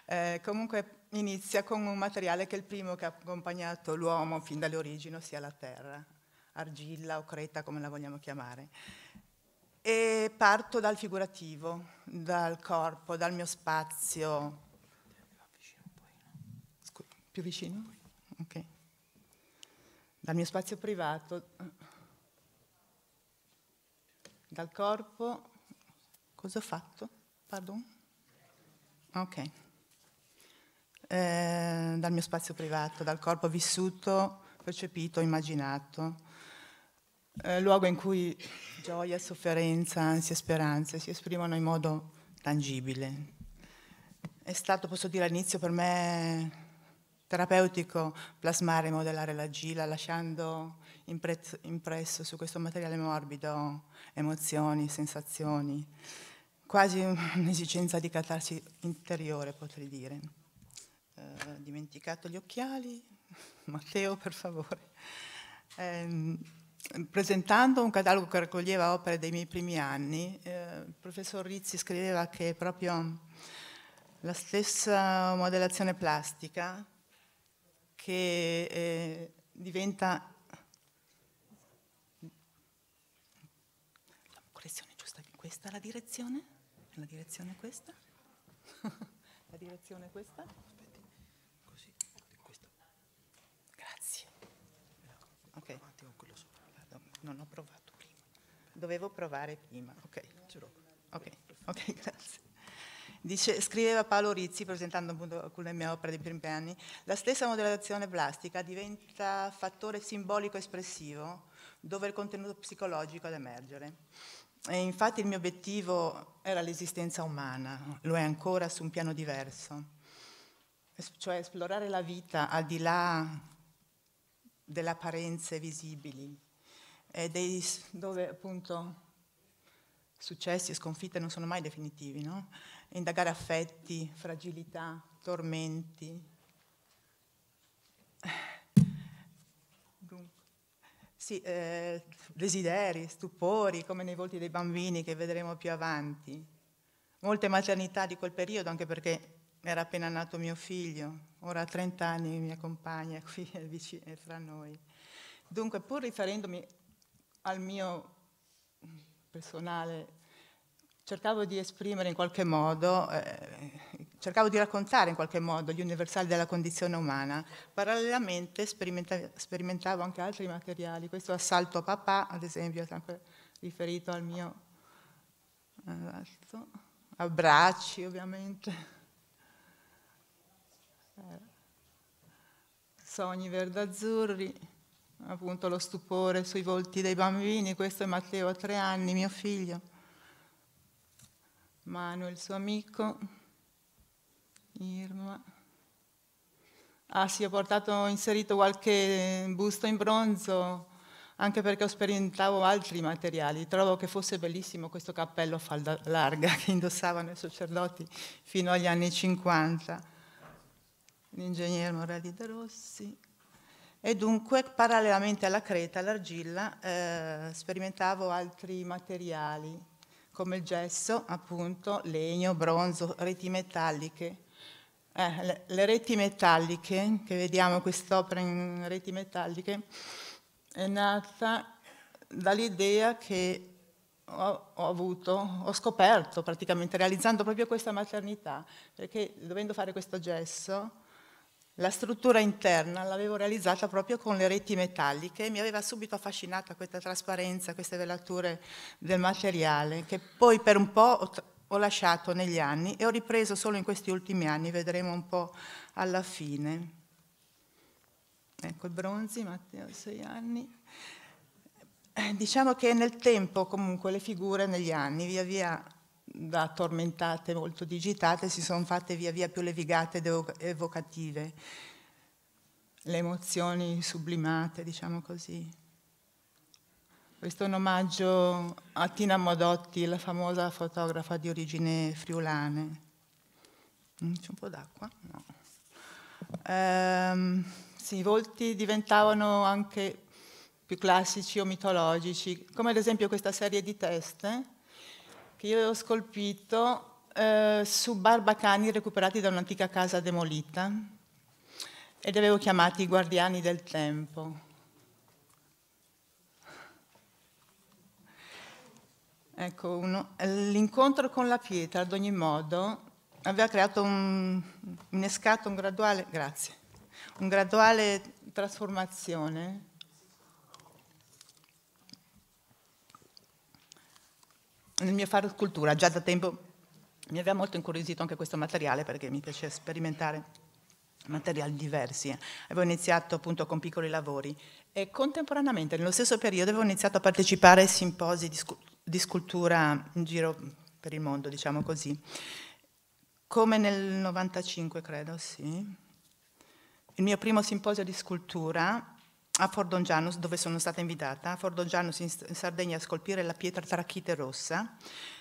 Eh, comunque inizia con un materiale che è il primo che ha accompagnato l'uomo fin dalle origini, ossia la terra, argilla o creta come la vogliamo chiamare. E parto dal figurativo, dal corpo, dal mio spazio. Scusa, più vicino? Ok. Dal mio spazio privato, dal corpo. Cosa ho fatto? Pardon? Ok. Eh, dal mio spazio privato, dal corpo vissuto, percepito, immaginato eh, luogo in cui gioia, sofferenza, ansia e speranza si esprimono in modo tangibile. È stato, posso dire, all'inizio per me terapeutico plasmare e modellare la Gila, lasciando impresso su questo materiale morbido emozioni, sensazioni, quasi un'esigenza di catarsi interiore, potrei dire. Eh, dimenticato gli occhiali, Matteo, per favore. Eh, presentando un catalogo che raccoglieva opere dei miei primi anni, eh, il professor Rizzi scriveva che proprio la stessa modellazione plastica che eh, diventa la correzione giusta di questa la direzione? La direzione questa? la direzione questa? non ho provato prima. Dovevo provare prima. Ok, okay. okay grazie. Dice, scriveva Paolo Rizzi, presentando appunto alcune mie opere dei primi anni, la stessa modellazione plastica diventa fattore simbolico espressivo dove il contenuto psicologico ad emergere. E infatti il mio obiettivo era l'esistenza umana, lo è ancora su un piano diverso, cioè esplorare la vita al di là delle apparenze visibili, e dei, dove appunto successi e sconfitte non sono mai definitivi, no? indagare affetti, fragilità, tormenti. Sì, eh, desideri, stupori, come nei volti dei bambini che vedremo più avanti. Molte maternità di quel periodo, anche perché era appena nato mio figlio, ora ha 30 anni mia compagna qui è fra noi. Dunque, pur riferendomi al mio personale, cercavo di esprimere in qualche modo, eh, cercavo di raccontare in qualche modo gli universali della condizione umana. Parallelamente sperimenta, sperimentavo anche altri materiali, questo assalto papà, ad esempio, è sempre riferito al mio esatto. abbracci ovviamente. Eh, sogni verd'azzurri. azzurri appunto lo stupore sui volti dei bambini, questo è Matteo a tre anni, mio figlio, Manu il suo amico, Irma. Ah sì, ho, portato, ho inserito qualche busto in bronzo, anche perché ho sperimentato altri materiali. Trovo che fosse bellissimo questo cappello a falda larga che indossavano i sacerdoti fino agli anni 50. L'ingegner Morelli De Rossi, e dunque parallelamente alla creta, all'argilla, eh, sperimentavo altri materiali come il gesso, appunto, legno, bronzo, reti metalliche. Eh, le, le, reti metalliche, che vediamo quest'opera in reti metalliche, è nata dall'idea che ho, ho, avuto, ho scoperto praticamente, realizzando proprio questa maternità, perché dovendo fare questo gesso, la struttura interna l'avevo realizzata proprio con le reti metalliche e mi aveva subito affascinata questa trasparenza, queste velature del materiale che poi per un po' ho lasciato negli anni e ho ripreso solo in questi ultimi anni, vedremo un po' alla fine. Ecco i bronzi, Matteo, sei anni. Eh, diciamo che nel tempo comunque le figure negli anni via via da tormentate, molto digitate, si sono fatte via via più levigate ed evocative, le emozioni sublimate, diciamo così. Questo è un omaggio a Tina Modotti, la famosa fotografa di origine friulane. Mm, c'è un po' d'acqua? No. Ehm, sì, i volti diventavano anche più classici o mitologici, come ad esempio questa serie di teste che io avevo scolpito eh, su barbacani recuperati da un'antica casa demolita e li avevo chiamati i guardiani del tempo. Ecco uno. L'incontro con la pietra, ad ogni modo, aveva creato un, innescato un graduale, grazie, un graduale trasformazione nel mio fare scultura già da tempo mi aveva molto incuriosito anche questo materiale perché mi piace sperimentare materiali diversi. Avevo iniziato appunto con piccoli lavori e contemporaneamente, nello stesso periodo, avevo iniziato a partecipare ai simposi di, di scultura in giro per il mondo, diciamo così. Come nel 95, credo, sì. Il mio primo simposio di scultura a Fordongianus, dove sono stata invitata, a Fordongianus in, in Sardegna a scolpire la pietra trachite rossa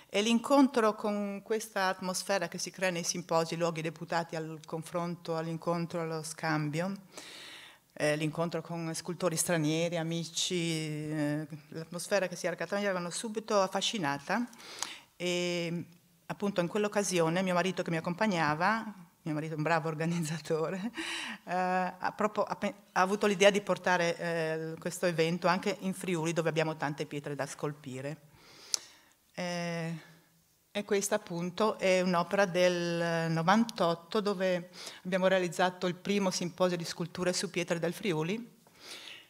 e l'incontro con questa atmosfera che si crea nei simposi, luoghi deputati al confronto, all'incontro, allo scambio, eh, l'incontro con scultori stranieri, amici, eh, l'atmosfera che si era creata mi avevano subito affascinata e appunto in quell'occasione mio marito che mi accompagnava mio marito è un bravo organizzatore, eh, ha, proprio, ha, ha, avuto l'idea di portare eh, questo evento anche in Friuli dove abbiamo tante pietre da scolpire. Eh, e questa appunto è un'opera del 98 dove abbiamo realizzato il primo simposio di sculture su pietre del Friuli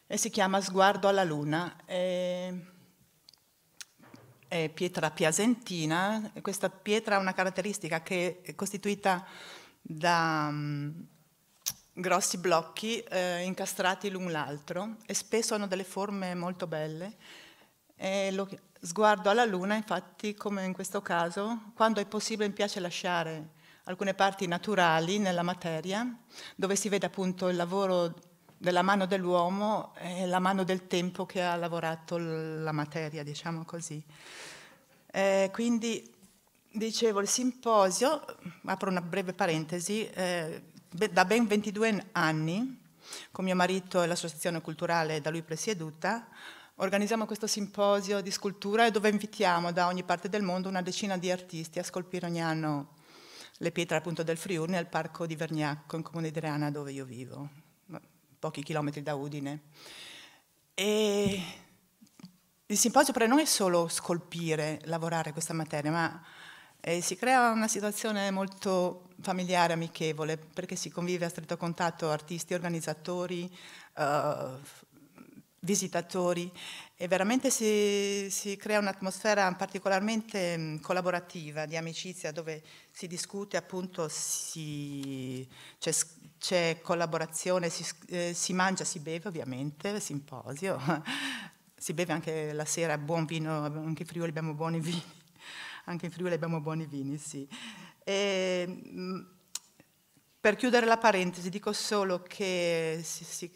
e si chiama Sguardo alla Luna. è pietra piasentina, questa pietra ha una caratteristica che è costituita da um, grossi blocchi eh, incastrati l'un l'altro e spesso hanno delle forme molto belle. E lo sguardo alla luna, infatti, come in questo caso, quando è possibile mi piace lasciare alcune parti naturali nella materia, dove si vede appunto il lavoro della mano dell'uomo e la mano del tempo che ha lavorato la materia, diciamo così. Eh, quindi dicevo, il simposio, apro una breve parentesi, eh, da ben 22 anni, con mio marito e l'associazione culturale da lui presieduta, organizziamo questo simposio di scultura dove invitiamo da ogni parte del mondo una decina di artisti a scolpire ogni anno le pietre appunto del Friuli nel parco di Vergnacco, in comune di Reana dove io vivo, pochi chilometri da Udine. E il simposio però non è solo scolpire, lavorare questa materia, ma e si crea una situazione molto familiare, amichevole, perché si convive a stretto contatto artisti, organizzatori, eh, visitatori e veramente si, si crea un'atmosfera particolarmente mm, collaborativa, di amicizia, dove si discute appunto, c'è, collaborazione, si, eh, si mangia, si beve ovviamente, simposio, si beve anche la sera buon vino, anche in Friuli abbiamo buoni vini anche in Friuli abbiamo buoni vini, sì. E, ehm, per chiudere la parentesi dico solo che si, si,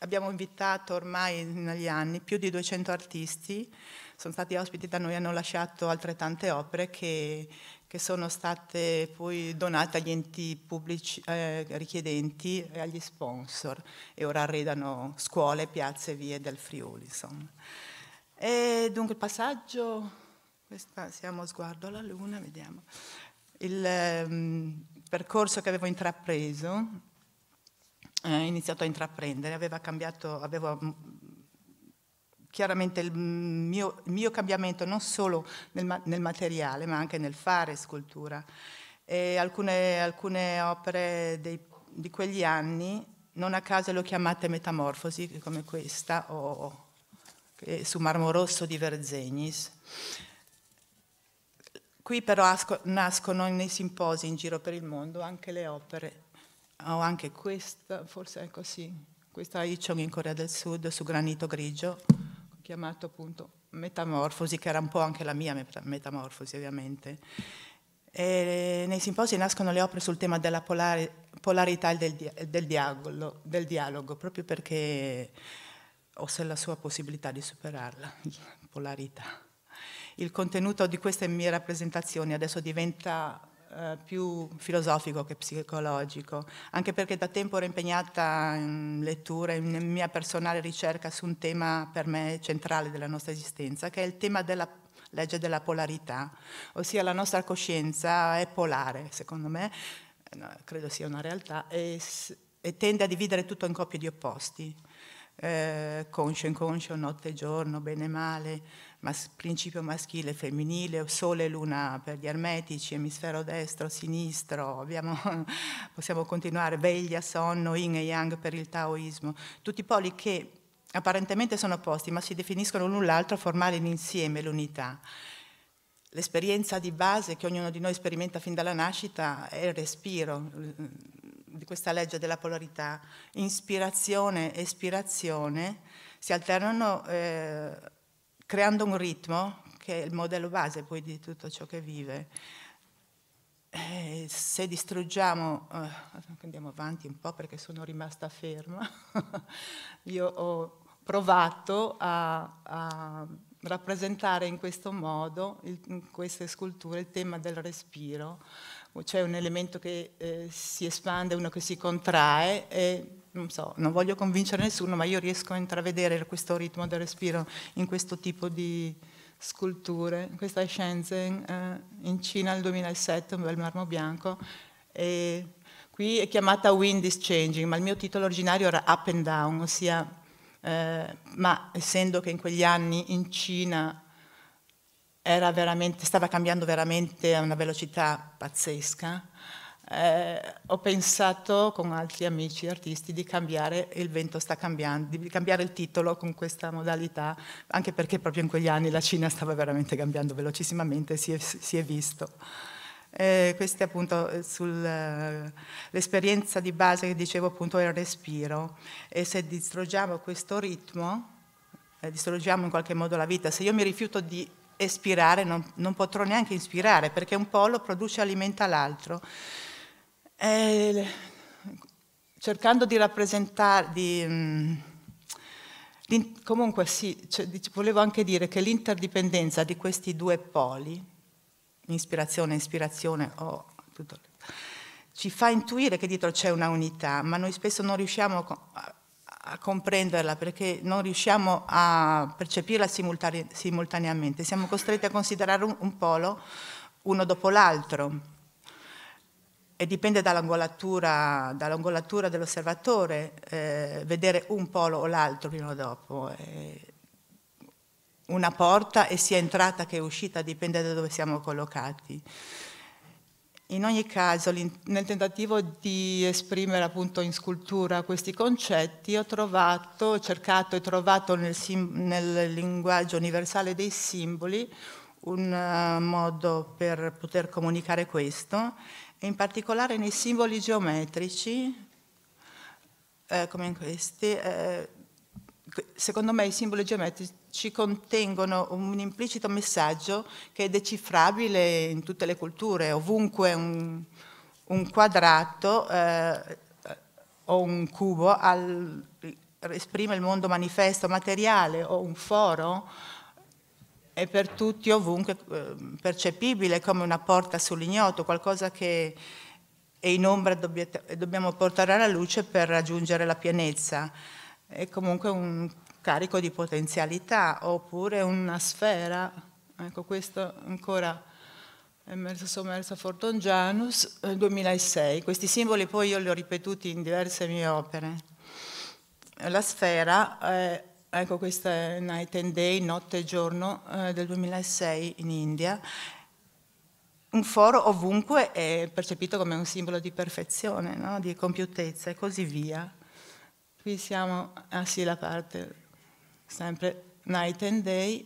abbiamo invitato ormai negli anni più di 200 artisti, sono stati ospiti da noi, hanno lasciato altrettante opere che, che sono state poi donate agli enti pubblici eh, richiedenti e agli sponsor e ora arredano scuole, piazze e vie del Friuli. Insomma. E dunque il passaggio questa siamo a sguardo alla luna, vediamo. Il um, percorso che avevo intrapreso, eh, iniziato a intraprendere, aveva cambiato, avevo mm, chiaramente il mio, il mio, cambiamento non solo nel, nel, materiale ma anche nel fare scultura. Alcune, alcune, opere dei, di quegli anni, non a caso le ho chiamate metamorfosi come questa o, su marmo rosso di Verzenis Qui però nascono nei simposi in giro per il mondo anche le opere. Ho oh, anche questa, forse è così, ecco, questa Ichong in Corea del Sud su granito grigio, chiamato appunto Metamorfosi, che era un po' anche la mia metamorfosi ovviamente. E nei simposi nascono le opere sul tema della polarità del, del, dialogo, del dialogo, proprio perché ho se la sua possibilità di superarla, polarità il contenuto di queste mie rappresentazioni adesso diventa eh, più filosofico che psicologico, anche perché da tempo ero impegnata in letture, in mia personale ricerca su un tema per me centrale della nostra esistenza, che è il tema della legge della polarità, ossia la nostra coscienza è polare, secondo me, credo sia una realtà, e, e tende a dividere tutto in coppie di opposti, eh, conscio, inconscio, notte e giorno, bene e male mas, principio maschile e femminile, sole e luna per gli ermetici, emisfero destro, sinistro, abbiamo, possiamo continuare, veglia, sonno, yin e yang per il taoismo, tutti poli che apparentemente sono opposti, ma si definiscono l'un l'altro a formare l'insieme, l'unità. L'esperienza di base che ognuno di noi sperimenta fin dalla nascita è il respiro, mm, di questa legge della polarità, ispirazione e espirazione si alternano eh, creando un ritmo che è il modello base poi di tutto ciò che vive. E eh, se distruggiamo, eh, andiamo avanti un po' perché sono rimasta ferma, io ho provato a, a rappresentare in questo modo, in queste sculture, il tema del respiro. C'è un elemento che eh, si espande, uno che si contrae e non so, non voglio convincere nessuno, ma io riesco a intravedere questo ritmo del respiro in questo tipo di sculture. Questa è Shenzhen, eh, in Cina nel 2007, un bel marmo bianco, e qui è chiamata Wind is Changing, ma il mio titolo originario era Up and Down, ossia, eh, ma essendo che in quegli anni in Cina stava cambiando veramente a una velocità pazzesca, eh, ho pensato con altri amici artisti di cambiare Il vento sta cambiando, di cambiare il titolo con questa modalità, anche perché proprio in quegli anni la Cina stava veramente cambiando velocissimamente, si è, si è visto. Eh, questa è appunto eh, sull'esperienza eh, di base che dicevo appunto è il respiro e se distruggiamo questo ritmo, eh, distruggiamo in qualche modo la vita, se io mi rifiuto di espirare non, non potrò neanche ispirare perché un polo produce e alimenta l'altro eh, cercando di rappresentare, di, mh, mm, comunque sì, cioè, volevo anche dire che l'interdipendenza di questi due poli, ispirazione, ispirazione, oh, tutto, ci fa intuire che dietro c'è una unità, ma noi spesso non riusciamo a, a comprenderla perché non riusciamo a percepirla simultane, simultaneamente, siamo costretti a considerare un, un polo uno dopo l'altro e dipende dall'angolatura, dall dell'osservatore eh, vedere un polo o l'altro prima o dopo. Eh, una porta e sia entrata che uscita, dipende da dove siamo collocati. In ogni caso, nel tentativo di esprimere appunto in scultura questi concetti, ho trovato, cercato e trovato nel, nel linguaggio universale dei simboli un uh, modo per poter comunicare questo e in particolare nei simboli geometrici, eh, come in questi, eh, secondo me i simboli geometrici contengono un implicito messaggio che è decifrabile in tutte le culture, ovunque un, un quadrato eh, o un cubo al, esprime il mondo manifesto materiale o un foro è per tutti ovunque ehm, percepibile come una porta sull'ignoto, qualcosa che è in ombra e dobbiamo portare alla luce per raggiungere la pienezza. È comunque un carico di potenzialità oppure una sfera, ecco questo ancora emerso sommersa Fortongianus, 2006. Eh, Questi simboli poi io li ho ripetuti in diverse mie opere. La sfera è Ecco, questa è Night and Day, notte e giorno eh, del 2006 in India. Un foro ovunque è percepito come un simbolo di perfezione, no? di compiutezza e così via. Qui siamo, ah sì, la parte sempre Night and Day.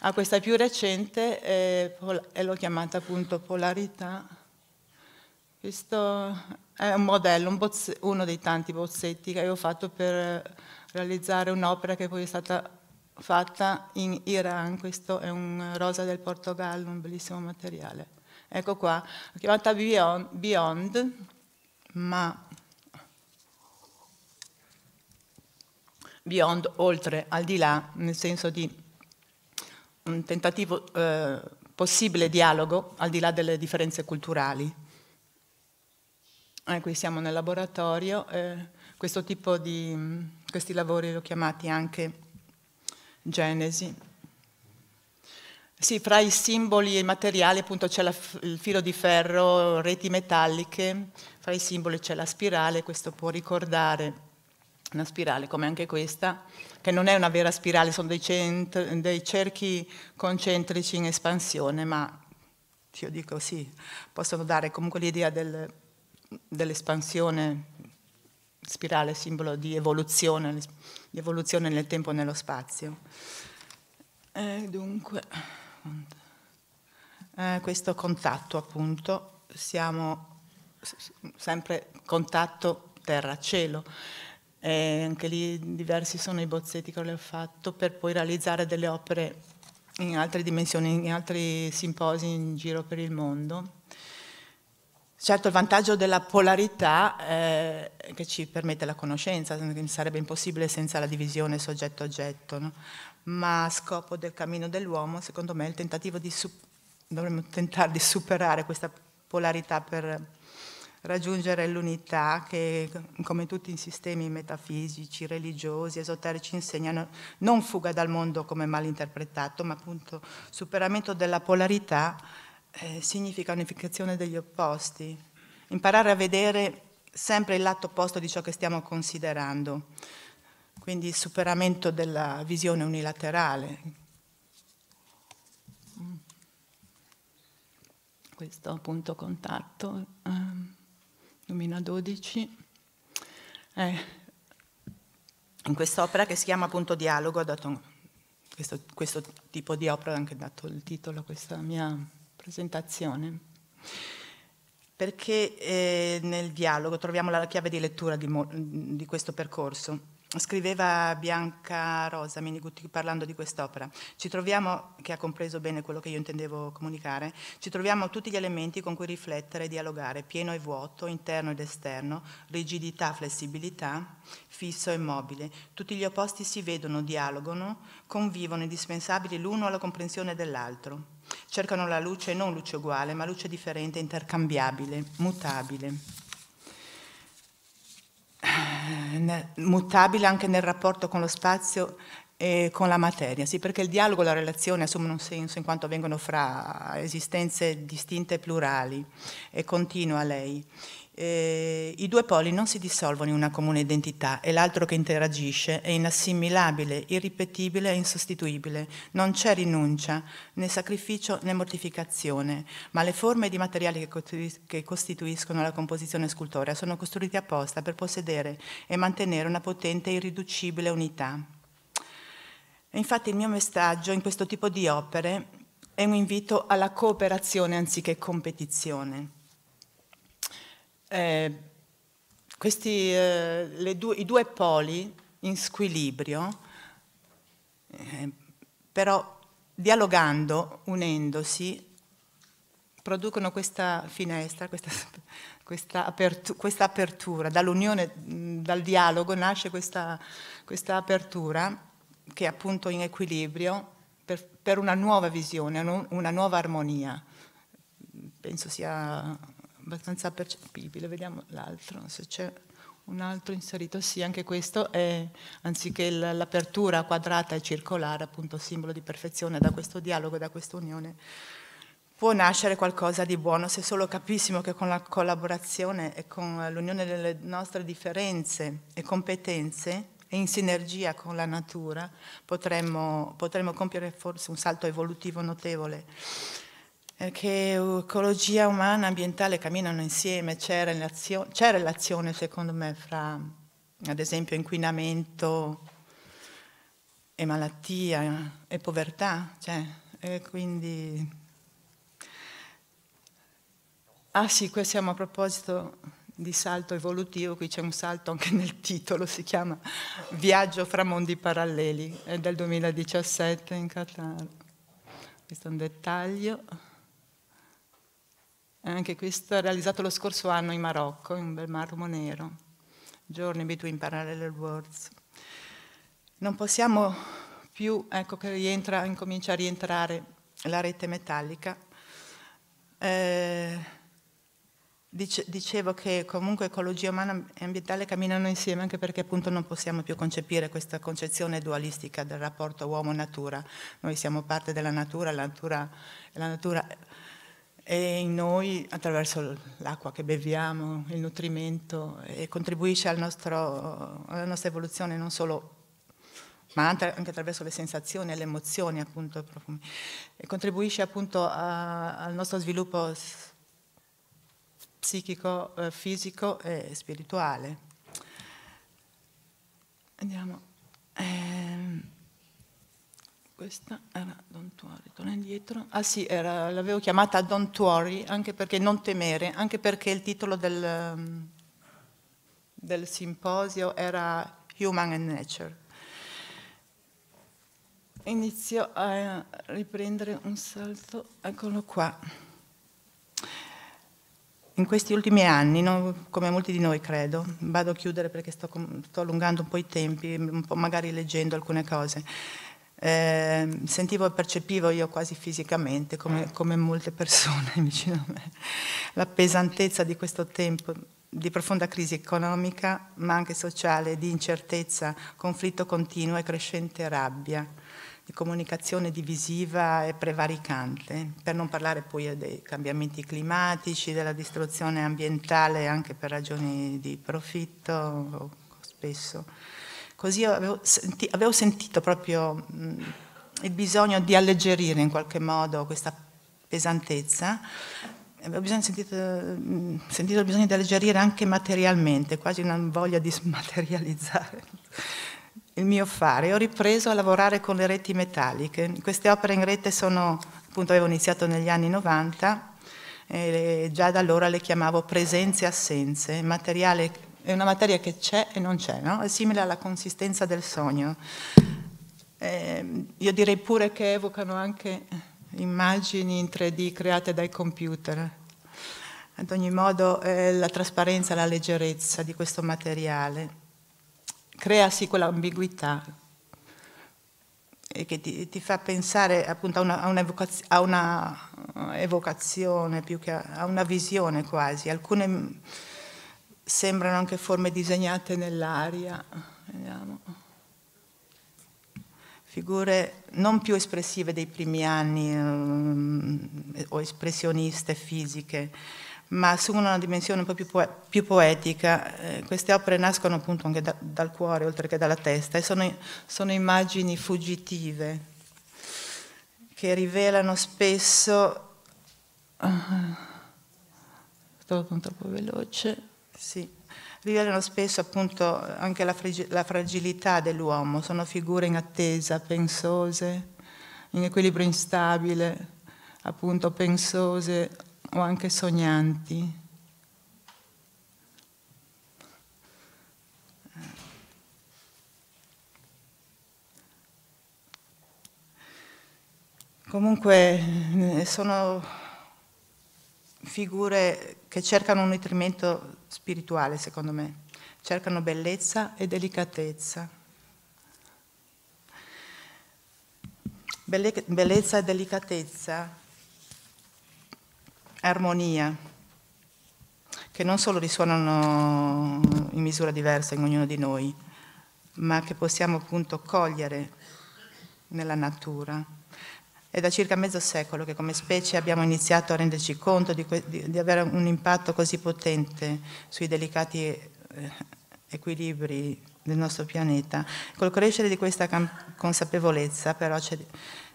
A ah, questa più recente eh, e l'ho chiamata appunto polarità. Questo è un modello, un uno dei tanti bozzetti che avevo fatto per realizzare un'opera che poi è stata fatta in Iran, questo è un rosa del Portogallo, un bellissimo materiale. Ecco qua, chiamata Beyond, Beyond ma Beyond oltre, al di là, nel senso di un tentativo eh, possibile dialogo al di là delle differenze culturali. Eh, qui siamo nel laboratorio, eh, questo tipo di questi lavori li ho chiamati anche Genesi. Sì, fra i simboli e i materiali appunto c'è la, il filo di ferro, reti metalliche, fra i simboli c'è la spirale, questo può ricordare una spirale come anche questa, che non è una vera spirale, sono dei, cent- dei cerchi concentrici in espansione, ma io dico sì, possono dare comunque l'idea del, dell'espansione spirale simbolo di evoluzione, di evoluzione nel tempo e nello spazio. E eh, dunque, eh, questo contatto appunto, siamo sempre contatto terra-cielo. E anche lì diversi sono i bozzetti che ho fatto per poi realizzare delle opere in altre dimensioni, in altri simposi in giro per il mondo. Certo il vantaggio della polarità è eh, che ci permette la conoscenza, sarebbe impossibile senza la divisione soggetto-oggetto, no? ma a scopo del cammino dell'uomo secondo me dovremmo tentare di superare questa polarità per raggiungere l'unità che come tutti i sistemi metafisici, religiosi, esoterici insegnano non fuga dal mondo come mal interpretato, ma appunto superamento della polarità eh, significa unificazione degli opposti, imparare a vedere sempre il lato opposto di ciò che stiamo considerando, quindi il superamento della visione unilaterale. Questo appunto contatto, eh, Lumina 12. Eh, in quest'opera che si chiama appunto Dialogo, ho dato questo, questo tipo di opera, ho anche dato il titolo a questa mia presentazione, perché eh, nel dialogo troviamo la chiave di lettura di, di questo percorso. Scriveva Bianca Rosa Minigutti parlando di quest'opera. Ci troviamo, che ha compreso bene quello che io intendevo comunicare, ci troviamo tutti gli elementi con cui riflettere e dialogare, pieno e vuoto, interno ed esterno, rigidità, flessibilità, fisso e mobile. Tutti gli opposti si vedono, dialogano, convivono indispensabili l'uno alla comprensione dell'altro cercano la luce non luce uguale, ma luce differente, intercambiabile, mutabile. Eh, mutabile anche nel rapporto con lo spazio e con la materia, sì, perché il dialogo e la relazione assumono un senso in quanto vengono fra esistenze distinte e plurali, e continua lei. Eh, I due poli non si dissolvono in una comune identità, e l'altro che interagisce, è inassimilabile, irripetibile e insostituibile. Non c'è rinuncia, né sacrificio né mortificazione, ma le forme di materiali che costituiscono la composizione scultorea sono costruite apposta per possedere e mantenere una potente e irriducibile unità. E infatti il mio messaggio in questo tipo di opere è un invito alla cooperazione anziché competizione eh, questi, eh, due, i due poli in squilibrio, eh, però dialogando, unendosi, producono questa finestra, questa, questa, apertura, questa apertura. dall'unione, dal dialogo nasce questa, questa, apertura che è appunto in equilibrio per, per una nuova visione, una nuova armonia. Penso sia abbastanza percepibile. Vediamo l'altro, se c'è un altro inserito. Sì, anche questo è, anziché l'apertura quadrata e circolare, appunto simbolo di perfezione, da questo dialogo, da questa unione, può nascere qualcosa di buono se solo capissimo che con la collaborazione e con l'unione delle nostre differenze e competenze e in sinergia con la natura potremmo, potremmo compiere forse un salto evolutivo notevole che ecologia umana e ambientale camminano insieme, c'è relazione, relazione, secondo me fra ad esempio inquinamento e malattia e povertà, cioè, e quindi... Ah sì, qui siamo a proposito di salto evolutivo, qui c'è un salto anche nel titolo, si chiama Viaggio fra mondi paralleli, è del 2017 in Qatar. Questo è un dettaglio. Eh, anche questo è realizzato lo scorso anno in Marocco, in un bel marmo nero. Giorni between parallel worlds. Non possiamo più, ecco che rientra, incomincia a rientrare la rete metallica. Eh, dice, dicevo che comunque ecologia umana e ambientale camminano insieme anche perché appunto non possiamo più concepire questa concezione dualistica del rapporto uomo-natura. Noi siamo parte della natura, la natura, la natura e in noi attraverso l'acqua che beviamo, il nutrimento e contribuisce al nostro, alla nostra evoluzione non solo ma anche attraverso le sensazioni e le emozioni appunto e contribuisce appunto a, al nostro sviluppo psichico, eh, fisico e spirituale. Andiamo. Ehm questa era Don't Worry, torna indietro. Ah sì, era, l'avevo chiamata Don't Worry, anche perché non temere, anche perché il titolo del, mm, del simposio era Human and Nature. Inizio a riprendere un salto, eccolo qua. In questi ultimi anni, no, come molti di noi credo, vado a chiudere perché sto, sto allungando un po' i tempi, po magari leggendo alcune cose, eh, sentivo e percepivo io quasi fisicamente, come, come molte persone vicino a me, la pesantezza di questo tempo di profonda crisi economica, ma anche sociale, di incertezza, conflitto continuo e crescente rabbia, di comunicazione divisiva e prevaricante, per non parlare poi dei cambiamenti climatici, della distruzione ambientale anche per ragioni di profitto spesso così avevo, senti, avevo sentito proprio mh, mm, il bisogno di alleggerire in qualche modo questa pesantezza, avevo bisogno, sentito, mh, mm, sentito il bisogno di alleggerire anche materialmente, quasi una voglia di smaterializzare il mio fare. Ho ripreso a lavorare con le reti metalliche. Queste opere in rete sono, appunto avevo iniziato negli anni 90 e già da allora le chiamavo presenze e assenze, materiale è una materia che c'è e non c'è, no? è simile alla consistenza del sogno. Eh, io direi pure che evocano anche immagini in 3D create dai computer. Ad ogni modo eh, la trasparenza, la leggerezza di questo materiale crea sì quell'ambiguità e che ti, ti, fa pensare appunto a una, a una evocazione più che a una visione quasi. Alcune sembrano anche forme disegnate nell'aria, figure non più espressive dei primi anni um, o espressioniste fisiche, ma assumono una dimensione un po' più, po più poetica. Eh, queste opere nascono appunto anche da, dal cuore, oltre che dalla testa, e sono, sono immagini fuggitive che rivelano spesso... Uh, ah, sto troppo veloce sì rivelano spesso appunto anche la, la fragilità dell'uomo, sono figure in attesa, pensose, in equilibrio instabile, appunto pensose o anche sognanti. Comunque eh, sono figure che cercano un nutrimento spirituale, secondo me. Cercano bellezza e delicatezza. Belle- bellezza e delicatezza, armonia, che non solo risuonano in misura diversa in ognuno di noi, ma che possiamo appunto cogliere nella natura. È da circa mezzo secolo che come specie abbiamo iniziato a renderci conto di, di, di avere un impatto così potente sui delicati eh, equilibri del nostro pianeta. Col crescere di questa consapevolezza però c'è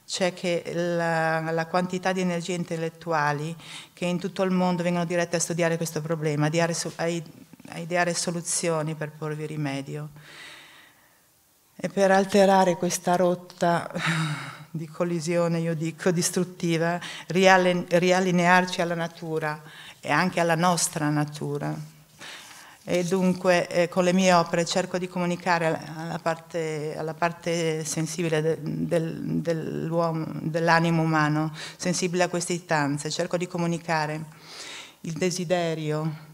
c'è che la, la, quantità di energie intellettuali che in tutto il mondo vengono dirette a studiare questo problema, a, ideare soluzioni per porvi rimedio. E per alterare questa rotta di collisione, io dico, distruttiva, riallinearci alla natura e anche alla nostra natura. E dunque eh, con le mie opere cerco di comunicare alla parte, alla parte sensibile de, del, dell'animo umano, sensibile a queste istanze, cerco di comunicare il desiderio,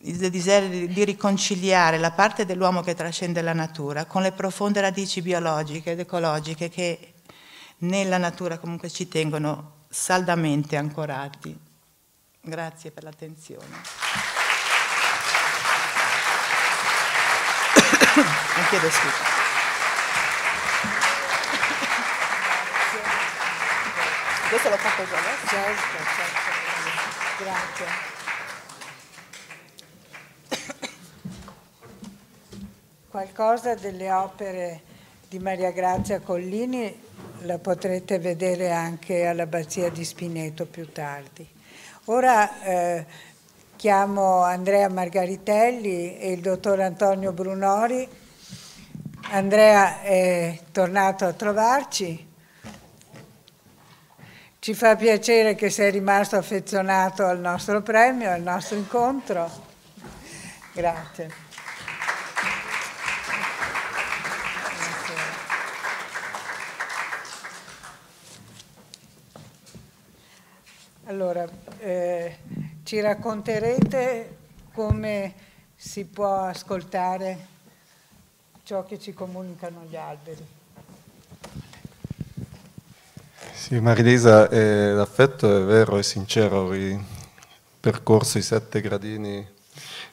il desiderio di riconciliare la parte dell'uomo che trascende la natura con le profonde radici biologiche ed ecologiche che nella natura comunque ci tengono saldamente ancorati. Grazie per l'attenzione. Questo l'ho fatto già adesso. Certo, certo. Grazie. qualcosa delle opere di Maria Grazia Collini la potrete vedere anche all'Abbazia di Spineto più tardi. Ora eh, chiamo Andrea Margaritelli e il dottor Antonio Brunori. Andrea è tornato a trovarci. Ci fa piacere che sei rimasto affezionato al nostro premio, al nostro incontro. Grazie. Allora, eh, ci racconterete come si può ascoltare ciò che ci comunicano gli alberi. Sì, Marilisa, eh, l'affetto è vero e sincero, ho percorso i sette gradini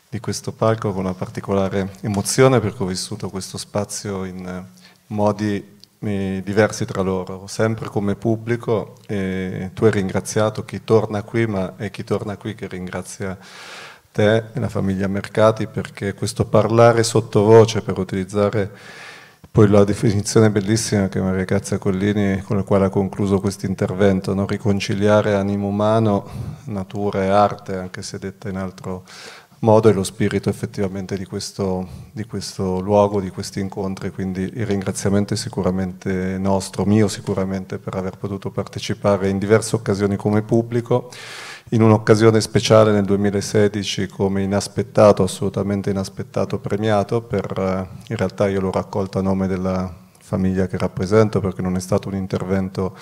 di questo palco con una particolare emozione perché ho vissuto questo spazio in eh, modi diversi tra loro, sempre come pubblico, e tu hai ringraziato chi torna qui, ma è chi torna qui che ringrazia te e la famiglia Mercati perché questo parlare sottovoce, per utilizzare poi la definizione bellissima che Maria Cazza Collini con la quale ha concluso questo intervento, no? riconciliare animo umano, natura e arte, anche se detta in altro modo modo e lo spirito effettivamente di questo, di questo luogo, di questi incontri, quindi il ringraziamento è sicuramente nostro, mio sicuramente per aver potuto partecipare in diverse occasioni come pubblico, in un'occasione speciale nel 2016 come inaspettato, assolutamente inaspettato premiato, per, eh, in realtà io l'ho raccolto a nome della famiglia che rappresento perché non è stato un intervento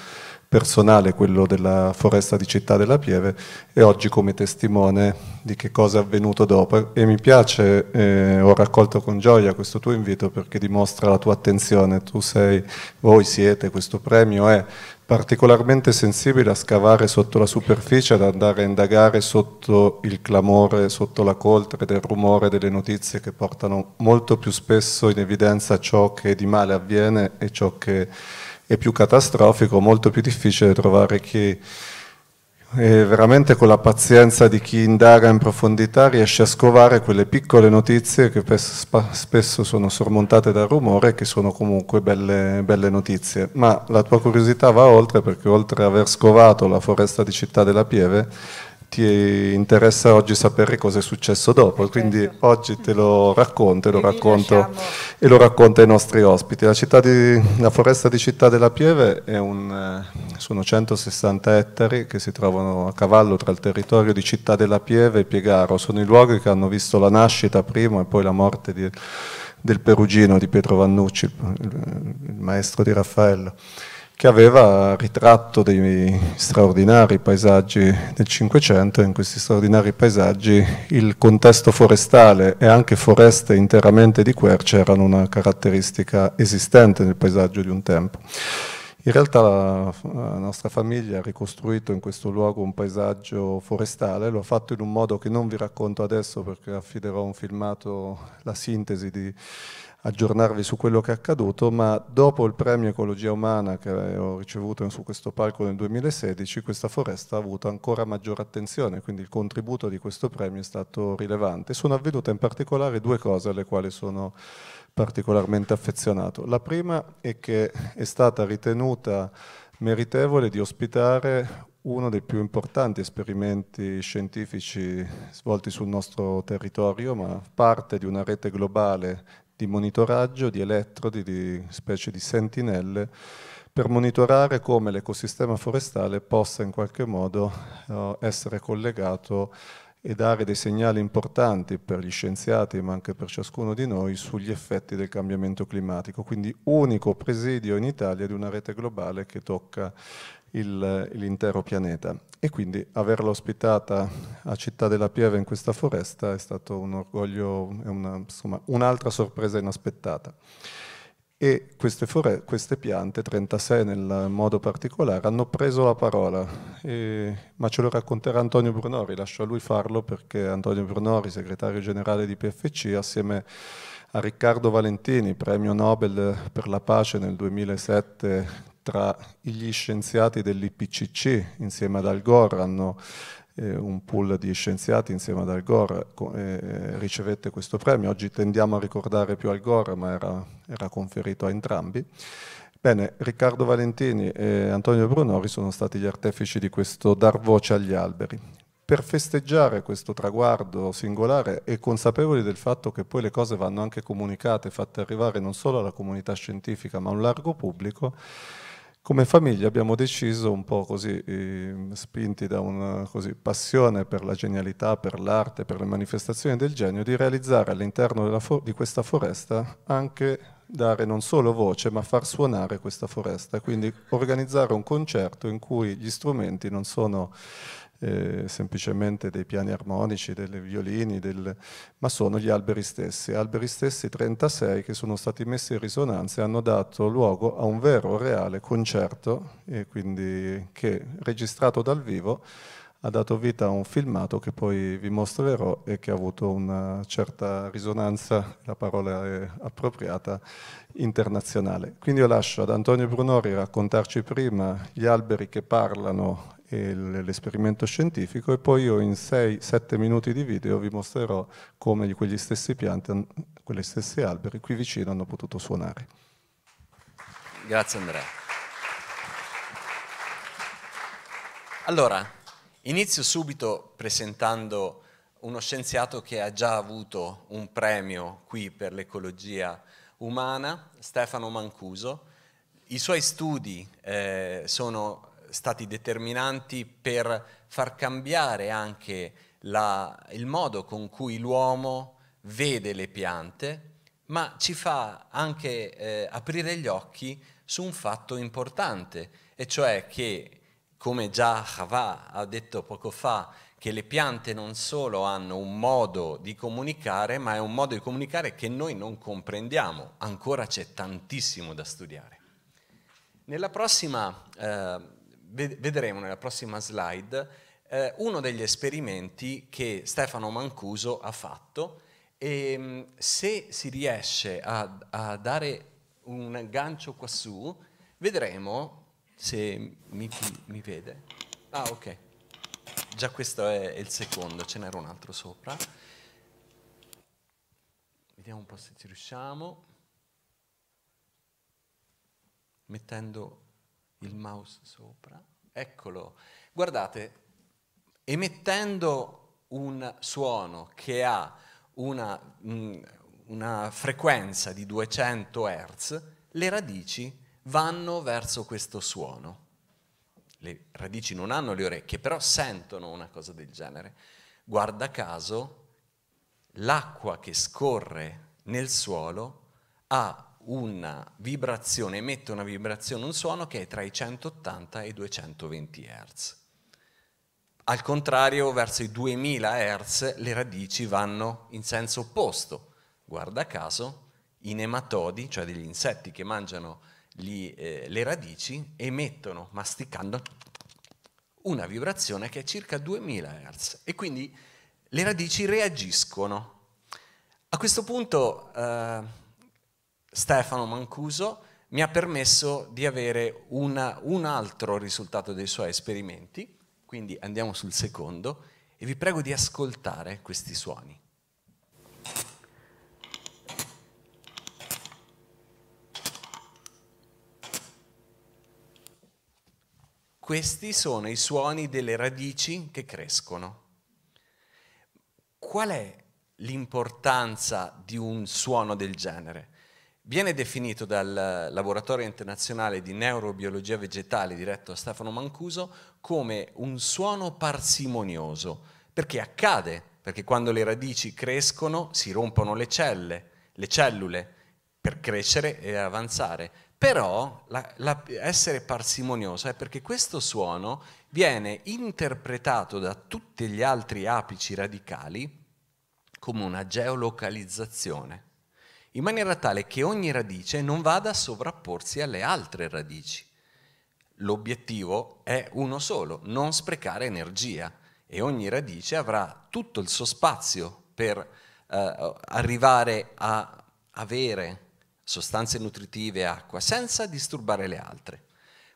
personale, quello della foresta di Città della Pieve, e oggi come testimone di che cosa è avvenuto dopo. E mi piace, eh, ho raccolto con gioia questo tuo invito perché dimostra la tua attenzione. Tu sei, voi siete, questo premio è particolarmente sensibile a scavare sotto la superficie, ad andare a indagare sotto il clamore, sotto la coltre del rumore delle notizie che portano molto più spesso in evidenza ciò che di male avviene e ciò che è più catastrofico, molto più difficile trovare chi e veramente con la pazienza di chi indaga in profondità riesce a scovare quelle piccole notizie che spesso sono sormontate dal rumore e che sono comunque belle, belle, notizie. Ma la tua curiosità va oltre perché oltre ad aver scovato la foresta di Città della Pieve ti interessa oggi sapere cosa è successo dopo, certo. quindi oggi te lo racconto, e lo racconto, e lo racconto ai nostri ospiti. La, di, la, foresta di Città della Pieve è un, sono 160 ettari che si trovano a cavallo tra il territorio di Città della Pieve e Piegaro, sono i luoghi che hanno visto la nascita prima e poi la morte di, del Perugino di Pietro Vannucci, il, il maestro di Raffaello che aveva ritratto dei straordinari paesaggi del Cinquecento, e in questi straordinari paesaggi il contesto forestale e anche foreste interamente di quercia erano una caratteristica esistente nel paesaggio di un tempo. In realtà la, la, nostra famiglia ha ricostruito in questo luogo un paesaggio forestale, lo ha fatto in un modo che non vi racconto adesso perché affiderò un filmato la sintesi di, aggiornarvi su quello che è accaduto, ma dopo il premio Ecologia Umana che ho ricevuto su questo palco nel 2016, questa foresta ha avuto ancora maggiore attenzione, quindi il contributo di questo premio è stato rilevante. Sono avvenute in particolare due cose alle quali sono particolarmente affezionato. La prima è che è stata ritenuta meritevole di ospitare uno dei più importanti esperimenti scientifici svolti sul nostro territorio, ma parte di una rete globale di monitoraggio, di elettrodi, di specie di sentinelle, per monitorare come l'ecosistema forestale possa in qualche modo eh, essere collegato e dare dei segnali importanti per gli scienziati, ma anche per ciascuno di noi, sugli effetti del cambiamento climatico. Quindi unico presidio in Italia di una rete globale che tocca il, l'intero pianeta. E quindi averla ospitata a Città della Pieve in questa foresta è stato un orgoglio, una, un'altra sorpresa inaspettata. E queste, fore- queste, piante, 36 nel modo particolare, hanno preso la parola, e, ma ce lo racconterà Antonio Brunori, lascio a lui farlo perché Antonio Brunori, segretario generale di PFC, assieme a Riccardo Valentini, premio Nobel per la pace nel 2007 tra gli scienziati dell'IPCC insieme ad Al Gore, hanno eh, un pool di scienziati insieme ad Al Gore, eh, ricevette questo premio, oggi tendiamo a ricordare più Al Gore ma era, era conferito a entrambi. Bene, Riccardo Valentini e Antonio Brunori sono stati gli artefici di questo dar voce agli alberi. Per festeggiare questo traguardo singolare e consapevoli del fatto che poi le cose vanno anche comunicate, fatte arrivare non solo alla comunità scientifica ma a un largo pubblico, come famiglia abbiamo deciso, un po' così, spinti da una così, passione per la genialità, per l'arte, per le manifestazioni del genio, di realizzare all'interno di questa foresta anche dare non solo voce, ma far suonare questa foresta, quindi organizzare un concerto in cui gli strumenti non sono eh, semplicemente dei piani armonici, delle violini, del... ma sono gli alberi stessi, alberi stessi 36 che sono stati messi in risonanza e hanno dato luogo a un vero, reale concerto, quindi, che registrato dal vivo ha dato vita a un filmato che poi vi mostrerò e che ha avuto una certa risonanza, la parola è appropriata, internazionale. Quindi io lascio ad Antonio Brunori raccontarci prima gli alberi che parlano l'esperimento scientifico e poi io in 6-7 minuti di video vi mostrerò come quegli stessi piante, quegli stessi alberi qui vicino hanno potuto suonare. Grazie Andrea. Allora, inizio subito presentando uno scienziato che ha già avuto un premio qui per l'ecologia umana, Stefano Mancuso. I suoi studi eh, sono stati determinanti per far cambiare anche la, il modo con cui l'uomo vede le piante, ma ci fa anche eh, aprire gli occhi su un fatto importante, e cioè che, come già Havà ha detto poco fa, che le piante non solo hanno un modo di comunicare, ma è un modo di comunicare che noi non comprendiamo, ancora c'è tantissimo da studiare. Nella prossima eh, vedremo nella prossima slide eh, uno degli esperimenti che Stefano Mancuso ha fatto e ehm, se si riesce a, a dare un gancio quassù, vedremo se mi, mi vede. Ah, ok. Già questo è il secondo, ce n'era un altro sopra. Vediamo un po' se ci riusciamo. Mettendo il mouse sopra, eccolo. Guardate, emettendo un suono che ha una, mm, una frequenza di 200 Hz, le radici vanno verso questo suono. Le radici non hanno le orecchie, però sentono una cosa del genere. Guarda caso, l'acqua che scorre nel suolo ha una vibrazione, emette una vibrazione, un suono che è tra i 180 e i 220 Hz. Al contrario, verso i 2000 Hz le radici vanno in senso opposto. Guarda caso, i nematodi, cioè degli insetti che mangiano gli, eh, le radici, emettono, masticando, una vibrazione che è circa 2000 Hz e quindi le radici reagiscono. A questo punto... Eh, Stefano Mancuso mi ha permesso di avere una, un altro risultato dei suoi esperimenti, quindi andiamo sul secondo e vi prego di ascoltare questi suoni. Questi sono i suoni delle radici che crescono. Qual è l'importanza di un suono del genere? viene definito dal laboratorio internazionale di neurobiologia vegetale diretto a Stefano Mancuso come un suono parsimonioso, perché accade, perché quando le radici crescono si rompono le celle, le cellule, per crescere e avanzare. Però la, la, essere parsimonioso è perché questo suono viene interpretato da tutti gli altri apici radicali come una geolocalizzazione in maniera tale che ogni radice non vada a sovrapporsi alle altre radici. L'obiettivo è uno solo, non sprecare energia e ogni radice avrà tutto il suo spazio per eh, arrivare a avere sostanze nutritive e acqua senza disturbare le altre.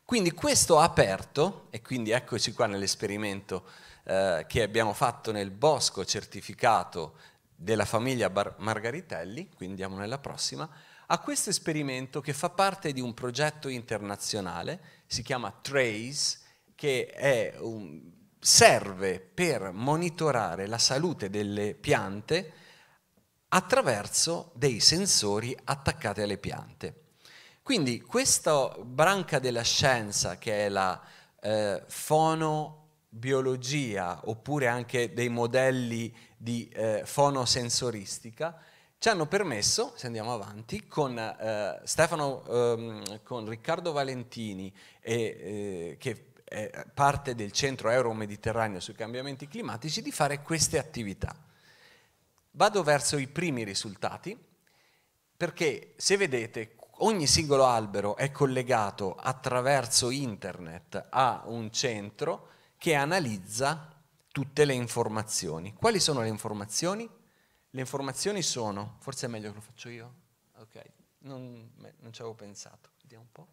Quindi questo ha aperto, e quindi eccoci qua nell'esperimento eh, che abbiamo fatto nel bosco certificato della famiglia Bar- Margaritelli, quindi andiamo nella prossima, a questo esperimento che fa parte di un progetto internazionale, si chiama Trace, che un, serve per monitorare la salute delle piante attraverso dei sensori attaccati alle piante. Quindi questa branca della scienza che è la eh, fonobiologia oppure anche dei modelli di eh, fonosensoristica, ci hanno permesso, se andiamo avanti, con, eh, Stefano, ehm, con Riccardo Valentini, e, eh, che è parte del centro euro-mediterraneo sui cambiamenti climatici, di fare queste attività. Vado verso i primi risultati, perché se vedete ogni singolo albero è collegato attraverso internet a un centro che analizza tutte le informazioni. Quali sono le informazioni? Le informazioni sono, forse è meglio che lo faccio io, ok, non, non ci avevo pensato, vediamo un po'.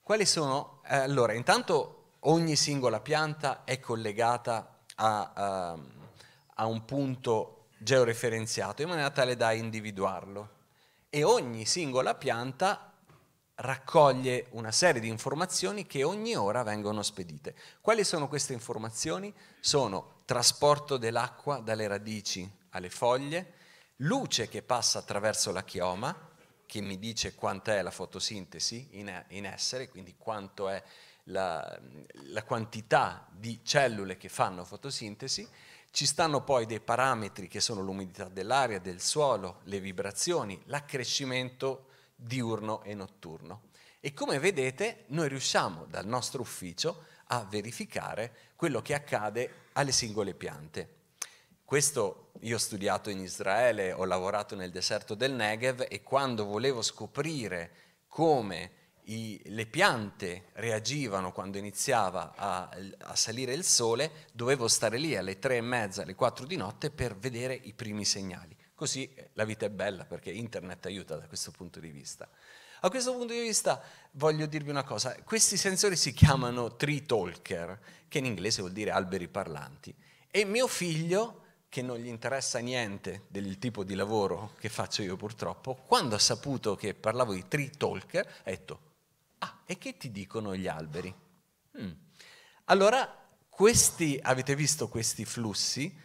Quali sono? Eh, allora, intanto ogni singola pianta è collegata a, a, ehm, a un punto georeferenziato in maniera tale da individuarlo e ogni singola pianta raccoglie una serie di informazioni che ogni ora vengono spedite. Quali sono queste informazioni? Sono trasporto dell'acqua dalle radici alle foglie, luce che passa attraverso la chioma, che mi dice quant'è la fotosintesi in, in essere, quindi quanto è la, la quantità di cellule che fanno fotosintesi, ci stanno poi dei parametri che sono l'umidità dell'aria, del suolo, le vibrazioni, l'accrescimento diurno e notturno. E come vedete noi riusciamo dal nostro ufficio a verificare quello che accade alle singole piante. Questo io ho studiato in Israele, ho lavorato nel deserto del Negev e quando volevo scoprire come i, le piante reagivano quando iniziava a, a, salire il sole, dovevo stare lì alle tre e mezza, alle quattro di notte per vedere i primi segnali. Così eh, la vita è bella perché internet aiuta da questo punto di vista. A questo punto di vista voglio dirvi una cosa, questi sensori si chiamano tree talker, che in inglese vuol dire alberi parlanti, e mio figlio, che non gli interessa niente del tipo di lavoro che faccio io purtroppo, quando ha saputo che parlavo di tree talker, ha detto, ah, e che ti dicono gli alberi? Hmm. Allora, questi, avete visto questi flussi?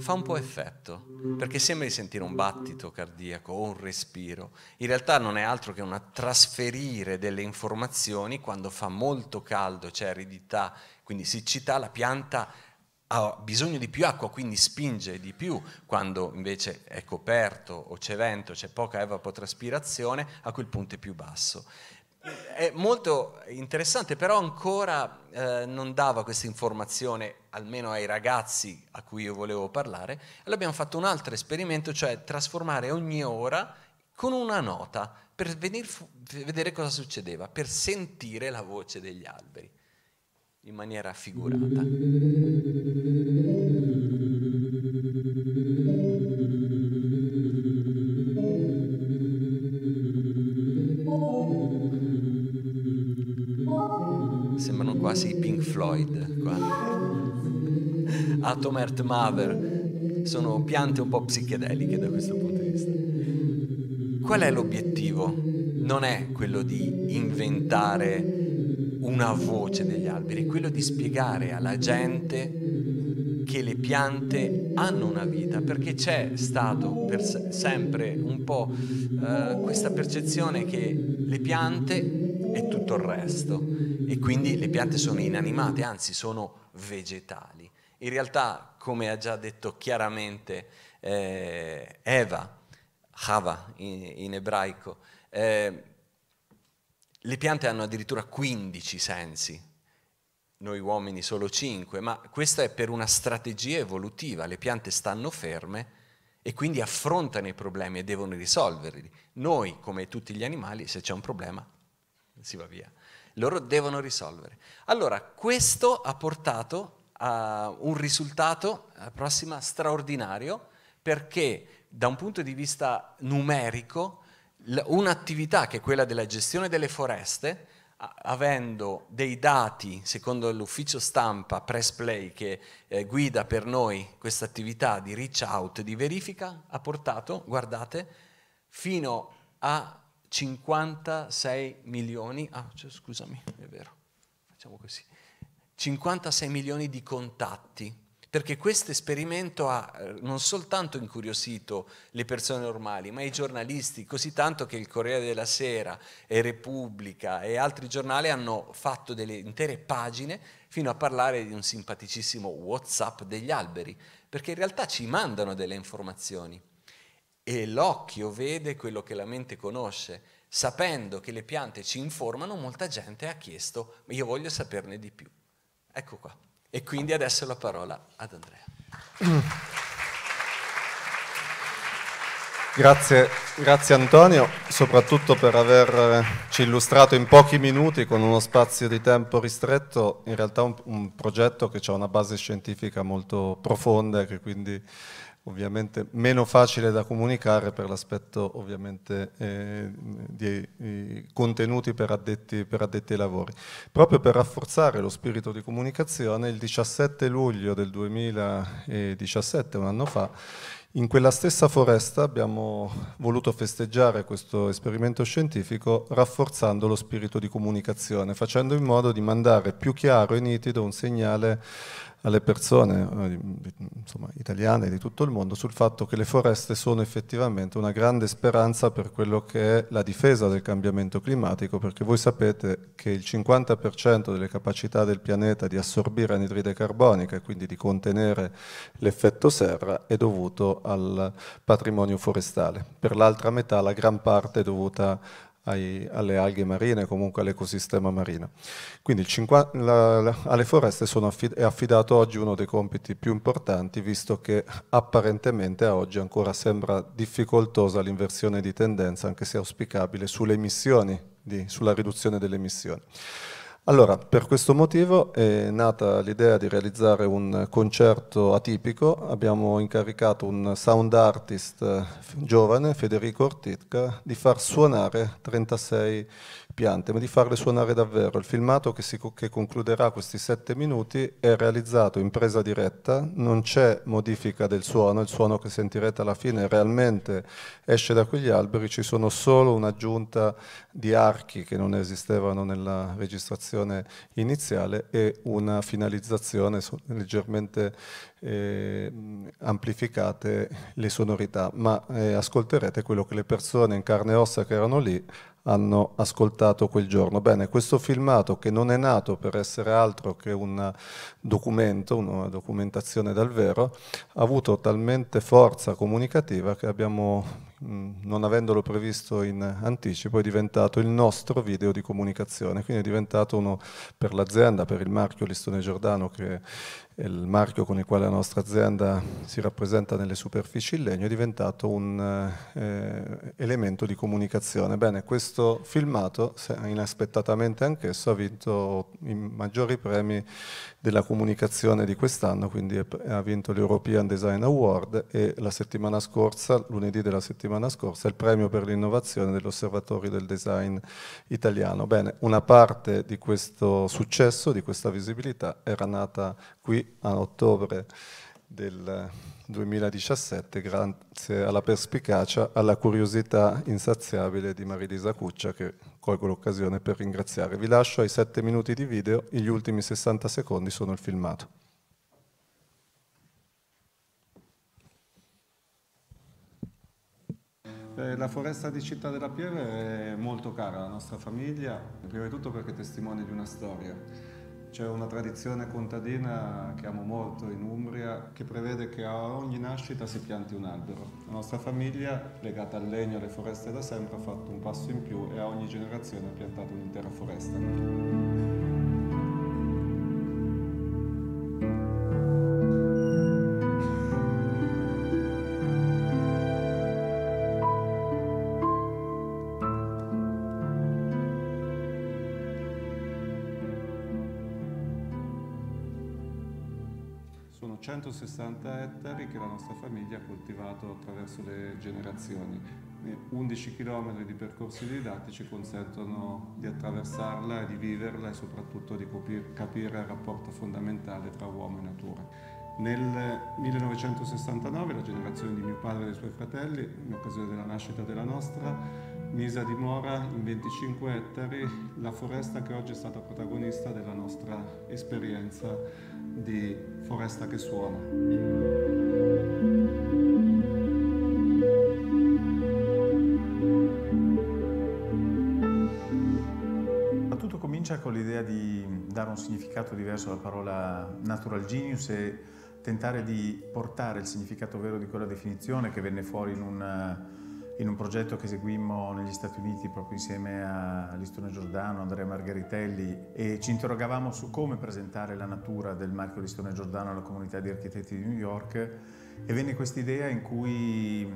fa un po' effetto, perché sembra di sentire un battito cardiaco o un respiro. In realtà non è altro che un trasferire delle informazioni quando fa molto caldo, c'è cioè aridità, quindi siccità, la pianta ha bisogno di più acqua, quindi spinge di più, quando invece è coperto o c'è vento, c'è poca evapotraspirazione, a quel punto è più basso è molto interessante, però ancora eh, non dava questa informazione, almeno ai ragazzi a cui io volevo parlare. Allora abbiamo fatto un altro esperimento, cioè trasformare ogni ora con una nota per venir, vedere cosa succedeva, per sentire la voce degli alberi in maniera figurata. quasi Pink Floyd. Qua. Atom Earth Mother sono piante un po' psichedeliche da questo punto di vista. Qual è l'obiettivo? Non è quello di inventare una voce degli alberi, è quello di spiegare alla gente che le piante hanno una vita, perché c'è stato per sempre un po' eh, questa percezione che le piante e tutto il resto. E quindi le piante sono inanimate, anzi sono vegetali. In realtà, come ha già detto chiaramente eh, Eva, Hava in, in ebraico, eh, le piante hanno addirittura 15 sensi, noi uomini solo 5, ma questa è per una strategia evolutiva, le piante stanno ferme e quindi affrontano i problemi e devono risolverli. Noi, come tutti gli animali, se c'è un problema si va via. Loro devono risolvere. Allora, questo ha portato a un risultato a prossima straordinario perché da un punto di vista numerico un'attività che è quella della gestione delle foreste avendo dei dati, secondo l'ufficio stampa Press Play che eh, guida per noi questa attività di reach out, di verifica, ha portato, guardate, fino a 56 milioni, ah cioè, scusami, è vero, facciamo così, 56 milioni di contatti, perché questo esperimento ha eh, non soltanto incuriosito le persone normali, ma i giornalisti, così tanto che il Corriere della Sera e Repubblica e altri giornali hanno fatto delle intere pagine fino a parlare di un simpaticissimo Whatsapp degli alberi, perché in realtà ci mandano delle informazioni e l'occhio vede quello che la mente conosce. Sapendo che le piante ci informano, molta gente ha chiesto, io voglio saperne di più. Ecco qua. E quindi adesso la parola ad Andrea. Grazie, grazie Antonio, soprattutto per averci eh, illustrato in pochi minuti, con uno spazio di tempo ristretto, in realtà un, un progetto che ha una base scientifica molto profonda e che quindi ovviamente meno facile da comunicare per l'aspetto ovviamente eh, di, di, contenuti per addetti, per addetti, ai lavori. Proprio per rafforzare lo spirito di comunicazione, il 17 luglio del 2017, un anno fa, in quella stessa foresta abbiamo voluto festeggiare questo esperimento scientifico rafforzando lo spirito di comunicazione, facendo in modo di mandare più chiaro e nitido un segnale alle persone eh, insomma, italiane di tutto il mondo sul fatto che le foreste sono effettivamente una grande speranza per quello che è la difesa del cambiamento climatico, perché voi sapete che il 50% delle capacità del pianeta di assorbire anidride carbonica e quindi di contenere l'effetto serra è dovuto al patrimonio forestale, per l'altra metà la gran parte è dovuta ai, alle alghe marine, comunque all'ecosistema marino. Quindi 50, la, la, alle foreste affid, è affidato oggi uno dei compiti più importanti, visto che apparentemente a oggi ancora sembra difficoltosa l'inversione di tendenza, anche se auspicabile, sulle emissioni, di, sulla riduzione delle emissioni. Allora, per questo motivo è nata l'idea di realizzare un concerto atipico. Abbiamo incaricato un sound artist eh, giovane, Federico Ortica, di far suonare 36 piante, ma di farle suonare davvero. Il filmato che, si, che concluderà questi 7 minuti è realizzato in presa diretta, non c'è modifica del suono, il suono che sentirete alla fine realmente esce da quegli alberi, ci sono solo un'aggiunta di archi che non esistevano nella registrazione iniziale e una finalizzazione leggermente eh, amplificate le sonorità, ma eh, ascolterete quello che le persone in carne e ossa che erano lì hanno ascoltato quel giorno. Bene, questo filmato che non è nato per essere altro che un documento, una documentazione dal vero, ha avuto talmente forza comunicativa che abbiamo Mm, non avendolo previsto in anticipo, è diventato il nostro video di comunicazione, quindi è diventato uno per l'azienda, per il marchio Listone Giordano, che è il marchio con il quale la nostra azienda si rappresenta nelle superfici in legno, è diventato un eh, elemento di comunicazione. Bene, questo filmato, inaspettatamente anch'esso, ha vinto i maggiori premi della comunicazione di quest'anno, quindi ha vinto l'European Design Award e la settimana scorsa, lunedì della settimana scorsa, il premio per l'innovazione dell'Osservatorio del Design italiano. Bene, una parte di questo successo, di questa visibilità, era nata qui a ottobre del 2017 grazie alla perspicacia, alla curiosità insaziabile di Marilisa Cuccia che colgo l'occasione per ringraziare. Vi lascio ai 7 minuti di video, gli ultimi 60 secondi sono il filmato. Eh, la foresta di Città della Pieve è molto cara alla nostra famiglia, prima di tutto perché è testimone di una storia c'è una tradizione contadina che amo molto in Umbria che prevede che a ogni nascita si pianti un albero. La nostra famiglia, legata al legno e alle foreste da sempre, ha fatto un passo in più e a ogni generazione ha piantato un'intera foresta. 160 ettari che la nostra famiglia ha coltivato attraverso le generazioni. 11 km di percorsi didattici consentono di attraversarla, di viverla e soprattutto di capire il rapporto fondamentale tra uomo e natura. Nel 1969 la generazione di mio padre e dei suoi fratelli, in occasione della nascita della nostra, mise a dimora in 25 ettari la foresta che oggi è stata protagonista della nostra esperienza di Foresta che suona. tutto comincia con l'idea di dare un significato diverso alla parola natural genius e tentare di portare il significato vero di quella definizione che venne fuori in un eh, in un progetto che eseguimmo negli Stati Uniti proprio insieme a Listone Giordano, Andrea Margheritelli e ci interrogavamo su come presentare la natura del marchio Listone Giordano alla comunità di architetti di New York e venne quest'idea in cui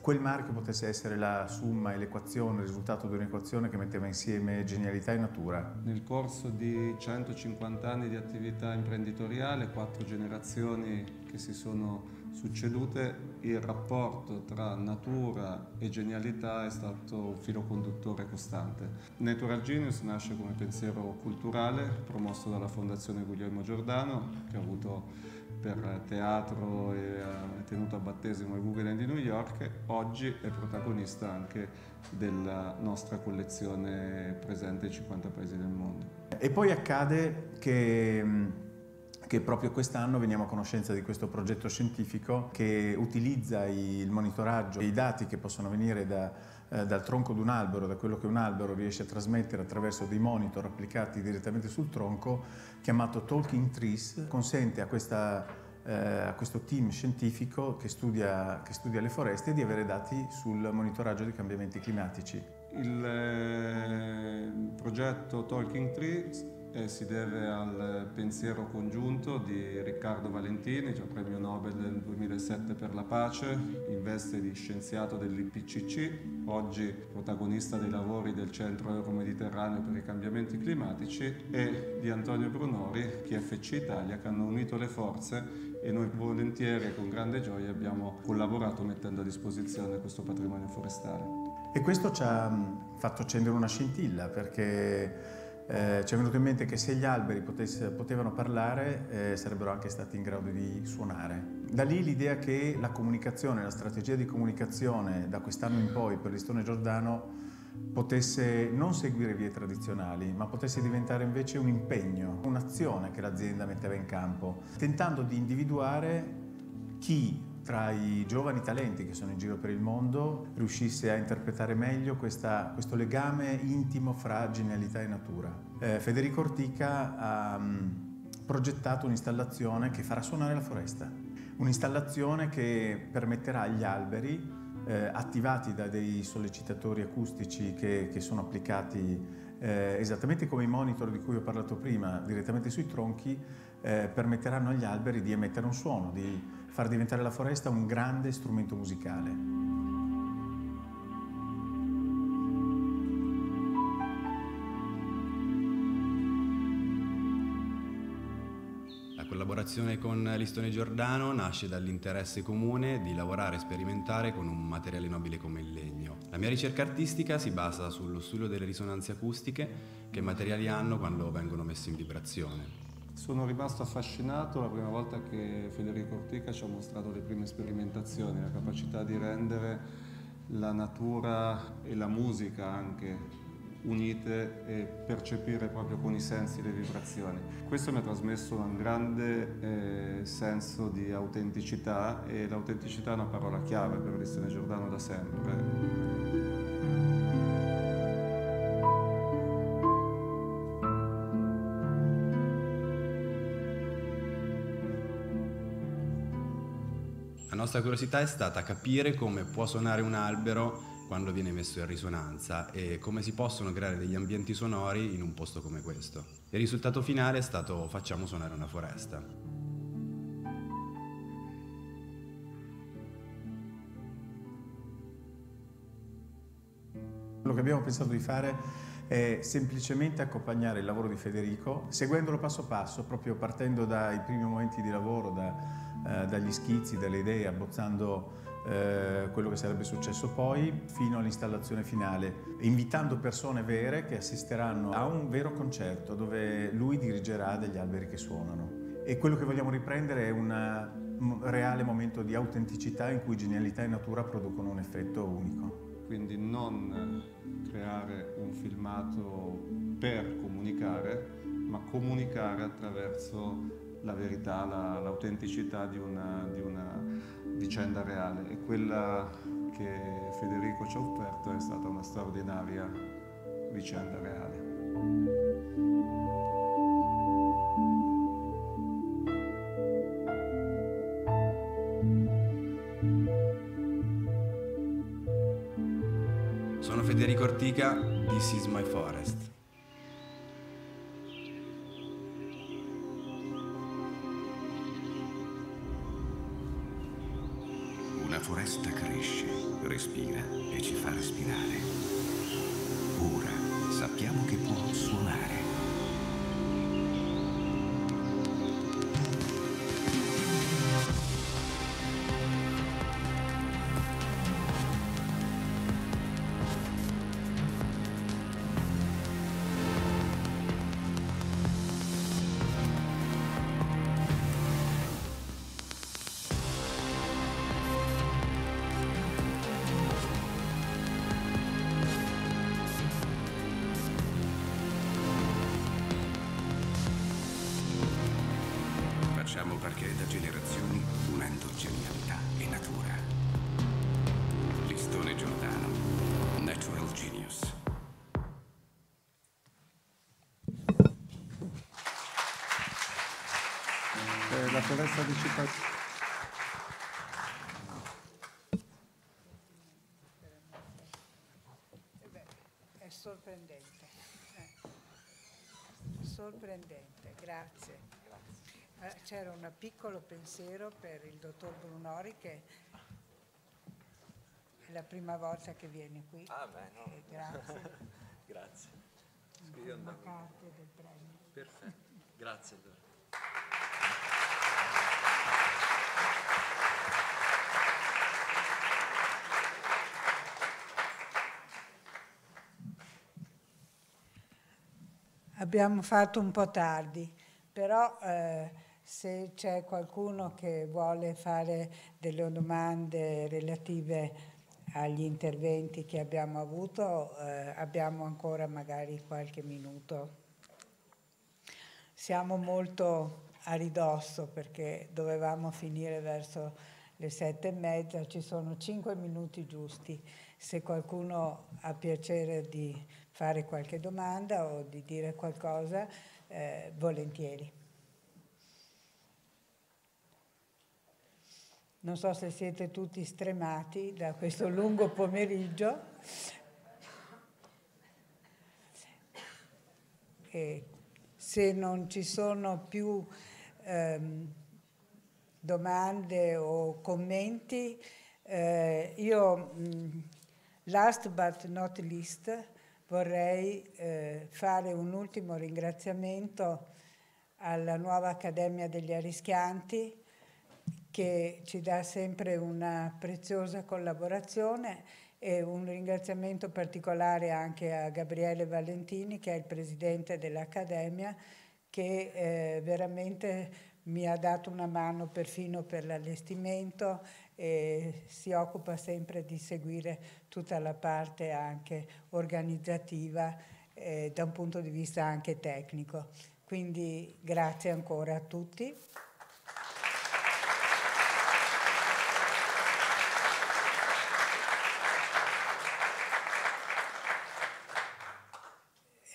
quel marchio potesse essere la somma e l'equazione, il risultato di un'equazione che metteva insieme genialità e natura. Nel corso di 150 anni di attività imprenditoriale, quattro generazioni che si sono succedute il rapporto tra natura e genialità è stato un filo conduttore costante. Natural Genius nasce come pensiero culturale promosso dalla Fondazione Guglielmo Giordano, che ha avuto per teatro e eh, è tenuto a battesimo il Google di New York, oggi è protagonista anche della nostra collezione presente in 50 paesi del mondo. E poi accade che che proprio quest'anno veniamo a conoscenza di questo progetto scientifico che utilizza il monitoraggio e i dati che possono venire da, eh, dal tronco di un albero, da quello che un albero riesce a trasmettere attraverso dei monitor applicati direttamente sul tronco, chiamato Talking Trees, consente a, questa, eh, a questo team scientifico che studia, che studia le foreste di avere dati sul monitoraggio dei cambiamenti climatici. Il eh, progetto Talking Trees eh, si deve al pensiero congiunto di Riccardo Valentini, già cioè premio Nobel del 2007 per la pace, in veste di scienziato dell'IPCC, oggi protagonista dei lavori del Centro Euro-Mediterraneo per i cambiamenti climatici, e di Antonio Brunori, TFC Italia, che hanno unito le forze e noi volentieri e con grande gioia abbiamo collaborato mettendo a disposizione questo patrimonio forestale. E questo ci ha mm, fatto accendere una scintilla perché eh, ci è venuto in mente che se gli alberi potesse, potevano parlare eh, sarebbero anche stati in grado di suonare. Da lì l'idea che la comunicazione, la strategia di comunicazione da quest'anno in poi per l'Istone Giordano potesse non seguire vie tradizionali, ma potesse diventare invece un impegno, un'azione che l'azienda metteva in campo, tentando di individuare chi tra i giovani talenti che sono in giro per il mondo riuscisse a interpretare meglio questa, questo legame intimo fra genialità e natura. Eh, Federico Ortica ha um, progettato un'installazione che farà suonare la foresta, un'installazione che permetterà agli alberi eh, attivati da dei sollecitatori acustici che, che sono applicati eh, esattamente come i monitor di cui ho parlato prima, direttamente sui tronchi, eh, permetteranno agli alberi di emettere un suono, di far diventare la foresta un grande strumento musicale. La collaborazione con Listone Giordano nasce dall'interesse comune di lavorare e sperimentare con un materiale nobile come il legno. La mia ricerca artistica si basa sullo studio delle risonanze acustiche che i materiali hanno quando vengono messi in vibrazione. Sono rimasto affascinato la prima volta che Federico Ortica ci ha mostrato le prime sperimentazioni, la capacità di rendere la natura e la musica anche unite e percepire proprio con i sensi le vibrazioni. Questo mi ha trasmesso un grande eh, senso di autenticità e l'autenticità è una parola chiave per Cristiano Giordano da sempre. La nostra curiosità è stata capire come può suonare un albero quando viene messo in risonanza e come si possono creare degli ambienti sonori in un posto come questo. Il risultato finale è stato facciamo suonare una foresta. Quello che abbiamo pensato di fare è semplicemente accompagnare il lavoro di Federico, seguendolo passo passo, proprio partendo dai primi momenti di lavoro, da eh, dagli schizzi, dalle idee, abbozzando eh, quello che sarebbe successo poi, fino all'installazione finale, invitando persone vere che assisteranno a un vero concerto dove lui dirigerà degli alberi che suonano. E quello che vogliamo riprendere è un reale momento di autenticità in cui genialità e natura producono un effetto unico. Quindi non creare un filmato per comunicare, ma comunicare attraverso la verità, la, l'autenticità di una, di una, vicenda reale e quella che Federico ci ha offerto è stata una straordinaria vicenda reale. Sono Federico Ortica, This is my forest. da generazioni unendo genialità e natura. Listone Giordano, Natural Genius. Eh, la foresta di città... sorprendente, eh. sorprendente, grazie. Eh, c'era un piccolo pensiero per il dottor Brunori che è la prima volta che viene qui. Ah beh, no. E eh, grazie. grazie. Scrivi una parte del premio. Perfetto, grazie allora. Abbiamo fatto un po' tardi, però eh, se c'è qualcuno che vuole fare delle domande relative agli interventi che abbiamo avuto, eh, abbiamo ancora magari qualche minuto. Siamo molto a ridosso perché dovevamo finire verso le sette e mezza, ci sono cinque minuti giusti. Se qualcuno ha piacere di fare qualche domanda o di dire qualcosa, eh, volentieri. Non so se siete tutti stremati da questo lungo pomeriggio. E se non ci sono più ehm, domande o commenti, eh, io, mh, mm, last but not least, vorrei eh, fare un ultimo ringraziamento alla nuova Accademia degli Arischianti che ci dà sempre una preziosa collaborazione e un ringraziamento particolare anche a Gabriele Valentini che è il presidente dell'Accademia che eh, veramente mi ha dato una mano perfino per l'allestimento e si occupa sempre di seguire tutta la parte anche organizzativa eh, da un punto di vista anche tecnico. Quindi grazie ancora a tutti.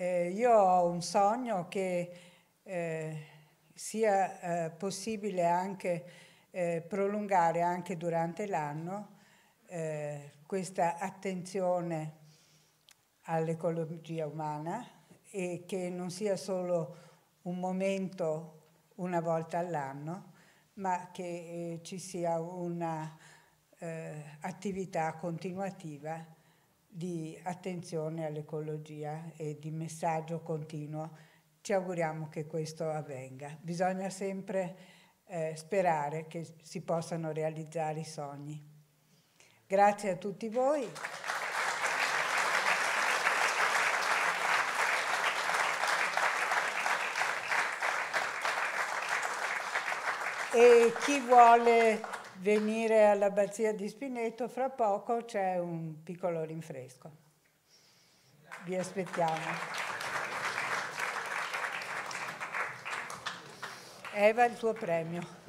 Eh, io ho un sogno che eh, sia eh, possibile anche eh, prolungare anche durante l'anno eh, questa attenzione all'ecologia umana e che non sia solo un momento una volta all'anno, ma che eh, ci sia un'attività continuativa di attenzione all'ecologia e di messaggio continuo. Ci auguriamo che questo avvenga. Bisogna sempre eh, sperare che si possano realizzare i sogni. Grazie a tutti voi. E chi vuole venire all'abbazia di Spineto, fra poco c'è un piccolo rinfresco. Vi aspettiamo. Eva il tuo premio.